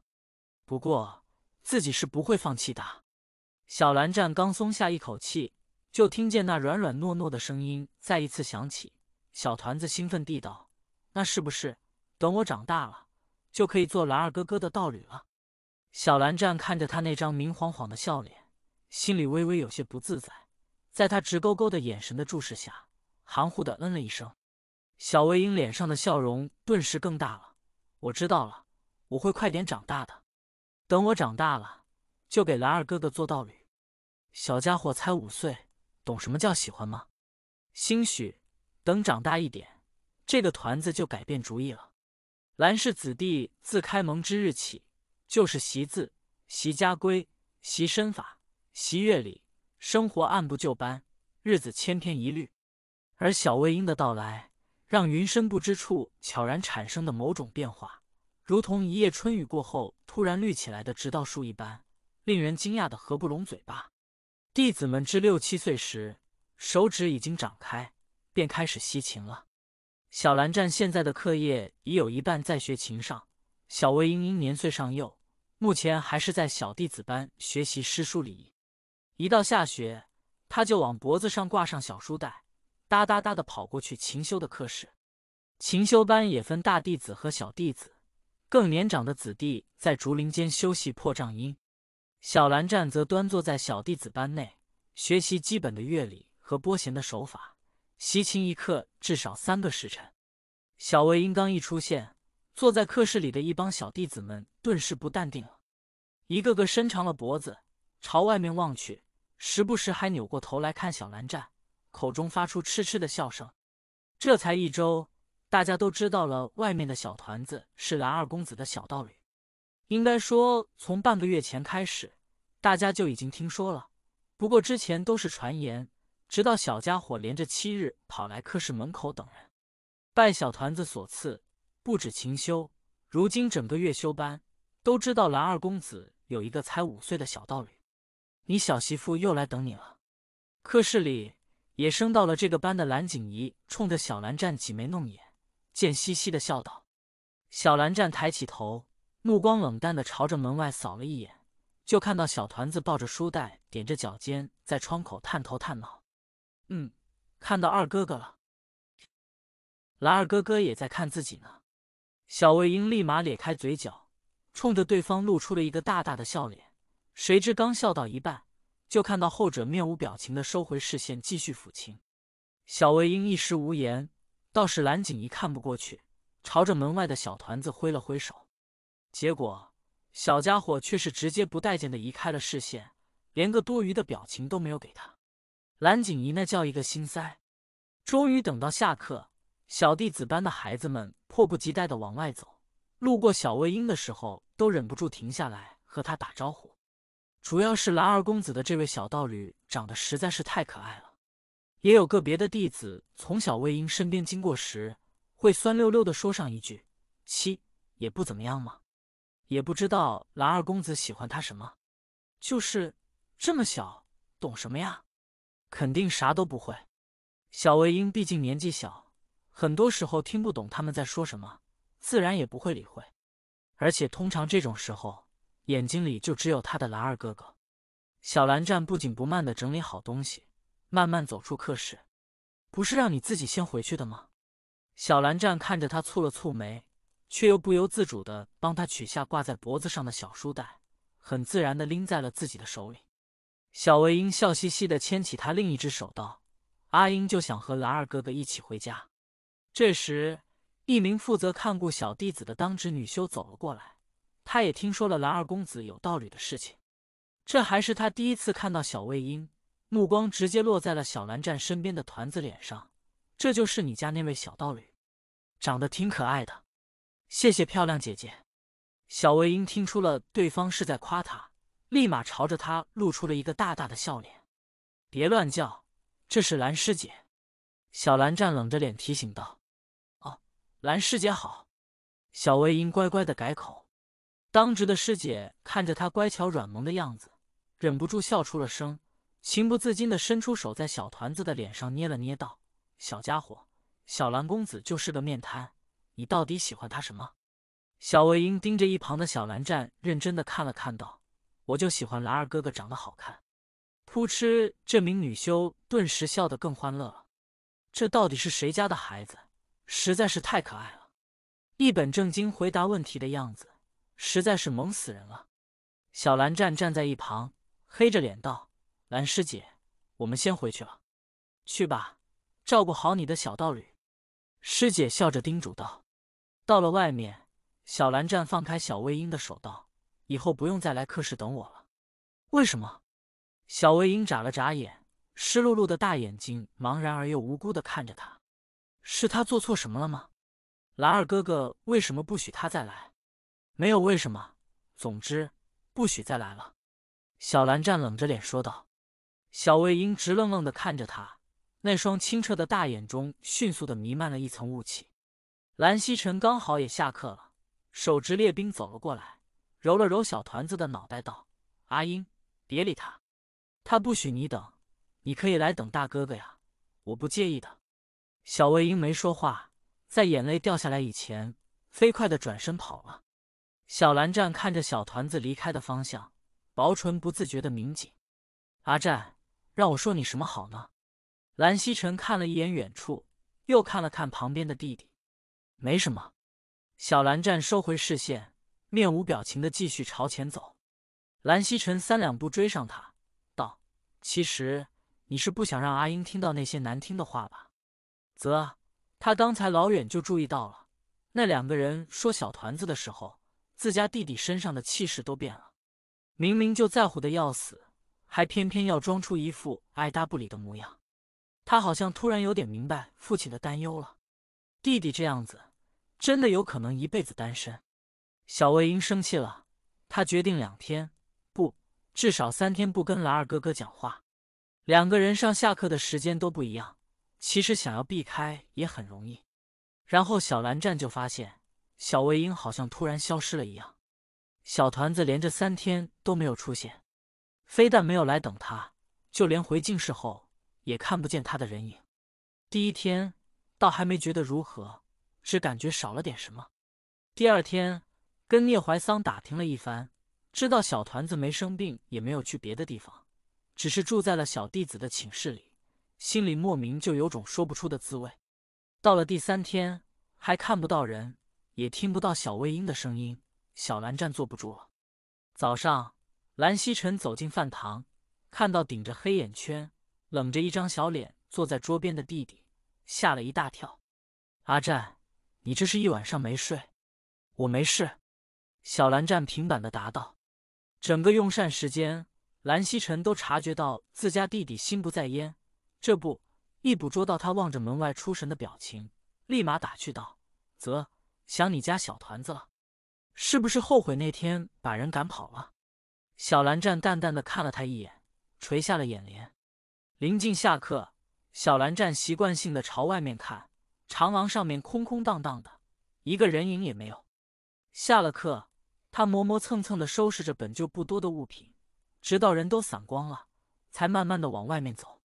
不过自己是不会放弃的。小蓝湛刚松下一口气，就听见那软软糯糯的声音再一次响起。小团子兴奋地道。那是不是等我长大了就可以做蓝二哥哥的道侣了？小蓝湛看着他那张明晃晃的笑脸，心里微微有些不自在。在他直勾勾的眼神的注视下，含糊的嗯了一声。小魏婴脸上的笑容顿时更大了。我知道了，我会快点长大的。等我长大了，就给蓝二哥哥做道侣。小家伙才五岁，懂什么叫喜欢吗？兴许等长大一点。这个团子就改变主意了。兰氏子弟自开蒙之日起，就是习字、习家规、习身法、习乐礼，生活按部就班，日子千篇一律。而小魏婴的到来，让云深不知处悄然产生的某种变化，如同一夜春雨过后突然绿起来的直道树一般，令人惊讶的合不拢嘴巴。弟子们至六七岁时，手指已经长开，便开始习琴了。小蓝湛现在的课业已有一半在学琴上，小魏英英年岁尚幼，目前还是在小弟子班学习诗书礼仪。一到下学，他就往脖子上挂上小书袋，哒哒哒地跑过去勤修的课室。勤修班也分大弟子和小弟子，更年长的子弟在竹林间修习破障音，小蓝湛则端坐在小弟子班内学习基本的乐理和拨弦的手法。西琴一刻，至少三个时辰。小魏婴刚一出现，坐在客室里的一帮小弟子们顿时不淡定了，一个个伸长了脖子朝外面望去，时不时还扭过头来看小蓝湛，口中发出痴痴的笑声。这才一周，大家都知道了外面的小团子是蓝二公子的小道侣。应该说，从半个月前开始，大家就已经听说了，不过之前都是传言。直到小家伙连着七日跑来课室门口等人，拜小团子所赐，不止勤修，如今整个月休班都知道蓝二公子有一个才五岁的小道侣。你小媳妇又来等你了。课室里也升到了这个班的蓝景怡，冲着小蓝湛挤眉弄眼，贱兮兮的笑道。小蓝湛抬起头，目光冷淡的朝着门外扫了一眼，就看到小团子抱着书袋，踮着脚尖在窗口探头探脑。嗯，看到二哥哥了。蓝二哥哥也在看自己呢。小魏婴立马咧开嘴角，冲着对方露出了一个大大的笑脸。谁知刚笑到一半，就看到后者面无表情的收回视线，继续抚琴。小魏婴一时无言，倒是蓝景怡看不过去，朝着门外的小团子挥了挥手。结果小家伙却是直接不待见的移开了视线，连个多余的表情都没有给他。蓝景仪那叫一个心塞。终于等到下课，小弟子班的孩子们迫不及待的往外走，路过小魏婴的时候，都忍不住停下来和他打招呼。主要是蓝二公子的这位小道侣长得实在是太可爱了。也有个别的弟子从小魏婴身边经过时，会酸溜溜的说上一句：“七也不怎么样嘛。”也不知道蓝二公子喜欢他什么，就是这么小，懂什么呀？肯定啥都不会。小魏英毕竟年纪小，很多时候听不懂他们在说什么，自然也不会理会。而且通常这种时候，眼睛里就只有他的蓝二哥哥。小蓝湛不紧不慢的整理好东西，慢慢走出课室。不是让你自己先回去的吗？小蓝湛看着他蹙了蹙眉，却又不由自主的帮他取下挂在脖子上的小书袋，很自然的拎在了自己的手里。小魏婴笑嘻嘻的牵起他另一只手，道：“阿英就想和蓝二哥哥一起回家。”这时，一名负责看顾小弟子的当值女修走了过来，她也听说了蓝二公子有道侣的事情，这还是她第一次看到小魏婴，目光直接落在了小蓝湛身边的团子脸上。这就是你家那位小道侣，长得挺可爱的。谢谢漂亮姐姐。小魏婴听出了对方是在夸他。立马朝着他露出了一个大大的笑脸，别乱叫，这是蓝师姐。小蓝湛冷着脸提醒道：“哦，蓝师姐好。”小魏婴乖乖的改口。当值的师姐看着他乖巧软萌的样子，忍不住笑出了声，情不自禁的伸出手在小团子的脸上捏了捏，道：“小家伙，小蓝公子就是个面瘫，你到底喜欢他什么？”小魏婴盯着一旁的小蓝湛，认真的看了看，道。我就喜欢蓝二哥哥长得好看。扑哧！这名女修顿时笑得更欢乐了。这到底是谁家的孩子？实在是太可爱了！一本正经回答问题的样子，实在是萌死人了。小蓝湛站在一旁，黑着脸道：“蓝师姐，我们先回去了。”“去吧，照顾好你的小道侣。”师姐笑着叮嘱道。到了外面，小蓝湛放开小魏婴的手，道。以后不用再来课室等我了。为什么？小魏英眨了眨眼，湿漉漉的大眼睛茫然而又无辜的看着他。是他做错什么了吗？蓝二哥哥为什么不许他再来？没有为什么，总之不许再来了。小蓝湛冷着脸说道。小魏英直愣愣的看着他，那双清澈的大眼中迅速的弥漫了一层雾气。蓝曦臣刚好也下课了，手执猎兵走了过来。揉了揉小团子的脑袋，道：“阿英，别理他，他不许你等，你可以来等大哥哥呀，我不介意的。”小魏英没说话，在眼泪掉下来以前，飞快的转身跑了。小蓝湛看着小团子离开的方向，薄唇不自觉的抿紧。阿湛，让我说你什么好呢？蓝曦臣看了一眼远处，又看了看旁边的弟弟，没什么。小蓝湛收回视线。面无表情的继续朝前走，蓝曦臣三两步追上他，道：“其实你是不想让阿英听到那些难听的话吧？”则他刚才老远就注意到了，那两个人说小团子的时候，自家弟弟身上的气势都变了，明明就在乎的要死，还偏偏要装出一副爱答不理的模样。他好像突然有点明白父亲的担忧了，弟弟这样子，真的有可能一辈子单身。小魏婴生气了，他决定两天不，至少三天不跟蓝二哥哥讲话。两个人上下课的时间都不一样，其实想要避开也很容易。然后小蓝湛就发现，小魏婴好像突然消失了一样。小团子连着三天都没有出现，非但没有来等他，就连回静室后也看不见他的人影。第一天倒还没觉得如何，只感觉少了点什么。第二天。跟聂怀桑打听了一番，知道小团子没生病，也没有去别的地方，只是住在了小弟子的寝室里，心里莫名就有种说不出的滋味。到了第三天，还看不到人，也听不到小魏婴的声音，小蓝站坐不住了。早上，蓝曦臣走进饭堂，看到顶着黑眼圈、冷着一张小脸坐在桌边的弟弟，吓了一大跳。阿湛，你这是一晚上没睡？我没事。小蓝湛平板的答道：“整个用膳时间，蓝曦臣都察觉到自家弟弟心不在焉。这不，一捕捉到他望着门外出神的表情，立马打趣道：‘啧，想你家小团子了，是不是后悔那天把人赶跑了？’”小蓝湛淡淡的看了他一眼，垂下了眼帘。临近下课，小蓝湛习惯性的朝外面看，长廊上面空空荡荡的，一个人影也没有。下了课。他磨磨蹭蹭地收拾着本就不多的物品，直到人都散光了，才慢慢地往外面走。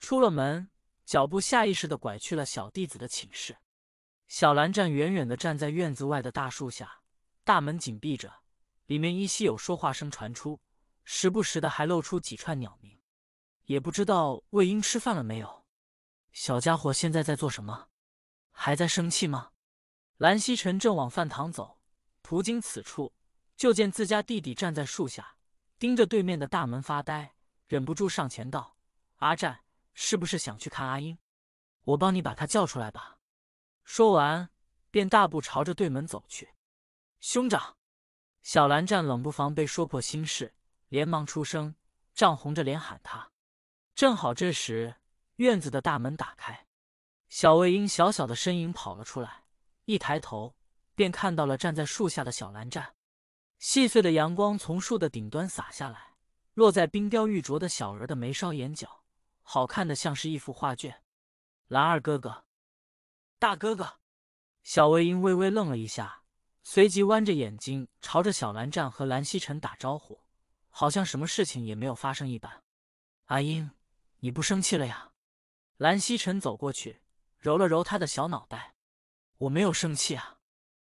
出了门，脚步下意识地拐去了小弟子的寝室。小蓝站远远地站在院子外的大树下，大门紧闭着，里面依稀有说话声传出，时不时的还露出几串鸟鸣。也不知道魏婴吃饭了没有，小家伙现在在做什么？还在生气吗？蓝曦臣正往饭堂走。途经此处，就见自家弟弟站在树下，盯着对面的大门发呆，忍不住上前道：“阿战，是不是想去看阿英？我帮你把他叫出来吧。”说完，便大步朝着对门走去。兄长，小蓝湛冷不防被说破心事，连忙出声，涨红着脸喊他。正好这时，院子的大门打开，小魏英小小的身影跑了出来，一抬头。便看到了站在树下的小蓝湛，细碎的阳光从树的顶端洒下来，落在冰雕玉琢的小人的眉梢眼角，好看的像是一幅画卷。蓝二哥哥，大哥哥，小魏婴微微愣了一下，随即弯着眼睛朝着小蓝湛和蓝曦臣打招呼，好像什么事情也没有发生一般。阿英，你不生气了呀？蓝曦臣走过去，揉了揉他的小脑袋，我没有生气啊。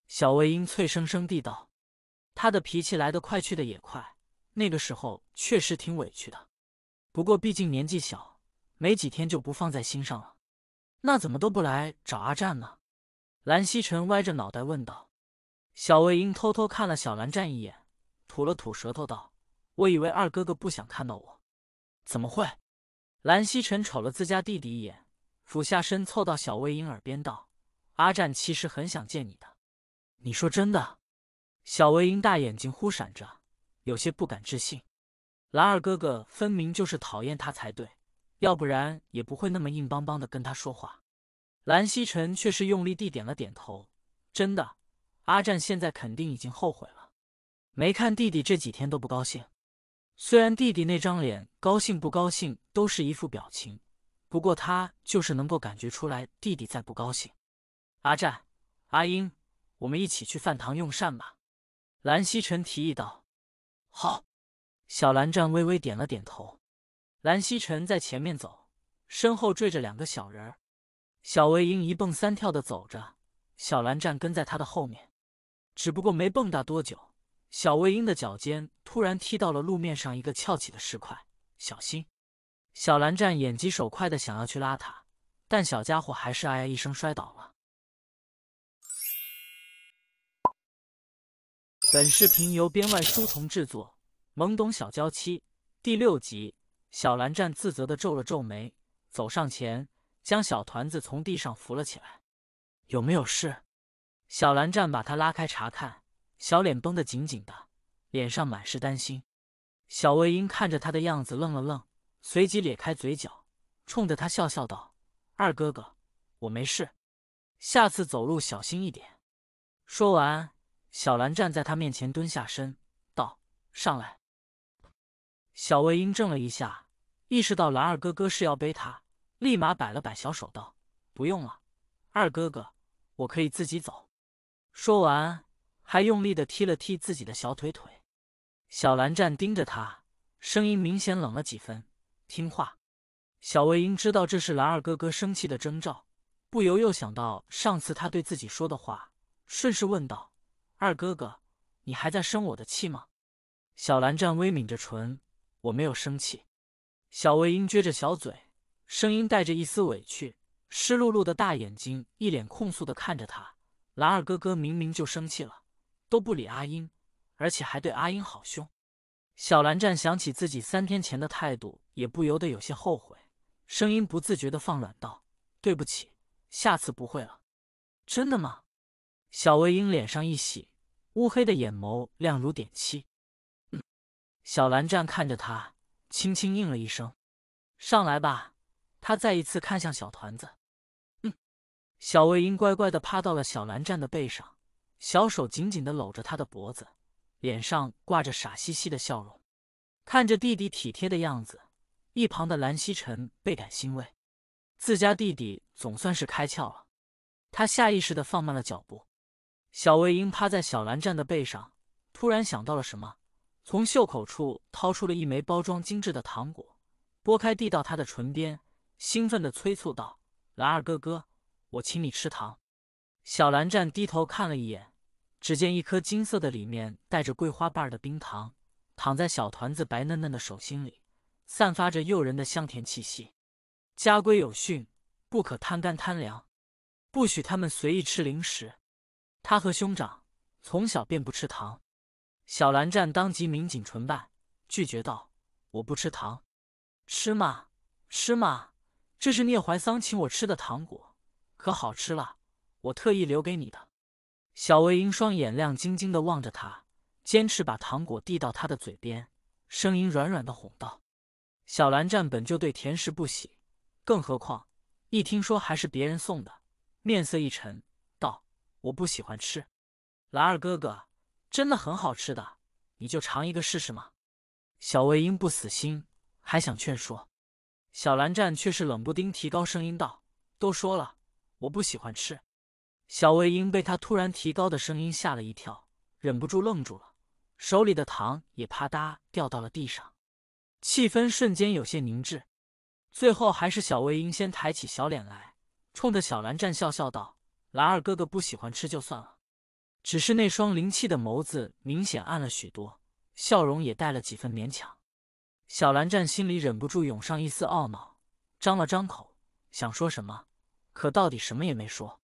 小魏婴脆生生地道：“他的脾气来得快，去得也快。那个时候确实挺委屈的，不过毕竟年纪小，没几天就不放在心上了。”“那怎么都不来找阿战呢？”蓝曦臣歪着脑袋问道。小魏婴偷偷看了小蓝湛一眼，吐了吐舌头道：“我以为二哥哥不想看到我。”“怎么会？”蓝曦臣瞅了自家弟弟一眼，俯下身凑到小魏婴耳边道：“阿湛其实很想见你的。”你说真的？小维因大眼睛忽闪着，有些不敢置信。蓝二哥哥分明就是讨厌他才对，要不然也不会那么硬邦邦的跟他说话。蓝曦臣却是用力地点了点头，真的。阿战现在肯定已经后悔了，没看弟弟这几天都不高兴。虽然弟弟那张脸高兴不高兴都是一副表情，不过他就是能够感觉出来弟弟在不高兴。阿战、阿英。我们一起去饭堂用膳吧，蓝曦臣提议道。好，小蓝湛微微点了点头。蓝曦臣在前面走，身后缀着两个小人儿，小魏婴一蹦三跳的走着，小蓝湛跟在他的后面。只不过没蹦跶多久，小魏婴的脚尖突然踢到了路面上一个翘起的石块，小心！小蓝湛眼疾手快的想要去拉他，但小家伙还是哎呀一声摔倒了。本视频由编外书童制作，《懵懂小娇妻》第六集。小蓝湛自责的皱了皱眉，走上前将小团子从地上扶了起来。“有没有事？”小蓝湛把他拉开查看，小脸绷得紧紧的，脸上满是担心。小魏婴看着他的样子愣了愣，随即咧开嘴角，冲着他笑笑道：“二哥哥，我没事，下次走路小心一点。”说完。小兰站在他面前，蹲下身，道：“上来。”小魏婴怔了一下，意识到兰二哥哥是要背他，立马摆了摆小手，道：“不用了，二哥哥，我可以自己走。”说完，还用力的踢了踢自己的小腿腿。小兰站盯着他，声音明显冷了几分：“听话。”小魏婴知道这是兰二哥哥生气的征兆，不由又想到上次他对自己说的话，顺势问道。二哥哥，你还在生我的气吗？小蓝湛微抿着唇，我没有生气。小魏英撅着小嘴，声音带着一丝委屈，湿漉漉的大眼睛一脸控诉的看着他。蓝二哥哥明明就生气了，都不理阿英，而且还对阿英好凶。小蓝湛想起自己三天前的态度，也不由得有些后悔，声音不自觉的放软道：“对不起，下次不会了。”真的吗？小魏婴脸上一喜，乌黑的眼眸亮如点漆。嗯，小蓝湛看着他，轻轻应了一声：“上来吧。”他再一次看向小团子。嗯，小魏婴乖乖的趴到了小蓝湛的背上，小手紧紧的搂着他的脖子，脸上挂着傻兮兮的笑容。看着弟弟体贴的样子，一旁的蓝曦臣倍感欣慰，自家弟弟总算是开窍了。他下意识的放慢了脚步。小魏婴趴在小蓝湛的背上，突然想到了什么，从袖口处掏出了一枚包装精致的糖果，拨开递到他的唇边，兴奋地催促道：“蓝二哥哥，我请你吃糖。”小蓝湛低头看了一眼，只见一颗金色的、里面带着桂花瓣的冰糖，躺在小团子白嫩嫩的手心里，散发着诱人的香甜气息。家规有训，不可贪干贪凉，不许他们随意吃零食。他和兄长从小便不吃糖，小蓝湛当即抿紧唇瓣，拒绝道：“我不吃糖，吃嘛吃嘛，这是聂怀桑请我吃的糖果，可好吃了，我特意留给你的。”小魏婴双眼亮晶晶的望着他，坚持把糖果递到他的嘴边，声音软软的哄道：“小蓝湛本就对甜食不喜，更何况一听说还是别人送的，面色一沉。”我不喜欢吃，蓝二哥哥，真的很好吃的，你就尝一个试试嘛。小魏婴不死心，还想劝说，小蓝湛却是冷不丁提高声音道：“都说了，我不喜欢吃。”小魏婴被他突然提高的声音吓了一跳，忍不住愣住了，手里的糖也啪嗒掉到了地上，气氛瞬间有些凝滞。最后还是小魏婴先抬起小脸来，冲着小蓝湛笑笑道。蓝二哥哥不喜欢吃就算了，只是那双灵气的眸子明显暗了许多，笑容也带了几分勉强。小蓝湛心里忍不住涌上一丝懊恼，张了张口想说什么，可到底什么也没说。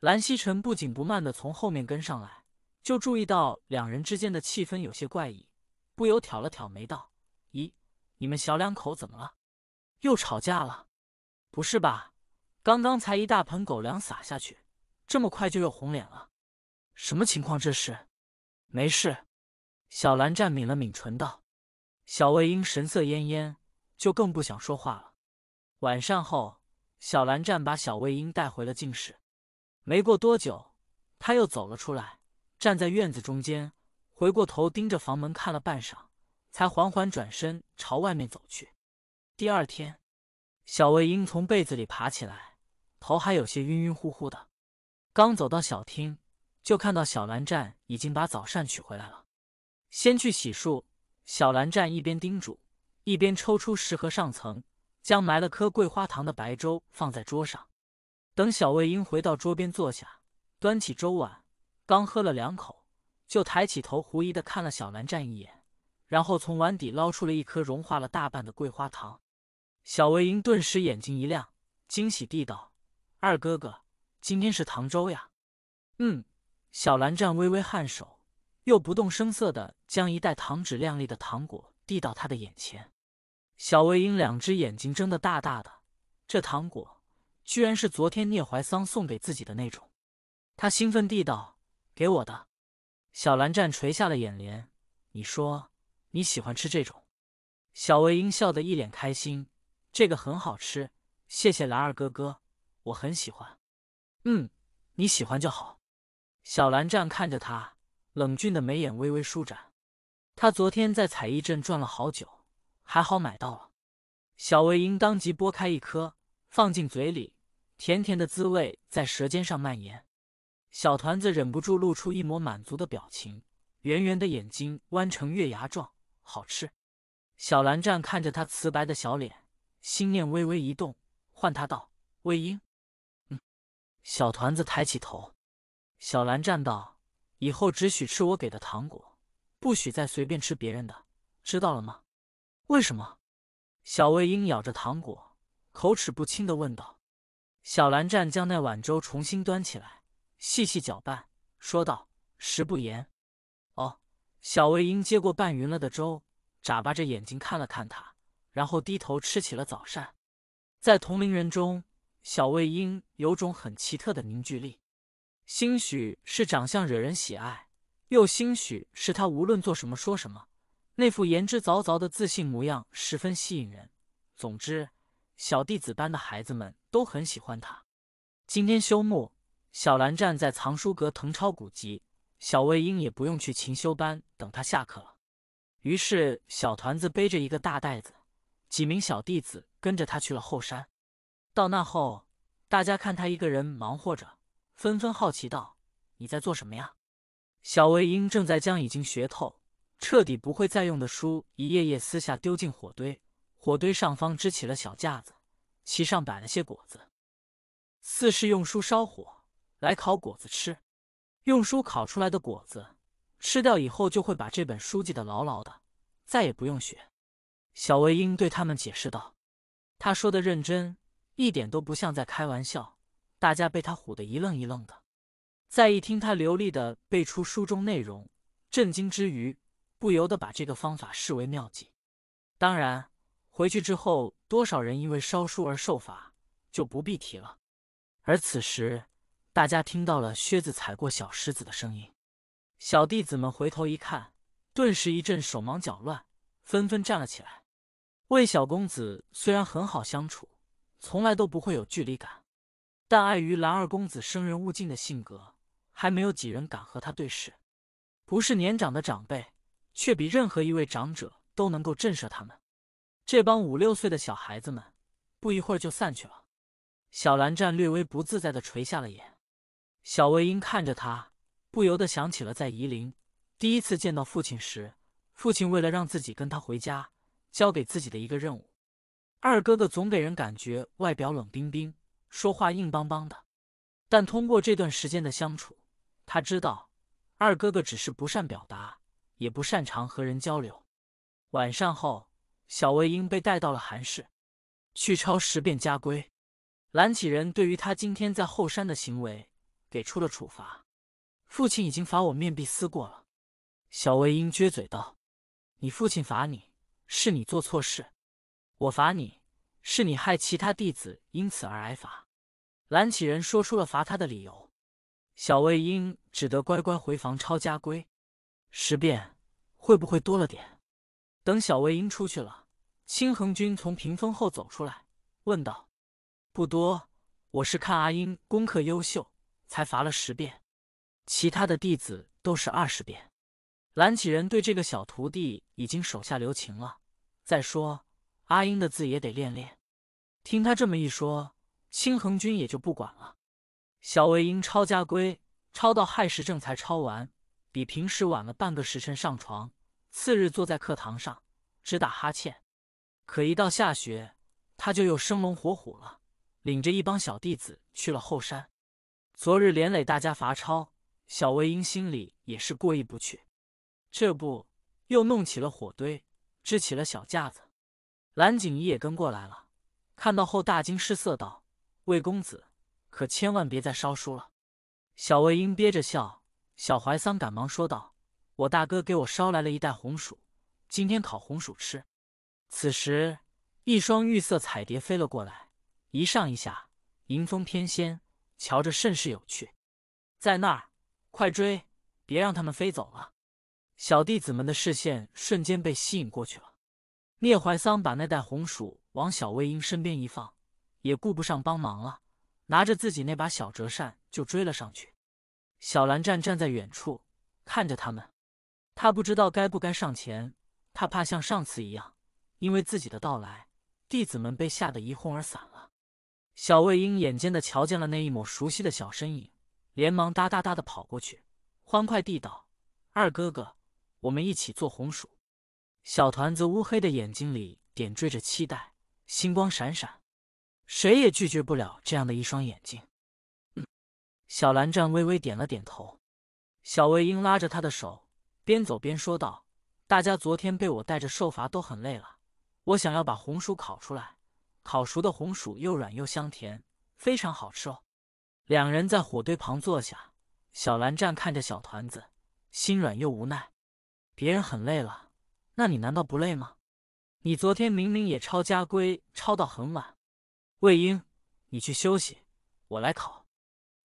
蓝曦臣不紧不慢地从后面跟上来，就注意到两人之间的气氛有些怪异，不由挑了挑眉道：“咦，你们小两口怎么了？又吵架了？不是吧？刚刚才一大盆狗粮撒下去。”这么快就又红脸了，什么情况？这是？没事。小蓝湛抿了抿唇道：“小魏婴神色恹恹，就更不想说话了。”晚上后，小蓝湛把小魏婴带回了静室。没过多久，他又走了出来，站在院子中间，回过头盯着房门看了半晌，才缓缓转身朝外面走去。第二天，小魏婴从被子里爬起来，头还有些晕晕乎乎的。刚走到小厅，就看到小蓝湛已经把早膳取回来了。先去洗漱，小蓝湛一边叮嘱，一边抽出食盒上层，将埋了颗桂花糖的白粥放在桌上。等小魏婴回到桌边坐下，端起粥碗，刚喝了两口，就抬起头狐疑的看了小蓝湛一眼，然后从碗底捞出了一颗融化了大半的桂花糖。小魏婴顿时眼睛一亮，惊喜地道：“二哥哥。”今天是唐州呀，嗯，小蓝湛微微颔首，又不动声色地将一袋糖纸亮丽的糖果递到他的眼前。小魏因两只眼睛睁得大大的，这糖果居然是昨天聂怀桑送给自己的那种。他兴奋地道：“给我的。”小蓝湛垂下了眼帘：“你说你喜欢吃这种？”小魏因笑得一脸开心：“这个很好吃，谢谢蓝二哥哥，我很喜欢。”嗯，你喜欢就好。小蓝湛看着他冷峻的眉眼微微舒展。他昨天在彩衣镇转了好久，还好买到了。小魏婴当即剥开一颗放进嘴里，甜甜的滋味在舌尖上蔓延。小团子忍不住露出一抹满足的表情，圆圆的眼睛弯成月牙状，好吃。小蓝湛看着他瓷白的小脸，心念微微一动，唤他道：“魏婴。”小团子抬起头，小兰站道：“以后只许吃我给的糖果，不许再随便吃别人的，知道了吗？”“为什么？”小魏婴咬着糖果，口齿不清的问道。小兰站将那碗粥重新端起来，细细搅拌，说道：“食不言。”“哦。”小魏婴接过拌匀了的粥，眨巴着眼睛看了看他，然后低头吃起了早膳。在同龄人中。小魏婴有种很奇特的凝聚力，兴许是长相惹人喜爱，又兴许是他无论做什么说什么，那副言之凿凿的自信模样十分吸引人。总之，小弟子班的孩子们都很喜欢他。今天休沐，小兰站在藏书阁誊抄古籍，小魏婴也不用去勤修班等他下课了。于是，小团子背着一个大袋子，几名小弟子跟着他去了后山。到那后，大家看他一个人忙活着，纷纷好奇道：“你在做什么呀？”小魏英正在将已经学透、彻底不会再用的书一页页撕下，丢进火堆。火堆上方支起了小架子，其上摆了些果子，似是用书烧火来烤果子吃。用书烤出来的果子吃掉以后，就会把这本书记得牢牢的，再也不用学。小魏英对他们解释道：“他说的认真。”一点都不像在开玩笑，大家被他唬得一愣一愣的。再一听他流利的背出书中内容，震惊之余，不由得把这个方法视为妙计。当然，回去之后多少人因为烧书而受罚就不必提了。而此时，大家听到了靴子踩过小石子的声音，小弟子们回头一看，顿时一阵手忙脚乱，纷纷站了起来。魏小公子虽然很好相处。从来都不会有距离感，但碍于蓝二公子生人勿近的性格，还没有几人敢和他对视。不是年长的长辈，却比任何一位长者都能够震慑他们。这帮五六岁的小孩子们，不一会儿就散去了。小蓝湛略微不自在的垂下了眼。小魏婴看着他，不由得想起了在夷陵第一次见到父亲时，父亲为了让自己跟他回家，交给自己的一个任务。二哥哥总给人感觉外表冷冰冰，说话硬邦邦的，但通过这段时间的相处，他知道二哥哥只是不善表达，也不擅长和人交流。晚上后，小魏婴被带到了韩室，去抄十遍家规。蓝启仁对于他今天在后山的行为给出了处罚。父亲已经罚我面壁思过了。小魏婴撅嘴道：“你父亲罚你，是你做错事。”我罚你，是你害其他弟子因此而挨罚。蓝启仁说出了罚他的理由。小魏婴只得乖乖回房抄家规，十遍会不会多了点？等小魏婴出去了，清恒君从屏风后走出来，问道：“不多，我是看阿英功课优秀，才罚了十遍，其他的弟子都是二十遍。”蓝启仁对这个小徒弟已经手下留情了。再说。阿英的字也得练练。听他这么一说，清恒君也就不管了。小魏英抄家规，抄到亥时正才抄完，比平时晚了半个时辰上床。次日坐在课堂上，只打哈欠。可一到下学，他就又生龙活虎了，领着一帮小弟子去了后山。昨日连累大家罚抄，小魏英心里也是过意不去。这不，又弄起了火堆，支起了小架子。蓝景怡也跟过来了，看到后大惊失色道：“魏公子，可千万别再烧书了。”小魏婴憋着笑，小怀桑赶忙说道：“我大哥给我捎来了一袋红薯，今天烤红薯吃。”此时，一双玉色彩蝶飞了过来，一上一下，迎风翩跹，瞧着甚是有趣。在那儿，快追，别让他们飞走了！小弟子们的视线瞬间被吸引过去了。聂怀桑把那袋红薯往小魏婴身边一放，也顾不上帮忙了，拿着自己那把小折扇就追了上去。小蓝站站在远处看着他们，他不知道该不该上前，他怕像上次一样，因为自己的到来，弟子们被吓得一哄而散了。小魏婴眼尖地瞧见了那一抹熟悉的小身影，连忙哒哒哒地跑过去，欢快地道：“二哥哥，我们一起做红薯。”小团子乌黑的眼睛里点缀着期待，星光闪闪，谁也拒绝不了这样的一双眼睛。嗯、小蓝湛微微点了点头。小魏英拉着他的手，边走边说道：“大家昨天被我带着受罚，都很累了。我想要把红薯烤出来，烤熟的红薯又软又香甜，非常好吃哦。”两人在火堆旁坐下，小蓝湛看着小团子，心软又无奈。别人很累了。那你难道不累吗？你昨天明明也抄家规，抄到很晚。魏婴，你去休息，我来考。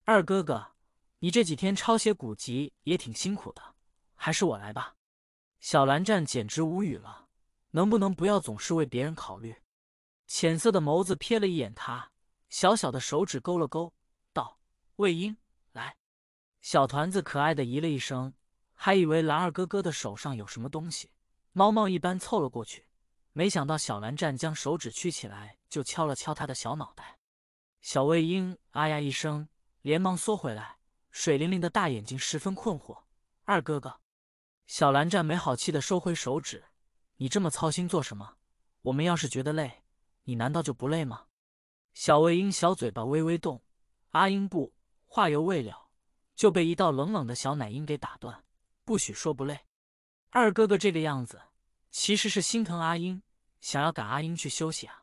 二哥哥，你这几天抄写古籍也挺辛苦的，还是我来吧。小蓝湛简直无语了，能不能不要总是为别人考虑？浅色的眸子瞥了一眼他，小小的手指勾了勾，道：“魏婴，来。”小团子可爱的咦了一声，还以为蓝二哥哥的手上有什么东西。猫猫一般凑了过去，没想到小蓝湛将手指曲起来，就敲了敲他的小脑袋。小魏婴啊呀一声，连忙缩回来，水灵灵的大眼睛十分困惑。二哥哥，小蓝湛没好气的收回手指：“你这么操心做什么？我们要是觉得累，你难道就不累吗？”小魏婴小嘴巴微微动，阿英不话犹未了，就被一道冷冷的小奶音给打断：“不许说不累，二哥哥这个样子。”其实是心疼阿英，想要赶阿英去休息啊。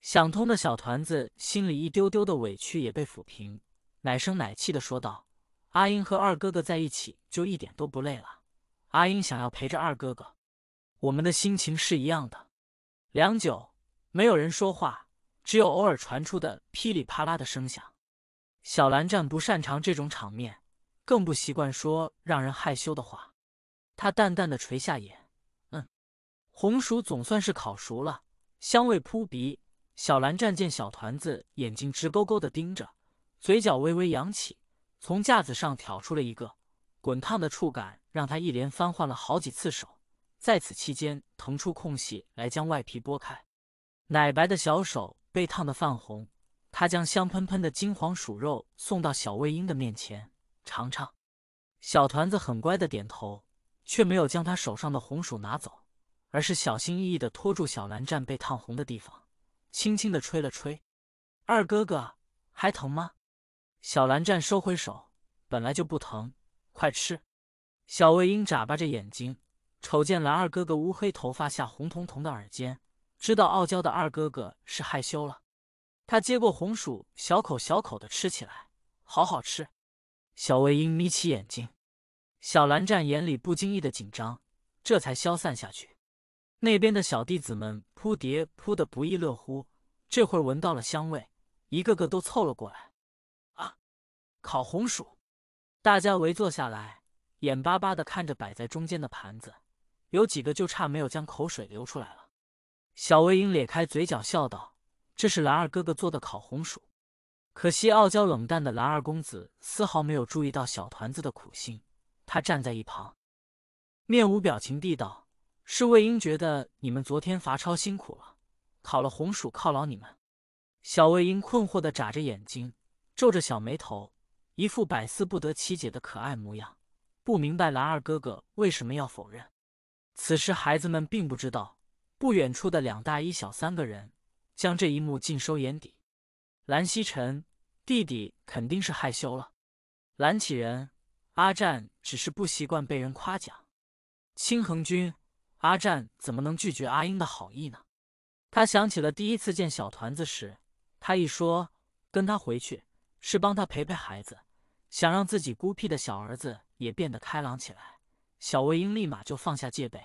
想通的小团子心里一丢丢的委屈也被抚平，奶声奶气的说道：“阿英和二哥哥在一起就一点都不累了。阿英想要陪着二哥哥，我们的心情是一样的。”良久，没有人说话，只有偶尔传出的噼里啪啦的声响。小蓝湛不擅长这种场面，更不习惯说让人害羞的话。他淡淡的垂下眼。红薯总算是烤熟了，香味扑鼻。小蓝站见小团子眼睛直勾勾的盯着，嘴角微微扬起，从架子上挑出了一个。滚烫的触感让他一连翻换了好几次手，在此期间腾出空隙来将外皮剥开。奶白的小手被烫得泛红，他将香喷喷的金黄薯肉送到小魏婴的面前尝尝。小团子很乖的点头，却没有将他手上的红薯拿走。而是小心翼翼地拖住小蓝湛被烫红的地方，轻轻地吹了吹。二哥哥还疼吗？小蓝湛收回手，本来就不疼。快吃！小魏婴眨巴着眼睛，瞅见蓝二哥哥乌黑头发下红彤彤的耳尖，知道傲娇的二哥哥是害羞了。他接过红薯，小口小口地吃起来，好好吃。小魏婴眯起眼睛。小蓝湛眼里不经意的紧张，这才消散下去。那边的小弟子们扑蝶扑得不亦乐乎，这会儿闻到了香味，一个个都凑了过来。啊，烤红薯！大家围坐下来，眼巴巴的看着摆在中间的盘子，有几个就差没有将口水流出来了。小魏婴咧开嘴角笑道：“这是蓝二哥哥做的烤红薯。”可惜，傲娇冷淡的蓝二公子丝毫没有注意到小团子的苦心，他站在一旁，面无表情地道。是魏婴觉得你们昨天罚抄辛苦了，烤了红薯犒劳你们。小魏婴困惑的眨着眼睛，皱着小眉头，一副百思不得其解的可爱模样，不明白蓝二哥哥为什么要否认。此时，孩子们并不知道，不远处的两大一小三个人将这一幕尽收眼底。蓝曦臣弟弟肯定是害羞了，蓝启仁阿战只是不习惯被人夸奖，清恒君。阿占怎么能拒绝阿英的好意呢？他想起了第一次见小团子时，他一说跟他回去是帮他陪陪孩子，想让自己孤僻的小儿子也变得开朗起来。小魏英立马就放下戒备，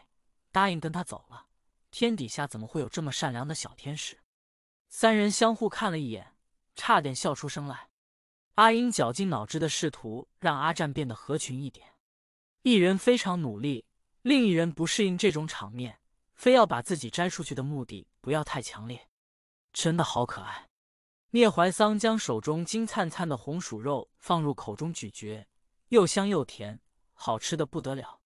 答应跟他走了。天底下怎么会有这么善良的小天使？三人相互看了一眼，差点笑出声来。阿英绞尽脑汁的试图让阿占变得合群一点，一人非常努力。另一人不适应这种场面，非要把自己摘出去的目的不要太强烈。真的好可爱！聂怀桑将手中金灿灿的红薯肉放入口中咀嚼，又香又甜，好吃的不得了。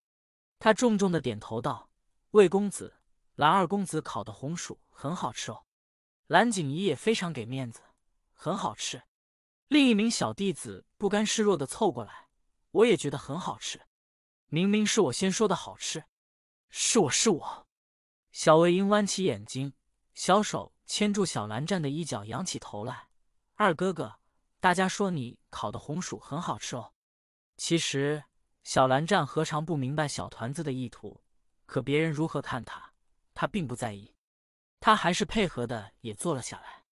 他重重的点头道：“魏公子，蓝二公子烤的红薯很好吃哦。”蓝景怡也非常给面子，很好吃。另一名小弟子不甘示弱的凑过来：“我也觉得很好吃。”明明是我先说的好吃，是我是我。小魏婴弯起眼睛，小手牵住小蓝湛的衣角，仰起头来：“二哥哥，大家说你烤的红薯很好吃哦。”其实小蓝湛何尝不明白小团子的意图，可别人如何看他，他并不在意，他还是配合的也坐了下来。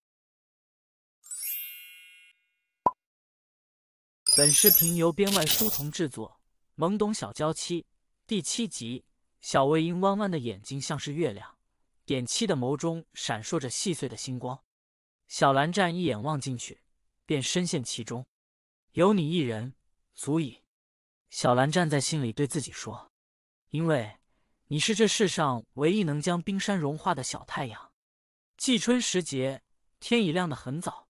本视频由编外书童制作。懵懂小娇妻第七集，小魏婴弯弯的眼睛像是月亮，点漆的眸中闪烁着细碎的星光。小蓝湛一眼望进去，便深陷其中。有你一人足矣。小蓝站在心里对自己说：“因为你是这世上唯一能将冰山融化的小太阳。”季春时节，天已亮得很早。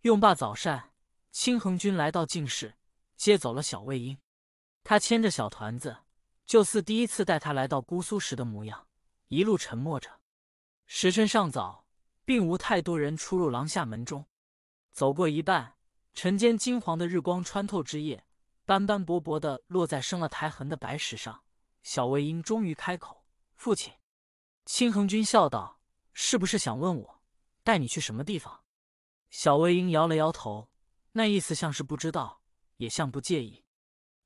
用罢早膳，青衡君来到静室，接走了小魏婴。他牵着小团子，就似第一次带他来到姑苏时的模样，一路沉默着。时辰尚早，并无太多人出入廊下门中。走过一半，晨间金黄的日光穿透枝叶，斑斑驳驳的落在生了苔痕的白石上。小魏婴终于开口：“父亲。”青恒君笑道：“是不是想问我带你去什么地方？”小魏婴摇了摇头，那意思像是不知道，也像不介意。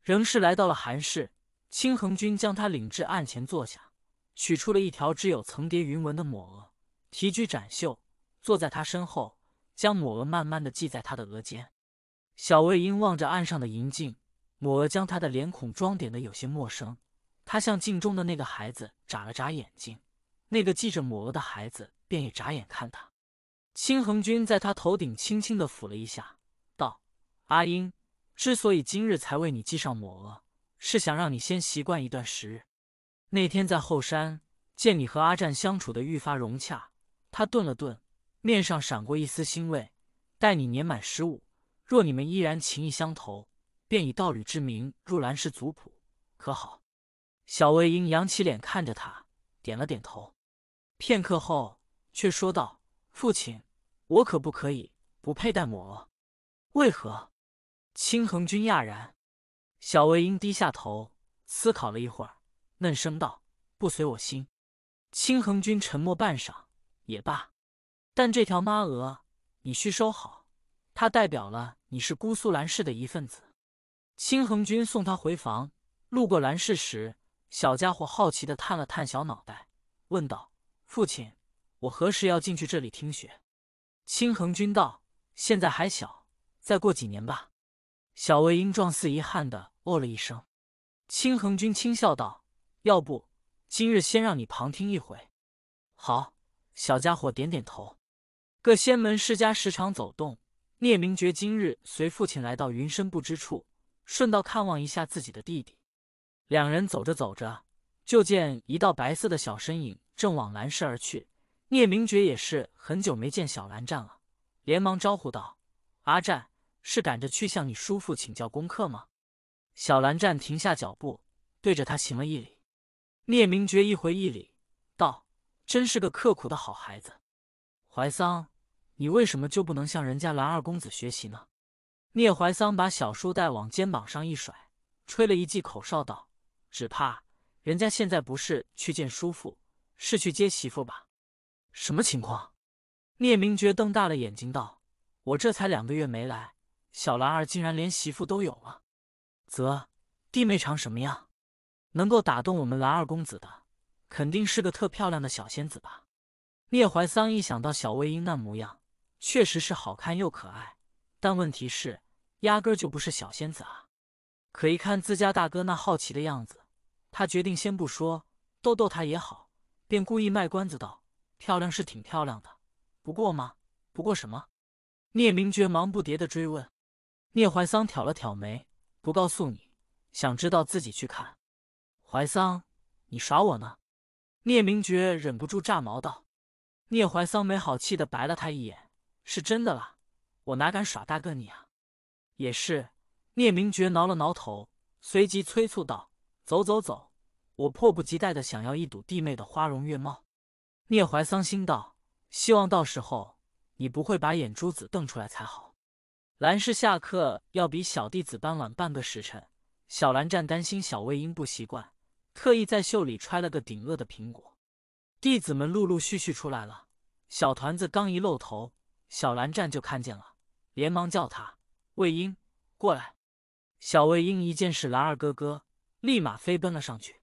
仍是来到了韩氏，青衡君将他领至案前坐下，取出了一条织有层叠云纹的抹额，提裾展袖，坐在他身后，将抹额慢慢的系在他的额间。小魏婴望着案上的银镜，抹额将他的脸孔装点的有些陌生，他向镜中的那个孩子眨了眨眼睛，那个系着抹额的孩子便也眨眼看他。青衡君在他头顶轻轻的抚了一下，道：“阿英，之所以今日才为你系上抹额，是想让你先习惯一段时日。那天在后山见你和阿占相处的愈发融洽，他顿了顿，面上闪过一丝欣慰。待你年满十五，若你们依然情意相投，便以道侣之名入兰氏族谱，可好？小魏婴扬起脸看着他，点了点头。片刻后，却说道：“父亲，我可不可以不佩戴抹额？为何？”青恒君讶然，小魏婴低下头思考了一会儿，嫩声道：“不随我心。”青恒君沉默半晌，也罢。但这条妈鹅，你需收好，它代表了你是姑苏兰氏的一份子。青恒君送他回房，路过兰氏时，小家伙好奇地探了探小脑袋，问道：“父亲，我何时要进去这里听学？”青恒君道：“现在还小，再过几年吧。”小魏英状似遗憾地哦了一声，清恒君轻笑道：“要不今日先让你旁听一回。”好，小家伙点点头。各仙门世家时常走动，聂明觉今日随父亲来到云深不知处，顺道看望一下自己的弟弟。两人走着走着，就见一道白色的小身影正往蓝室而去。聂明觉也是很久没见小蓝湛了，连忙招呼道：“阿湛。”是赶着去向你叔父请教功课吗？小蓝湛停下脚步，对着他行了一礼。聂明觉一回一礼，道：“真是个刻苦的好孩子。”怀桑，你为什么就不能向人家蓝二公子学习呢？聂怀桑把小书袋往肩膀上一甩，吹了一记口哨，道：“只怕人家现在不是去见叔父，是去接媳妇吧？”什么情况？聂明觉瞪大了眼睛，道：“我这才两个月没来。”小兰儿竟然连媳妇都有了，则弟妹长什么样？能够打动我们兰二公子的，肯定是个特漂亮的小仙子吧？聂怀桑一想到小魏婴那模样，确实是好看又可爱，但问题是压根就不是小仙子啊！可一看自家大哥那好奇的样子，他决定先不说，逗逗他也好，便故意卖关子道：“漂亮是挺漂亮的，不过嘛，不过什么？”聂明觉忙不迭的追问。聂怀桑挑了挑眉，不告诉你，想知道自己去看。怀桑，你耍我呢？聂明珏忍不住炸毛道。聂怀桑没好气的白了他一眼：“是真的啦，我哪敢耍大哥你啊？”也是，聂明珏挠了挠头，随即催促道：“走走走，我迫不及待的想要一睹弟妹的花容月貌。”聂怀桑心道：希望到时候你不会把眼珠子瞪出来才好。兰氏下课要比小弟子班晚半个时辰，小蓝湛担心小魏婴不习惯，特意在袖里揣了个顶饿的苹果。弟子们陆陆续续出来了，小团子刚一露头，小蓝湛就看见了，连忙叫他魏婴过来。小魏婴一见是兰二哥哥，立马飞奔了上去。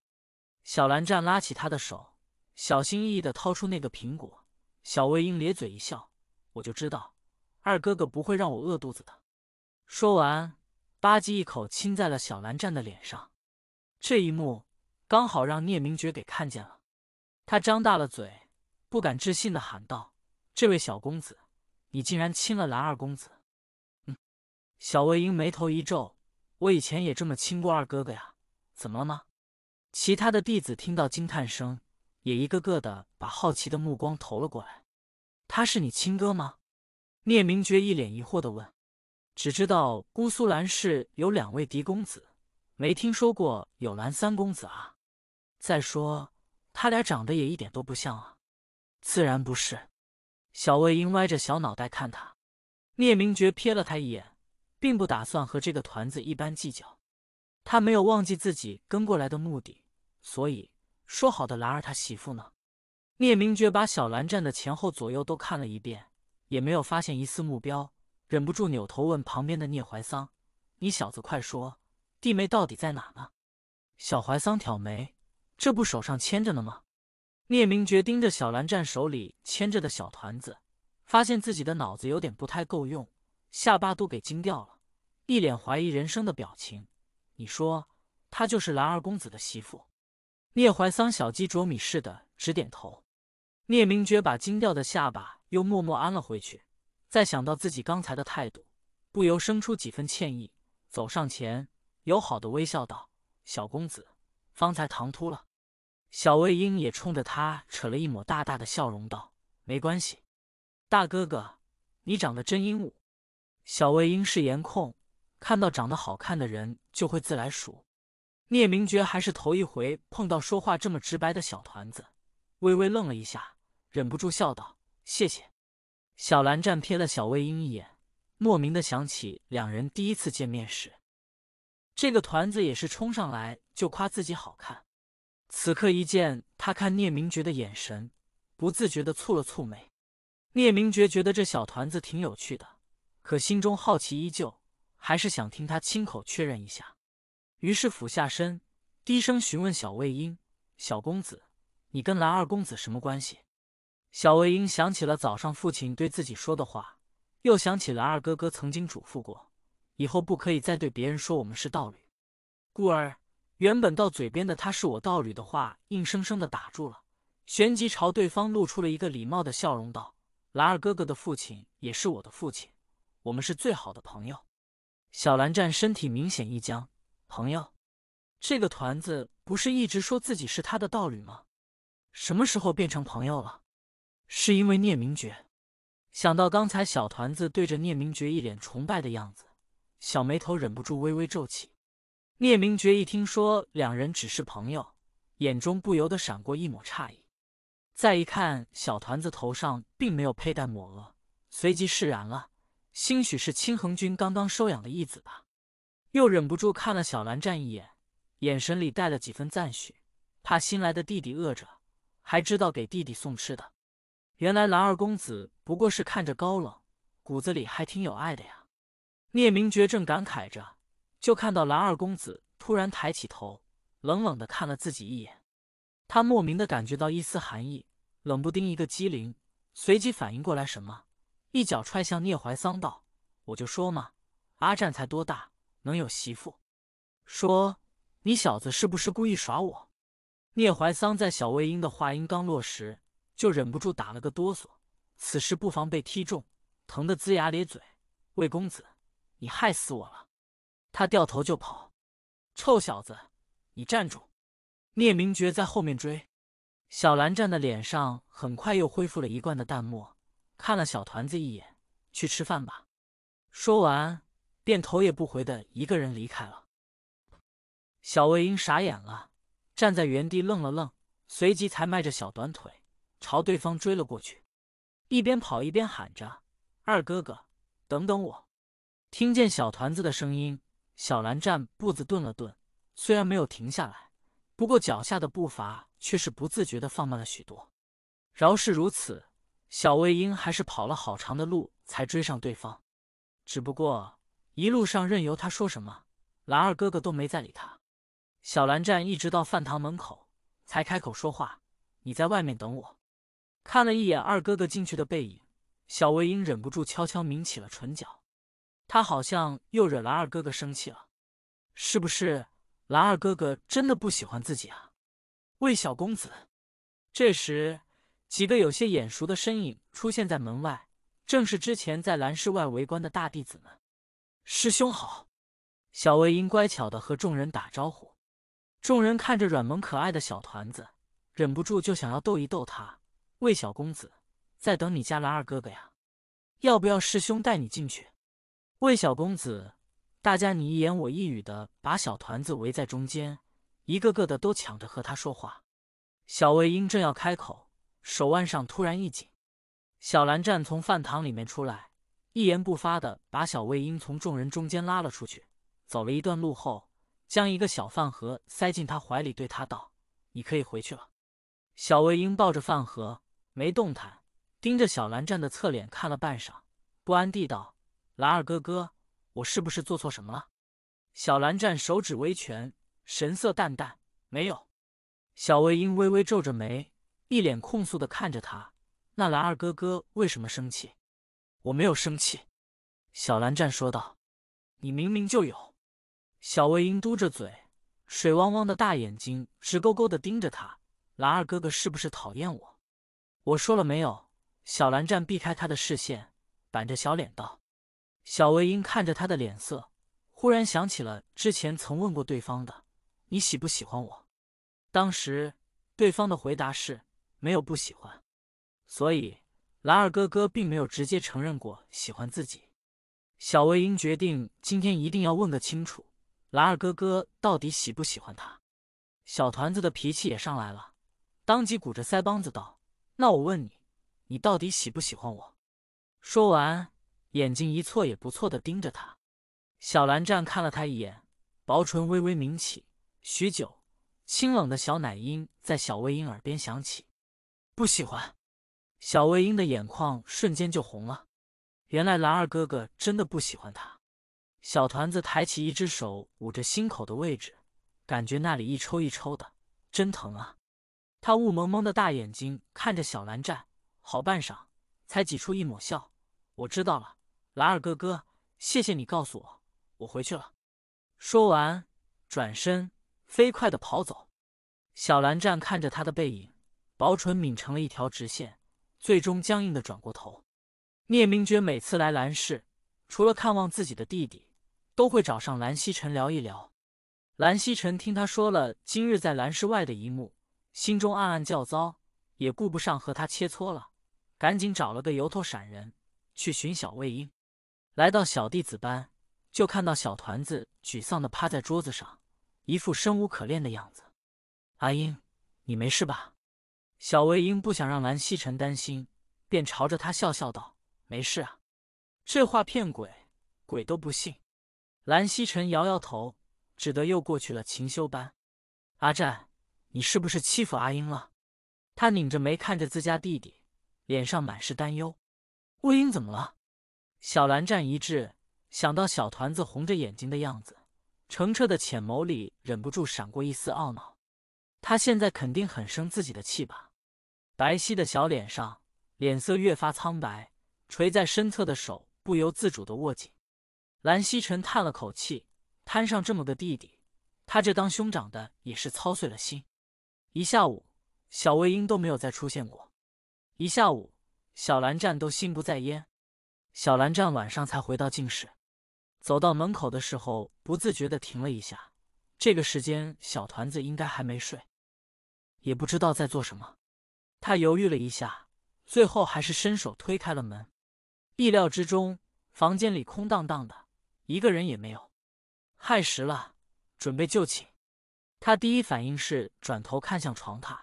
小蓝湛拉起他的手，小心翼翼地掏出那个苹果。小魏婴咧嘴一笑，我就知道。二哥哥不会让我饿肚子的。说完，吧唧一口亲在了小蓝湛的脸上。这一幕刚好让聂明觉给看见了，他张大了嘴，不敢置信的喊道：“这位小公子，你竟然亲了蓝二公子！”嗯，小魏英眉头一皱：“我以前也这么亲过二哥哥呀，怎么了吗？”其他的弟子听到惊叹声，也一个个的把好奇的目光投了过来：“他是你亲哥吗？”聂明觉一脸疑惑的问：“只知道姑苏蓝氏有两位嫡公子，没听说过有蓝三公子啊。再说他俩长得也一点都不像啊。”“自然不是。”小魏婴歪着小脑袋看他。聂明觉瞥了他一眼，并不打算和这个团子一般计较。他没有忘记自己跟过来的目的，所以说好的兰儿他媳妇呢？聂明觉把小兰站的前后左右都看了一遍。也没有发现一丝目标，忍不住扭头问旁边的聂怀桑：“你小子快说，弟妹到底在哪呢？”小怀桑挑眉：“这不手上牵着呢吗？”聂明觉盯着小蓝湛手里牵着的小团子，发现自己的脑子有点不太够用，下巴都给惊掉了，一脸怀疑人生的表情。你说，她就是蓝二公子的媳妇？聂怀桑小鸡啄米似的直点头。聂明觉把惊掉的下巴。又默默安了回去，再想到自己刚才的态度，不由生出几分歉意，走上前，友好的微笑道：“小公子，方才唐突了。”小魏婴也冲着他扯了一抹大大的笑容道：“没关系，大哥哥，你长得真英武。”小魏婴是颜控，看到长得好看的人就会自来熟。聂明觉还是头一回碰到说话这么直白的小团子，微微愣了一下，忍不住笑道。谢谢，小蓝湛瞥了小魏婴一眼，莫名的想起两人第一次见面时，这个团子也是冲上来就夸自己好看。此刻一见他看聂明觉的眼神，不自觉的蹙了蹙眉。聂明觉觉得这小团子挺有趣的，可心中好奇依旧，还是想听他亲口确认一下。于是俯下身，低声询问小魏婴：“小公子，你跟蓝二公子什么关系？”小魏英想起了早上父亲对自己说的话，又想起蓝二哥哥曾经嘱咐过，以后不可以再对别人说我们是道侣。故而，原本到嘴边的他是我道侣的话，硬生生的打住了。旋即朝对方露出了一个礼貌的笑容，道：“蓝二哥哥的父亲也是我的父亲，我们是最好的朋友。”小蓝湛身体明显一僵，朋友？这个团子不是一直说自己是他的道侣吗？什么时候变成朋友了？是因为聂明觉，想到刚才小团子对着聂明觉一脸崇拜的样子，小眉头忍不住微微皱起。聂明觉一听说两人只是朋友，眼中不由得闪过一抹诧异。再一看小团子头上并没有佩戴抹额，随即释然了，兴许是青衡君刚刚收养的义子吧。又忍不住看了小蓝湛一眼，眼神里带了几分赞许，怕新来的弟弟饿着，还知道给弟弟送吃的。原来蓝二公子不过是看着高冷，骨子里还挺有爱的呀。聂明觉正感慨着，就看到蓝二公子突然抬起头，冷冷的看了自己一眼。他莫名的感觉到一丝寒意，冷不丁一个机灵，随即反应过来什么，一脚踹向聂怀桑道：“我就说嘛，阿战才多大，能有媳妇？说你小子是不是故意耍我？”聂怀桑在小魏婴的话音刚落时。就忍不住打了个哆嗦，此时不妨被踢中，疼得龇牙咧嘴。魏公子，你害死我了！他掉头就跑。臭小子，你站住！聂明觉在后面追。小蓝站的脸上很快又恢复了一贯的淡漠，看了小团子一眼，去吃饭吧。说完，便头也不回的一个人离开了。小魏英傻眼了，站在原地愣了愣，随即才迈着小短腿。朝对方追了过去，一边跑一边喊着：“二哥哥，等等我！”听见小团子的声音，小蓝站步子顿了顿，虽然没有停下来，不过脚下的步伐却是不自觉的放慢了许多。饶是如此，小魏婴还是跑了好长的路才追上对方。只不过一路上任由他说什么，蓝二哥哥都没再理他。小蓝站一直到饭堂门口才开口说话：“你在外面等我。”看了一眼二哥哥进去的背影，小魏婴忍不住悄悄抿起了唇角。他好像又惹蓝二哥哥生气了，是不是？蓝二哥哥真的不喜欢自己啊？魏小公子。这时，几个有些眼熟的身影出现在门外，正是之前在蓝室外围观的大弟子们。师兄好！小魏婴乖巧的和众人打招呼。众人看着软萌可爱的小团子，忍不住就想要逗一逗他。魏小公子在等你家兰二哥哥呀，要不要师兄带你进去？魏小公子，大家你一言我一语的把小团子围在中间，一个个的都抢着和他说话。小魏婴正要开口，手腕上突然一紧。小蓝湛从饭堂里面出来，一言不发的把小魏婴从众人中间拉了出去。走了一段路后，将一个小饭盒塞进他怀里，对他道：“你可以回去了。”小魏婴抱着饭盒。没动弹，盯着小蓝站的侧脸看了半晌，不安地道：“蓝二哥哥，我是不是做错什么了？”小蓝站手指微拳，神色淡淡：“没有。”小魏婴微微皱着眉，一脸控诉的看着他：“那蓝二哥哥为什么生气？”“我没有生气。”小蓝站说道。“你明明就有。”小魏婴嘟着嘴，水汪汪的大眼睛直勾勾的盯着他：“蓝二哥哥是不是讨厌我？”我说了没有？小蓝站避开他的视线，板着小脸道：“小魏英看着他的脸色，忽然想起了之前曾问过对方的‘你喜不喜欢我’，当时对方的回答是没有不喜欢，所以蓝二哥哥并没有直接承认过喜欢自己。”小魏英决定今天一定要问个清楚，蓝二哥哥到底喜不喜欢他？小团子的脾气也上来了，当即鼓着腮帮子道。那我问你，你到底喜不喜欢我？说完，眼睛一错也不错的盯着他。小蓝湛看了他一眼，薄唇微微抿起，许久，清冷的小奶音在小魏婴耳边响起：“不喜欢。”小魏婴的眼眶瞬间就红了，原来蓝二哥哥真的不喜欢他。小团子抬起一只手捂着心口的位置，感觉那里一抽一抽的，真疼啊。他雾蒙蒙的大眼睛看着小蓝湛，好半晌才挤出一抹笑：“我知道了，蓝二哥哥，谢谢你告诉我，我回去了。”说完，转身飞快地跑走。小蓝湛看着他的背影，薄唇抿成了一条直线，最终僵硬地转过头。聂明觉每次来兰氏，除了看望自己的弟弟，都会找上蓝曦臣聊一聊。蓝曦臣听他说了今日在兰氏外的一幕。心中暗暗叫糟，也顾不上和他切磋了，赶紧找了个由头闪人，去寻小魏婴。来到小弟子班，就看到小团子沮丧地趴在桌子上，一副生无可恋的样子。阿英，你没事吧？小魏婴不想让蓝曦臣担心，便朝着他笑笑道：“没事啊。”这话骗鬼，鬼都不信。蓝曦臣摇摇头，只得又过去了勤修班。阿战。你是不是欺负阿英了？他拧着眉看着自家弟弟，脸上满是担忧。魏英怎么了？小蓝站一滞，想到小团子红着眼睛的样子，澄澈的浅眸里忍不住闪过一丝懊恼。他现在肯定很生自己的气吧？白皙的小脸上脸色越发苍白，垂在身侧的手不由自主地握紧。蓝希晨叹了口气，摊上这么个弟弟，他这当兄长的也是操碎了心。一下午，小魏婴都没有再出现过。一下午，小蓝湛都心不在焉。小蓝湛晚上才回到静室，走到门口的时候，不自觉的停了一下。这个时间，小团子应该还没睡，也不知道在做什么。他犹豫了一下，最后还是伸手推开了门。意料之中，房间里空荡荡的，一个人也没有。亥时了，准备就寝。他第一反应是转头看向床榻，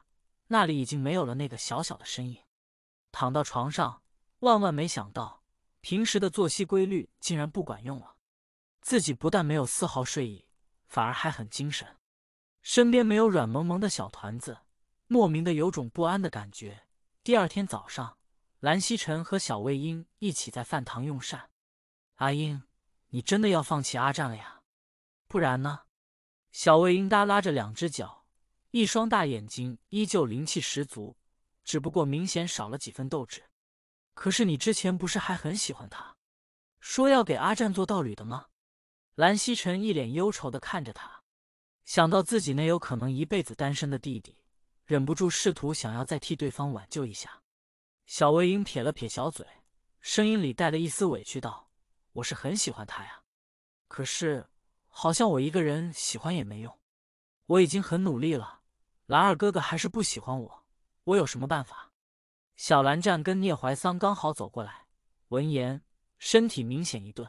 那里已经没有了那个小小的身影。躺到床上，万万没想到，平时的作息规律竟然不管用了，自己不但没有丝毫睡意，反而还很精神。身边没有软萌萌的小团子，莫名的有种不安的感觉。第二天早上，蓝曦臣和小魏婴一起在饭堂用膳。“阿英，你真的要放弃阿战了呀？不然呢？”小魏英耷拉着两只脚，一双大眼睛依旧灵气十足，只不过明显少了几分斗志。可是你之前不是还很喜欢他，说要给阿占做道侣的吗？蓝曦臣一脸忧愁的看着他，想到自己那有可能一辈子单身的弟弟，忍不住试图想要再替对方挽救一下。小魏英撇了撇小嘴，声音里带了一丝委屈道：“我是很喜欢他呀，可是……”好像我一个人喜欢也没用，我已经很努力了，蓝二哥哥还是不喜欢我，我有什么办法？小蓝湛跟聂怀桑刚好走过来，闻言身体明显一顿。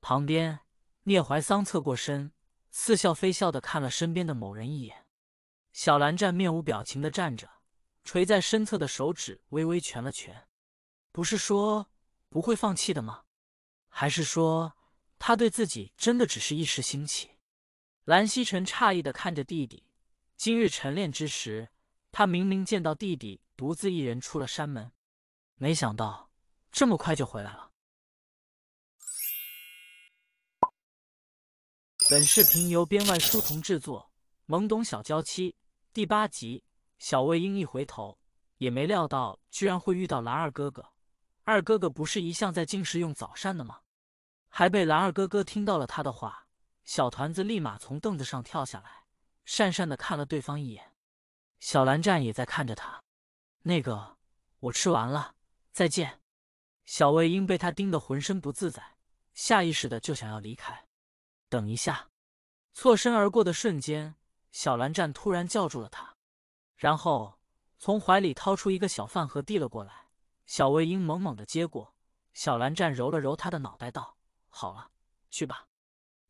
旁边，聂怀桑侧过身，似笑非笑的看了身边的某人一眼。小蓝湛面无表情的站着，垂在身侧的手指微微蜷了蜷。不是说不会放弃的吗？还是说？他对自己真的只是一时兴起。蓝曦臣诧异的看着弟弟。今日晨练之时，他明明见到弟弟独自一人出了山门，没想到这么快就回来了。本视频由编外书童制作，《懵懂小娇妻》第八集。小魏婴一回头，也没料到居然会遇到蓝二哥哥。二哥哥不是一向在静室用早膳的吗？还被蓝二哥哥听到了他的话，小团子立马从凳子上跳下来，讪讪的看了对方一眼。小蓝湛也在看着他。那个，我吃完了，再见。小魏因被他盯得浑身不自在，下意识的就想要离开。等一下，错身而过的瞬间，小蓝湛突然叫住了他，然后从怀里掏出一个小饭盒递了过来。小魏因猛猛的接过，小蓝湛揉了揉他的脑袋，道。好了，去吧。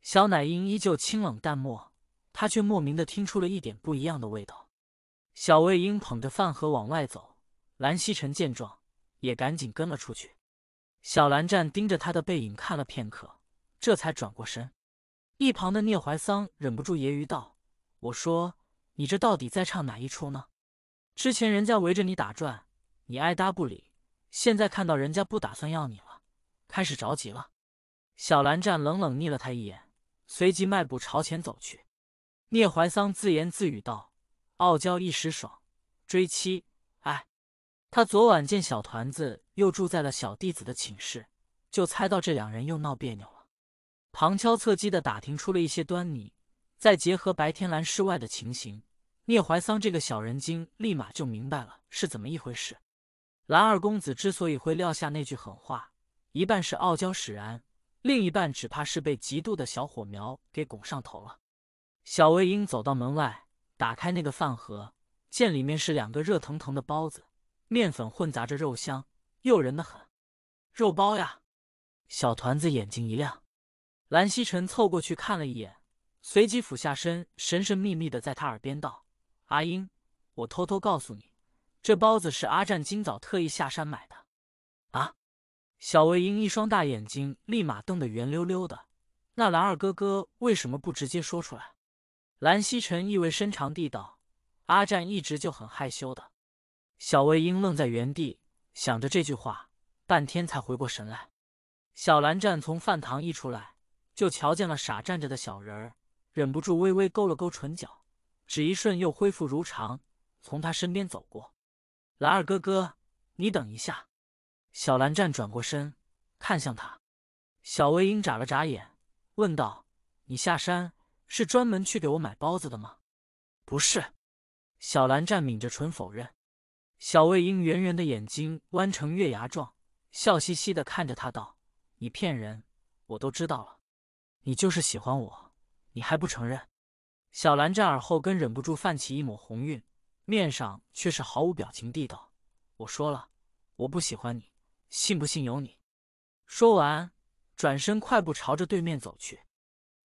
小奶音依旧清冷淡漠，他却莫名的听出了一点不一样的味道。小魏婴捧着饭盒往外走，蓝曦臣见状也赶紧跟了出去。小蓝湛盯着他的背影看了片刻，这才转过身。一旁的聂怀桑忍不住揶揄道：“我说，你这到底在唱哪一出呢？之前人家围着你打转，你爱搭不理，现在看到人家不打算要你了，开始着急了。”小蓝湛冷冷睨了他一眼，随即迈步朝前走去。聂怀桑自言自语道：“傲娇一时爽，追妻哎。”他昨晚见小团子又住在了小弟子的寝室，就猜到这两人又闹别扭了。旁敲侧击的打听出了一些端倪，再结合白天蓝室外的情形，聂怀桑这个小人精立马就明白了是怎么一回事。蓝二公子之所以会撂下那句狠话，一半是傲娇使然。另一半只怕是被嫉妒的小火苗给拱上头了。小魏英走到门外，打开那个饭盒，见里面是两个热腾腾的包子，面粉混杂着肉香，诱人的很。肉包呀！小团子眼睛一亮。蓝曦臣凑过去看了一眼，随即俯下身，神神秘秘的在他耳边道：“阿英，我偷偷告诉你，这包子是阿战今早特意下山买的。”啊！小魏婴一双大眼睛立马瞪得圆溜溜的，那蓝二哥哥为什么不直接说出来？蓝曦臣意味深长地道：“阿湛一直就很害羞的。”小魏婴愣在原地，想着这句话，半天才回过神来。小蓝湛从饭堂一出来，就瞧见了傻站着的小人儿，忍不住微微勾了勾唇角，只一瞬又恢复如常，从他身边走过。“蓝二哥哥，你等一下。”小蓝湛转过身，看向他。小魏婴眨了眨眼，问道：“你下山是专门去给我买包子的吗？”“不是。”小蓝湛抿着唇否认。小魏婴圆圆的眼睛弯成月牙状，笑嘻嘻的看着他道：“你骗人，我都知道了。你就是喜欢我，你还不承认？”小蓝湛耳后根忍不住泛起一抹红晕，面上却是毫无表情地道：“我说了，我不喜欢你。”信不信由你。说完，转身快步朝着对面走去。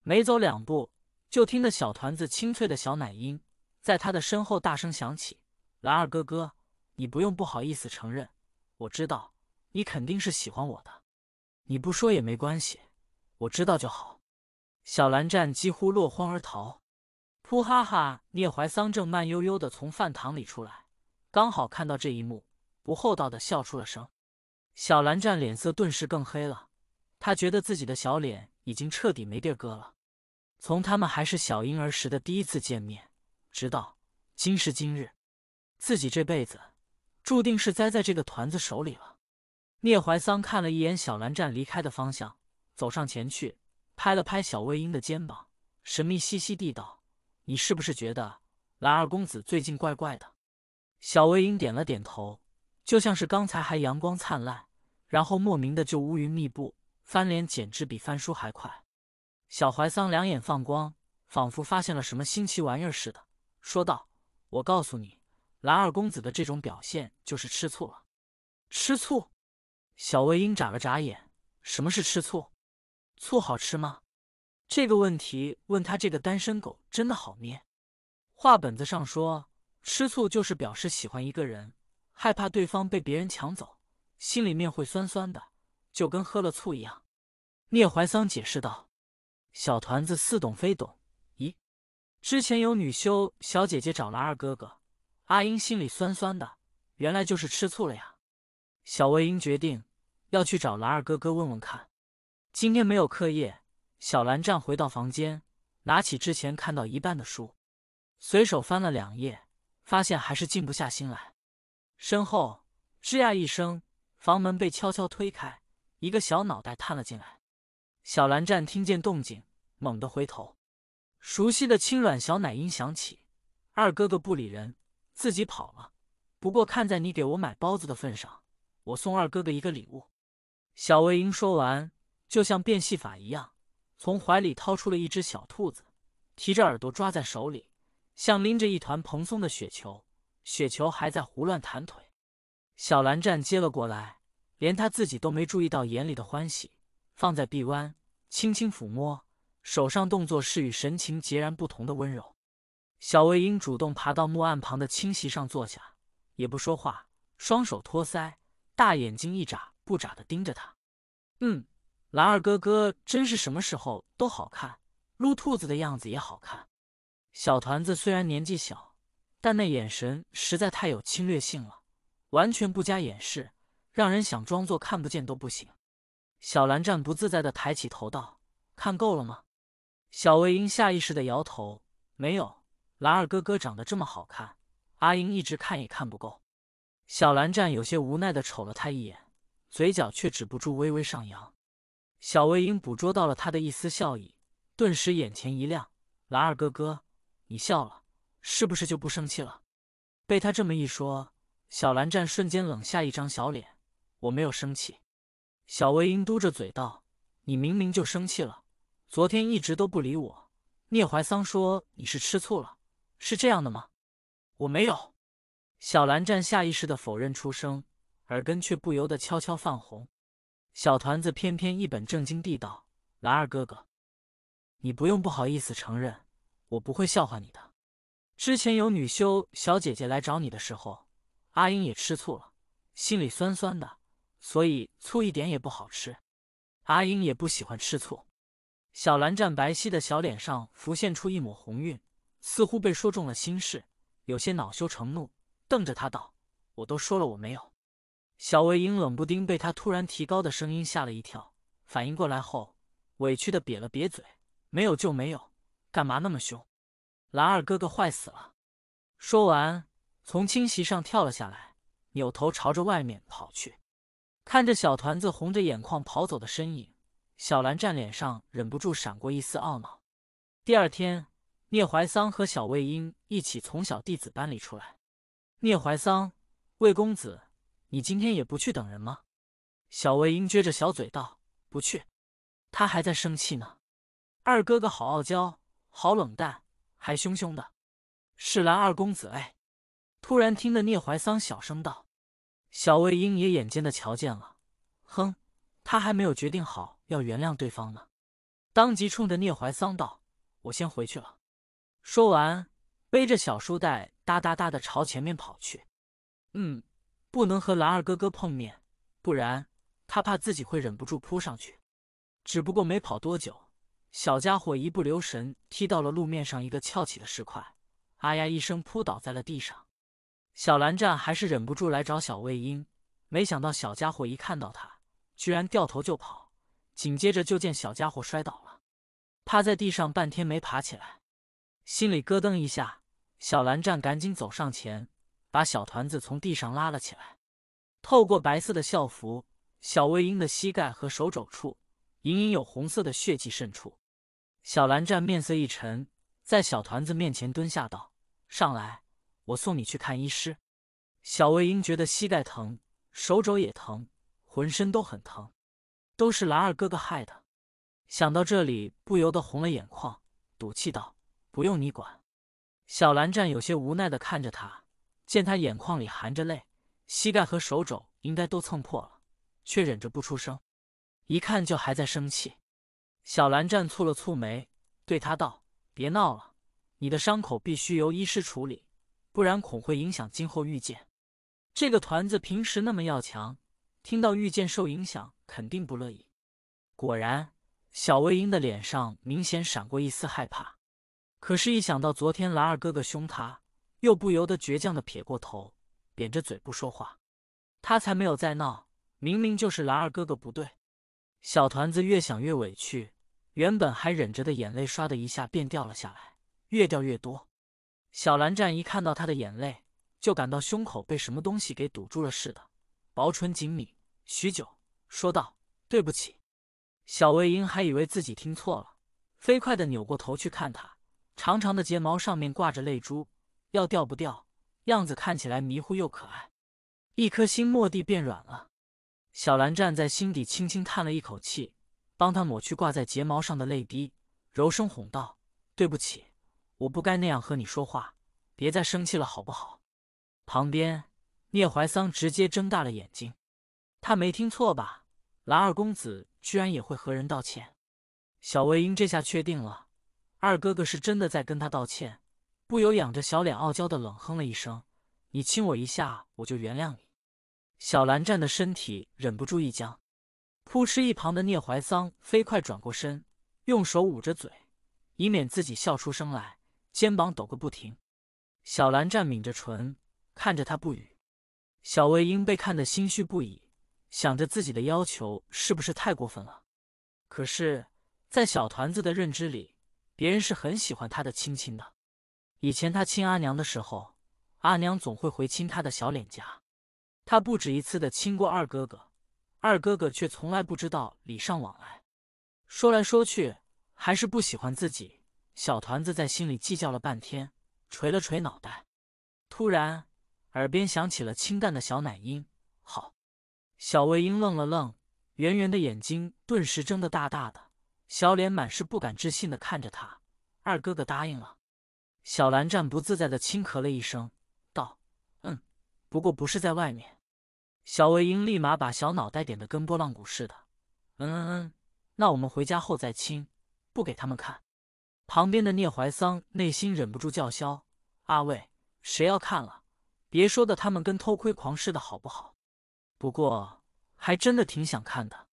没走两步，就听得小团子清脆的小奶音在他的身后大声响起：“蓝二哥哥，你不用不好意思承认，我知道你肯定是喜欢我的。你不说也没关系，我知道就好。”小蓝湛几乎落荒而逃。噗哈哈！聂怀桑正慢悠悠的从饭堂里出来，刚好看到这一幕，不厚道的笑出了声。小蓝湛脸色顿时更黑了，他觉得自己的小脸已经彻底没地儿搁了。从他们还是小婴儿时的第一次见面，直到今时今日，自己这辈子注定是栽在这个团子手里了。聂怀桑看了一眼小蓝湛离开的方向，走上前去，拍了拍小魏婴的肩膀，神秘兮兮地道：“你是不是觉得蓝二公子最近怪怪的？”小魏婴点了点头，就像是刚才还阳光灿烂。然后莫名的就乌云密布，翻脸简直比翻书还快。小怀桑两眼放光，仿佛发现了什么新奇玩意儿似的，说道：“我告诉你，蓝二公子的这种表现就是吃醋了。吃醋？”小魏英眨了眨眼：“什么是吃醋？醋好吃吗？”这个问题问他这个单身狗真的好捏。话本子上说，吃醋就是表示喜欢一个人，害怕对方被别人抢走。心里面会酸酸的，就跟喝了醋一样。”聂怀桑解释道。小团子似懂非懂：“咦，之前有女修小姐姐找蓝二哥哥，阿英心里酸酸的，原来就是吃醋了呀。”小魏英决定要去找蓝二哥哥问问看。今天没有课业，小蓝湛回到房间，拿起之前看到一半的书，随手翻了两页，发现还是静不下心来。身后，吱呀一声。房门被悄悄推开，一个小脑袋探了进来。小蓝站听见动静，猛地回头，熟悉的轻软小奶音响起：“二哥哥不理人，自己跑了。不过看在你给我买包子的份上，我送二哥哥一个礼物。”小魏婴说完，就像变戏法一样，从怀里掏出了一只小兔子，提着耳朵抓在手里，像拎着一团蓬松的雪球，雪球还在胡乱弹腿。小蓝湛接了过来，连他自己都没注意到眼里的欢喜，放在臂弯，轻轻抚摸，手上动作是与神情截然不同的温柔。小魏婴主动爬到木案旁的青席上坐下，也不说话，双手托腮，大眼睛一眨不眨地盯着他。嗯，蓝二哥哥真是什么时候都好看，撸兔子的样子也好看。小团子虽然年纪小，但那眼神实在太有侵略性了。完全不加掩饰，让人想装作看不见都不行。小蓝湛不自在的抬起头道：“看够了吗？”小魏英下意识的摇头：“没有。”蓝二哥哥长得这么好看，阿英一直看也看不够。小蓝湛有些无奈的瞅了他一眼，嘴角却止不住微微上扬。小魏英捕捉到了他的一丝笑意，顿时眼前一亮：“蓝二哥哥，你笑了，是不是就不生气了？”被他这么一说。小蓝湛瞬间冷下一张小脸，我没有生气。小魏婴嘟着嘴道：“你明明就生气了，昨天一直都不理我。”聂怀桑说：“你是吃醋了，是这样的吗？”我没有。小蓝湛下意识的否认出声，耳根却不由得悄悄泛红。小团子偏偏一本正经地道：“蓝二哥哥，你不用不好意思承认，我不会笑话你的。之前有女修小姐姐来找你的时候。”阿英也吃醋了，心里酸酸的，所以醋一点也不好吃。阿英也不喜欢吃醋。小蓝湛白皙的小脸上浮现出一抹红晕，似乎被说中了心事，有些恼羞成怒，瞪着他道：“我都说了我没有。”小魏英冷不丁被他突然提高的声音吓了一跳，反应过来后，委屈的瘪了瘪嘴：“没有就没有，干嘛那么凶？蓝二哥哥坏死了。”说完。从青席上跳了下来，扭头朝着外面跑去。看着小团子红着眼眶跑走的身影，小蓝湛脸上忍不住闪过一丝懊恼。第二天，聂怀桑和小魏婴一起从小弟子班里出来。聂怀桑，魏公子，你今天也不去等人吗？小魏婴撅着小嘴道：“不去，他还在生气呢。二哥哥好傲娇，好冷淡，还凶凶的。是蓝二公子哎。”突然听得聂怀桑小声道，小魏婴也眼尖的瞧见了，哼，他还没有决定好要原谅对方呢，当即冲着聂怀桑道：“我先回去了。”说完，背着小书袋哒哒哒的朝前面跑去。嗯，不能和蓝二哥哥碰面，不然他怕自己会忍不住扑上去。只不过没跑多久，小家伙一不留神踢到了路面上一个翘起的石块，啊呀一声扑倒在了地上。小蓝湛还是忍不住来找小魏婴，没想到小家伙一看到他，居然掉头就跑。紧接着就见小家伙摔倒了，趴在地上半天没爬起来，心里咯噔一下。小蓝湛赶紧走上前，把小团子从地上拉了起来。透过白色的校服，小魏婴的膝盖和手肘处隐隐有红色的血迹渗出。小蓝湛面色一沉，在小团子面前蹲下道：“上来。”我送你去看医师。小魏英觉得膝盖疼，手肘也疼，浑身都很疼，都是兰二哥哥害的。想到这里，不由得红了眼眶，赌气道：“不用你管。”小蓝湛有些无奈的看着他，见他眼眶里含着泪，膝盖和手肘应该都蹭破了，却忍着不出声，一看就还在生气。小蓝湛蹙了蹙眉，对他道：“别闹了，你的伤口必须由医师处理。”不然恐会影响今后御剑。这个团子平时那么要强，听到御剑受影响，肯定不乐意。果然，小魏婴的脸上明显闪过一丝害怕，可是，一想到昨天蓝二哥哥凶他，又不由得倔强的撇过头，扁着嘴不说话。他才没有再闹，明明就是蓝二哥哥不对。小团子越想越委屈，原本还忍着的眼泪，唰的一下便掉了下来，越掉越多。小蓝湛一看到他的眼泪，就感到胸口被什么东西给堵住了似的，薄唇紧抿，许久，说道：“对不起。”小魏婴还以为自己听错了，飞快的扭过头去看他，长长的睫毛上面挂着泪珠，要掉不掉，样子看起来迷糊又可爱，一颗心蓦地变软了。小蓝湛在心底轻轻叹了一口气，帮他抹去挂在睫毛上的泪滴，柔声哄道：“对不起。”我不该那样和你说话，别再生气了，好不好？旁边，聂怀桑直接睁大了眼睛，他没听错吧？蓝二公子居然也会和人道歉？小魏婴这下确定了，二哥哥是真的在跟他道歉，不由仰着小脸，傲娇的冷哼了一声：“你亲我一下，我就原谅你。”小蓝湛的身体忍不住一僵，扑哧，一旁的聂怀桑飞快转过身，用手捂着嘴，以免自己笑出声来。肩膀抖个不停，小蓝站抿着唇看着他不语。小魏婴被看得心虚不已，想着自己的要求是不是太过分了？可是，在小团子的认知里，别人是很喜欢他的亲亲的。以前他亲阿娘的时候，阿娘总会回亲他的小脸颊。他不止一次的亲过二哥哥，二哥哥却从来不知道礼尚往来。说来说去，还是不喜欢自己。小团子在心里计较了半天，捶了捶脑袋，突然耳边响起了清淡的小奶音：“好。”小魏婴愣了愣，圆圆的眼睛顿时睁得大大的，小脸满是不敢置信的看着他。二哥哥答应了。小蓝湛不自在的轻咳了一声，道：“嗯，不过不是在外面。”小魏婴立马把小脑袋点得跟拨浪鼓似的：“嗯嗯嗯，那我们回家后再亲，不给他们看。”旁边的聂怀桑内心忍不住叫嚣：“阿卫，谁要看了？别说的他们跟偷窥狂似的，好不好？不过还真的挺想看的，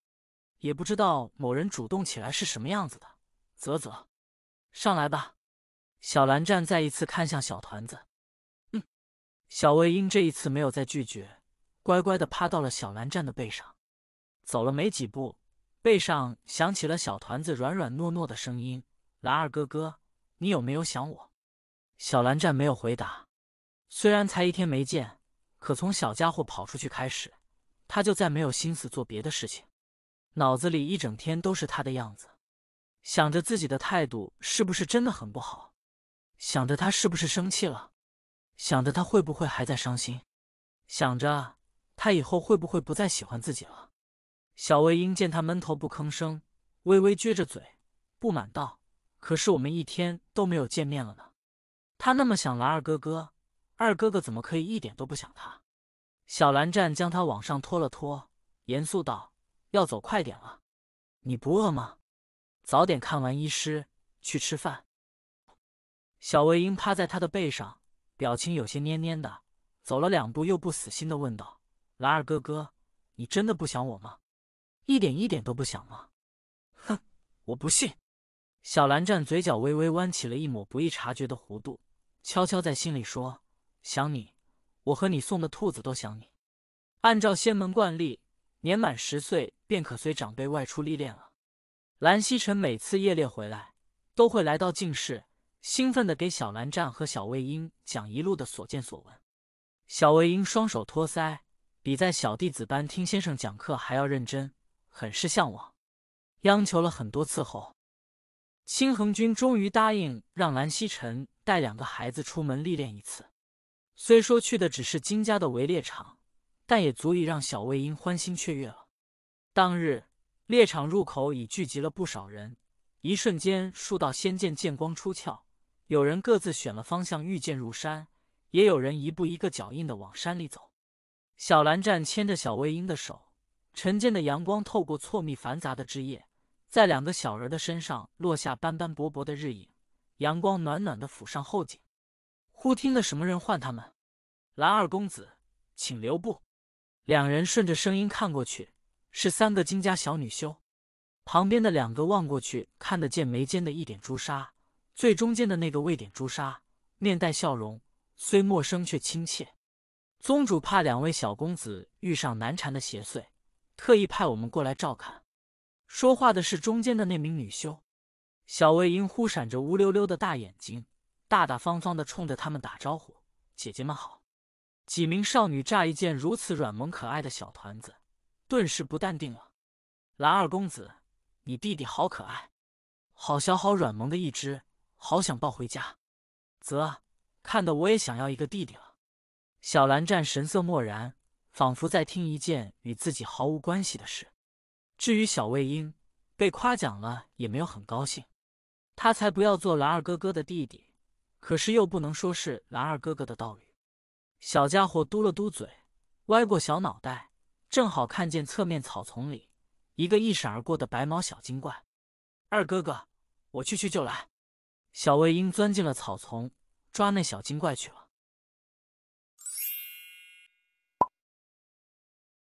也不知道某人主动起来是什么样子的。”啧啧，上来吧，小蓝湛再一次看向小团子。嗯，小魏英这一次没有再拒绝，乖乖的趴到了小蓝湛的背上。走了没几步，背上响起了小团子软软糯糯的声音。蓝二哥哥，你有没有想我？小蓝湛没有回答。虽然才一天没见，可从小家伙跑出去开始，他就再没有心思做别的事情，脑子里一整天都是他的样子。想着自己的态度是不是真的很不好，想着他是不是生气了，想着他会不会还在伤心，想着他以后会不会不再喜欢自己了。小魏英见他闷头不吭声，微微撅着嘴，不满道。可是我们一天都没有见面了呢，他那么想蓝二哥哥，二哥哥怎么可以一点都不想他？小蓝湛将他往上拖了拖，严肃道：“要走快点了，你不饿吗？早点看完医师，去吃饭。”小魏婴趴在他的背上，表情有些蔫蔫的，走了两步又不死心的问道：“蓝二哥哥，你真的不想我吗？一点一点都不想吗？”哼，我不信。小蓝湛嘴角微微弯起了一抹不易察觉的弧度，悄悄在心里说：“想你，我和你送的兔子都想你。”按照仙门惯例，年满十岁便可随长辈外出历练了。蓝曦臣每次夜猎回来，都会来到静室，兴奋地给小蓝湛和小魏婴讲一路的所见所闻。小魏婴双手托腮，比在小弟子班听先生讲课还要认真，很是向往。央求了很多次后。青恒君终于答应让蓝曦臣带两个孩子出门历练一次，虽说去的只是金家的围猎场，但也足以让小魏婴欢欣雀跃了。当日猎场入口已聚集了不少人，一瞬间数道仙剑剑光出鞘，有人各自选了方向御剑入山，也有人一步一个脚印的往山里走。小蓝湛牵着小魏婴的手，晨间的阳光透过错密繁杂的枝叶。在两个小人的身上落下斑斑驳驳的日影，阳光暖暖的抚上后颈。忽听得什么人唤他们：“蓝二公子，请留步。”两人顺着声音看过去，是三个金家小女修。旁边的两个望过去，看得见眉间的一点朱砂；最中间的那个未点朱砂，面带笑容，虽陌生却亲切。宗主怕两位小公子遇上难缠的邪祟，特意派我们过来照看。说话的是中间的那名女修，小魏婴忽闪着乌溜溜的大眼睛，大大方方的冲着他们打招呼：“姐姐们好！”几名少女乍一见如此软萌可爱的小团子，顿时不淡定了：“蓝二公子，你弟弟好可爱，好小好软萌的一只，好想抱回家。”“啧，看得我也想要一个弟弟了。”小蓝湛神色漠然，仿佛在听一件与自己毫无关系的事。至于小魏婴，被夸奖了也没有很高兴，他才不要做蓝二哥哥的弟弟，可是又不能说是蓝二哥哥的道理。小家伙嘟了嘟嘴，歪过小脑袋，正好看见侧面草丛里一个一闪而过的白毛小精怪。二哥哥，我去去就来。小魏婴钻进了草丛，抓那小精怪去了。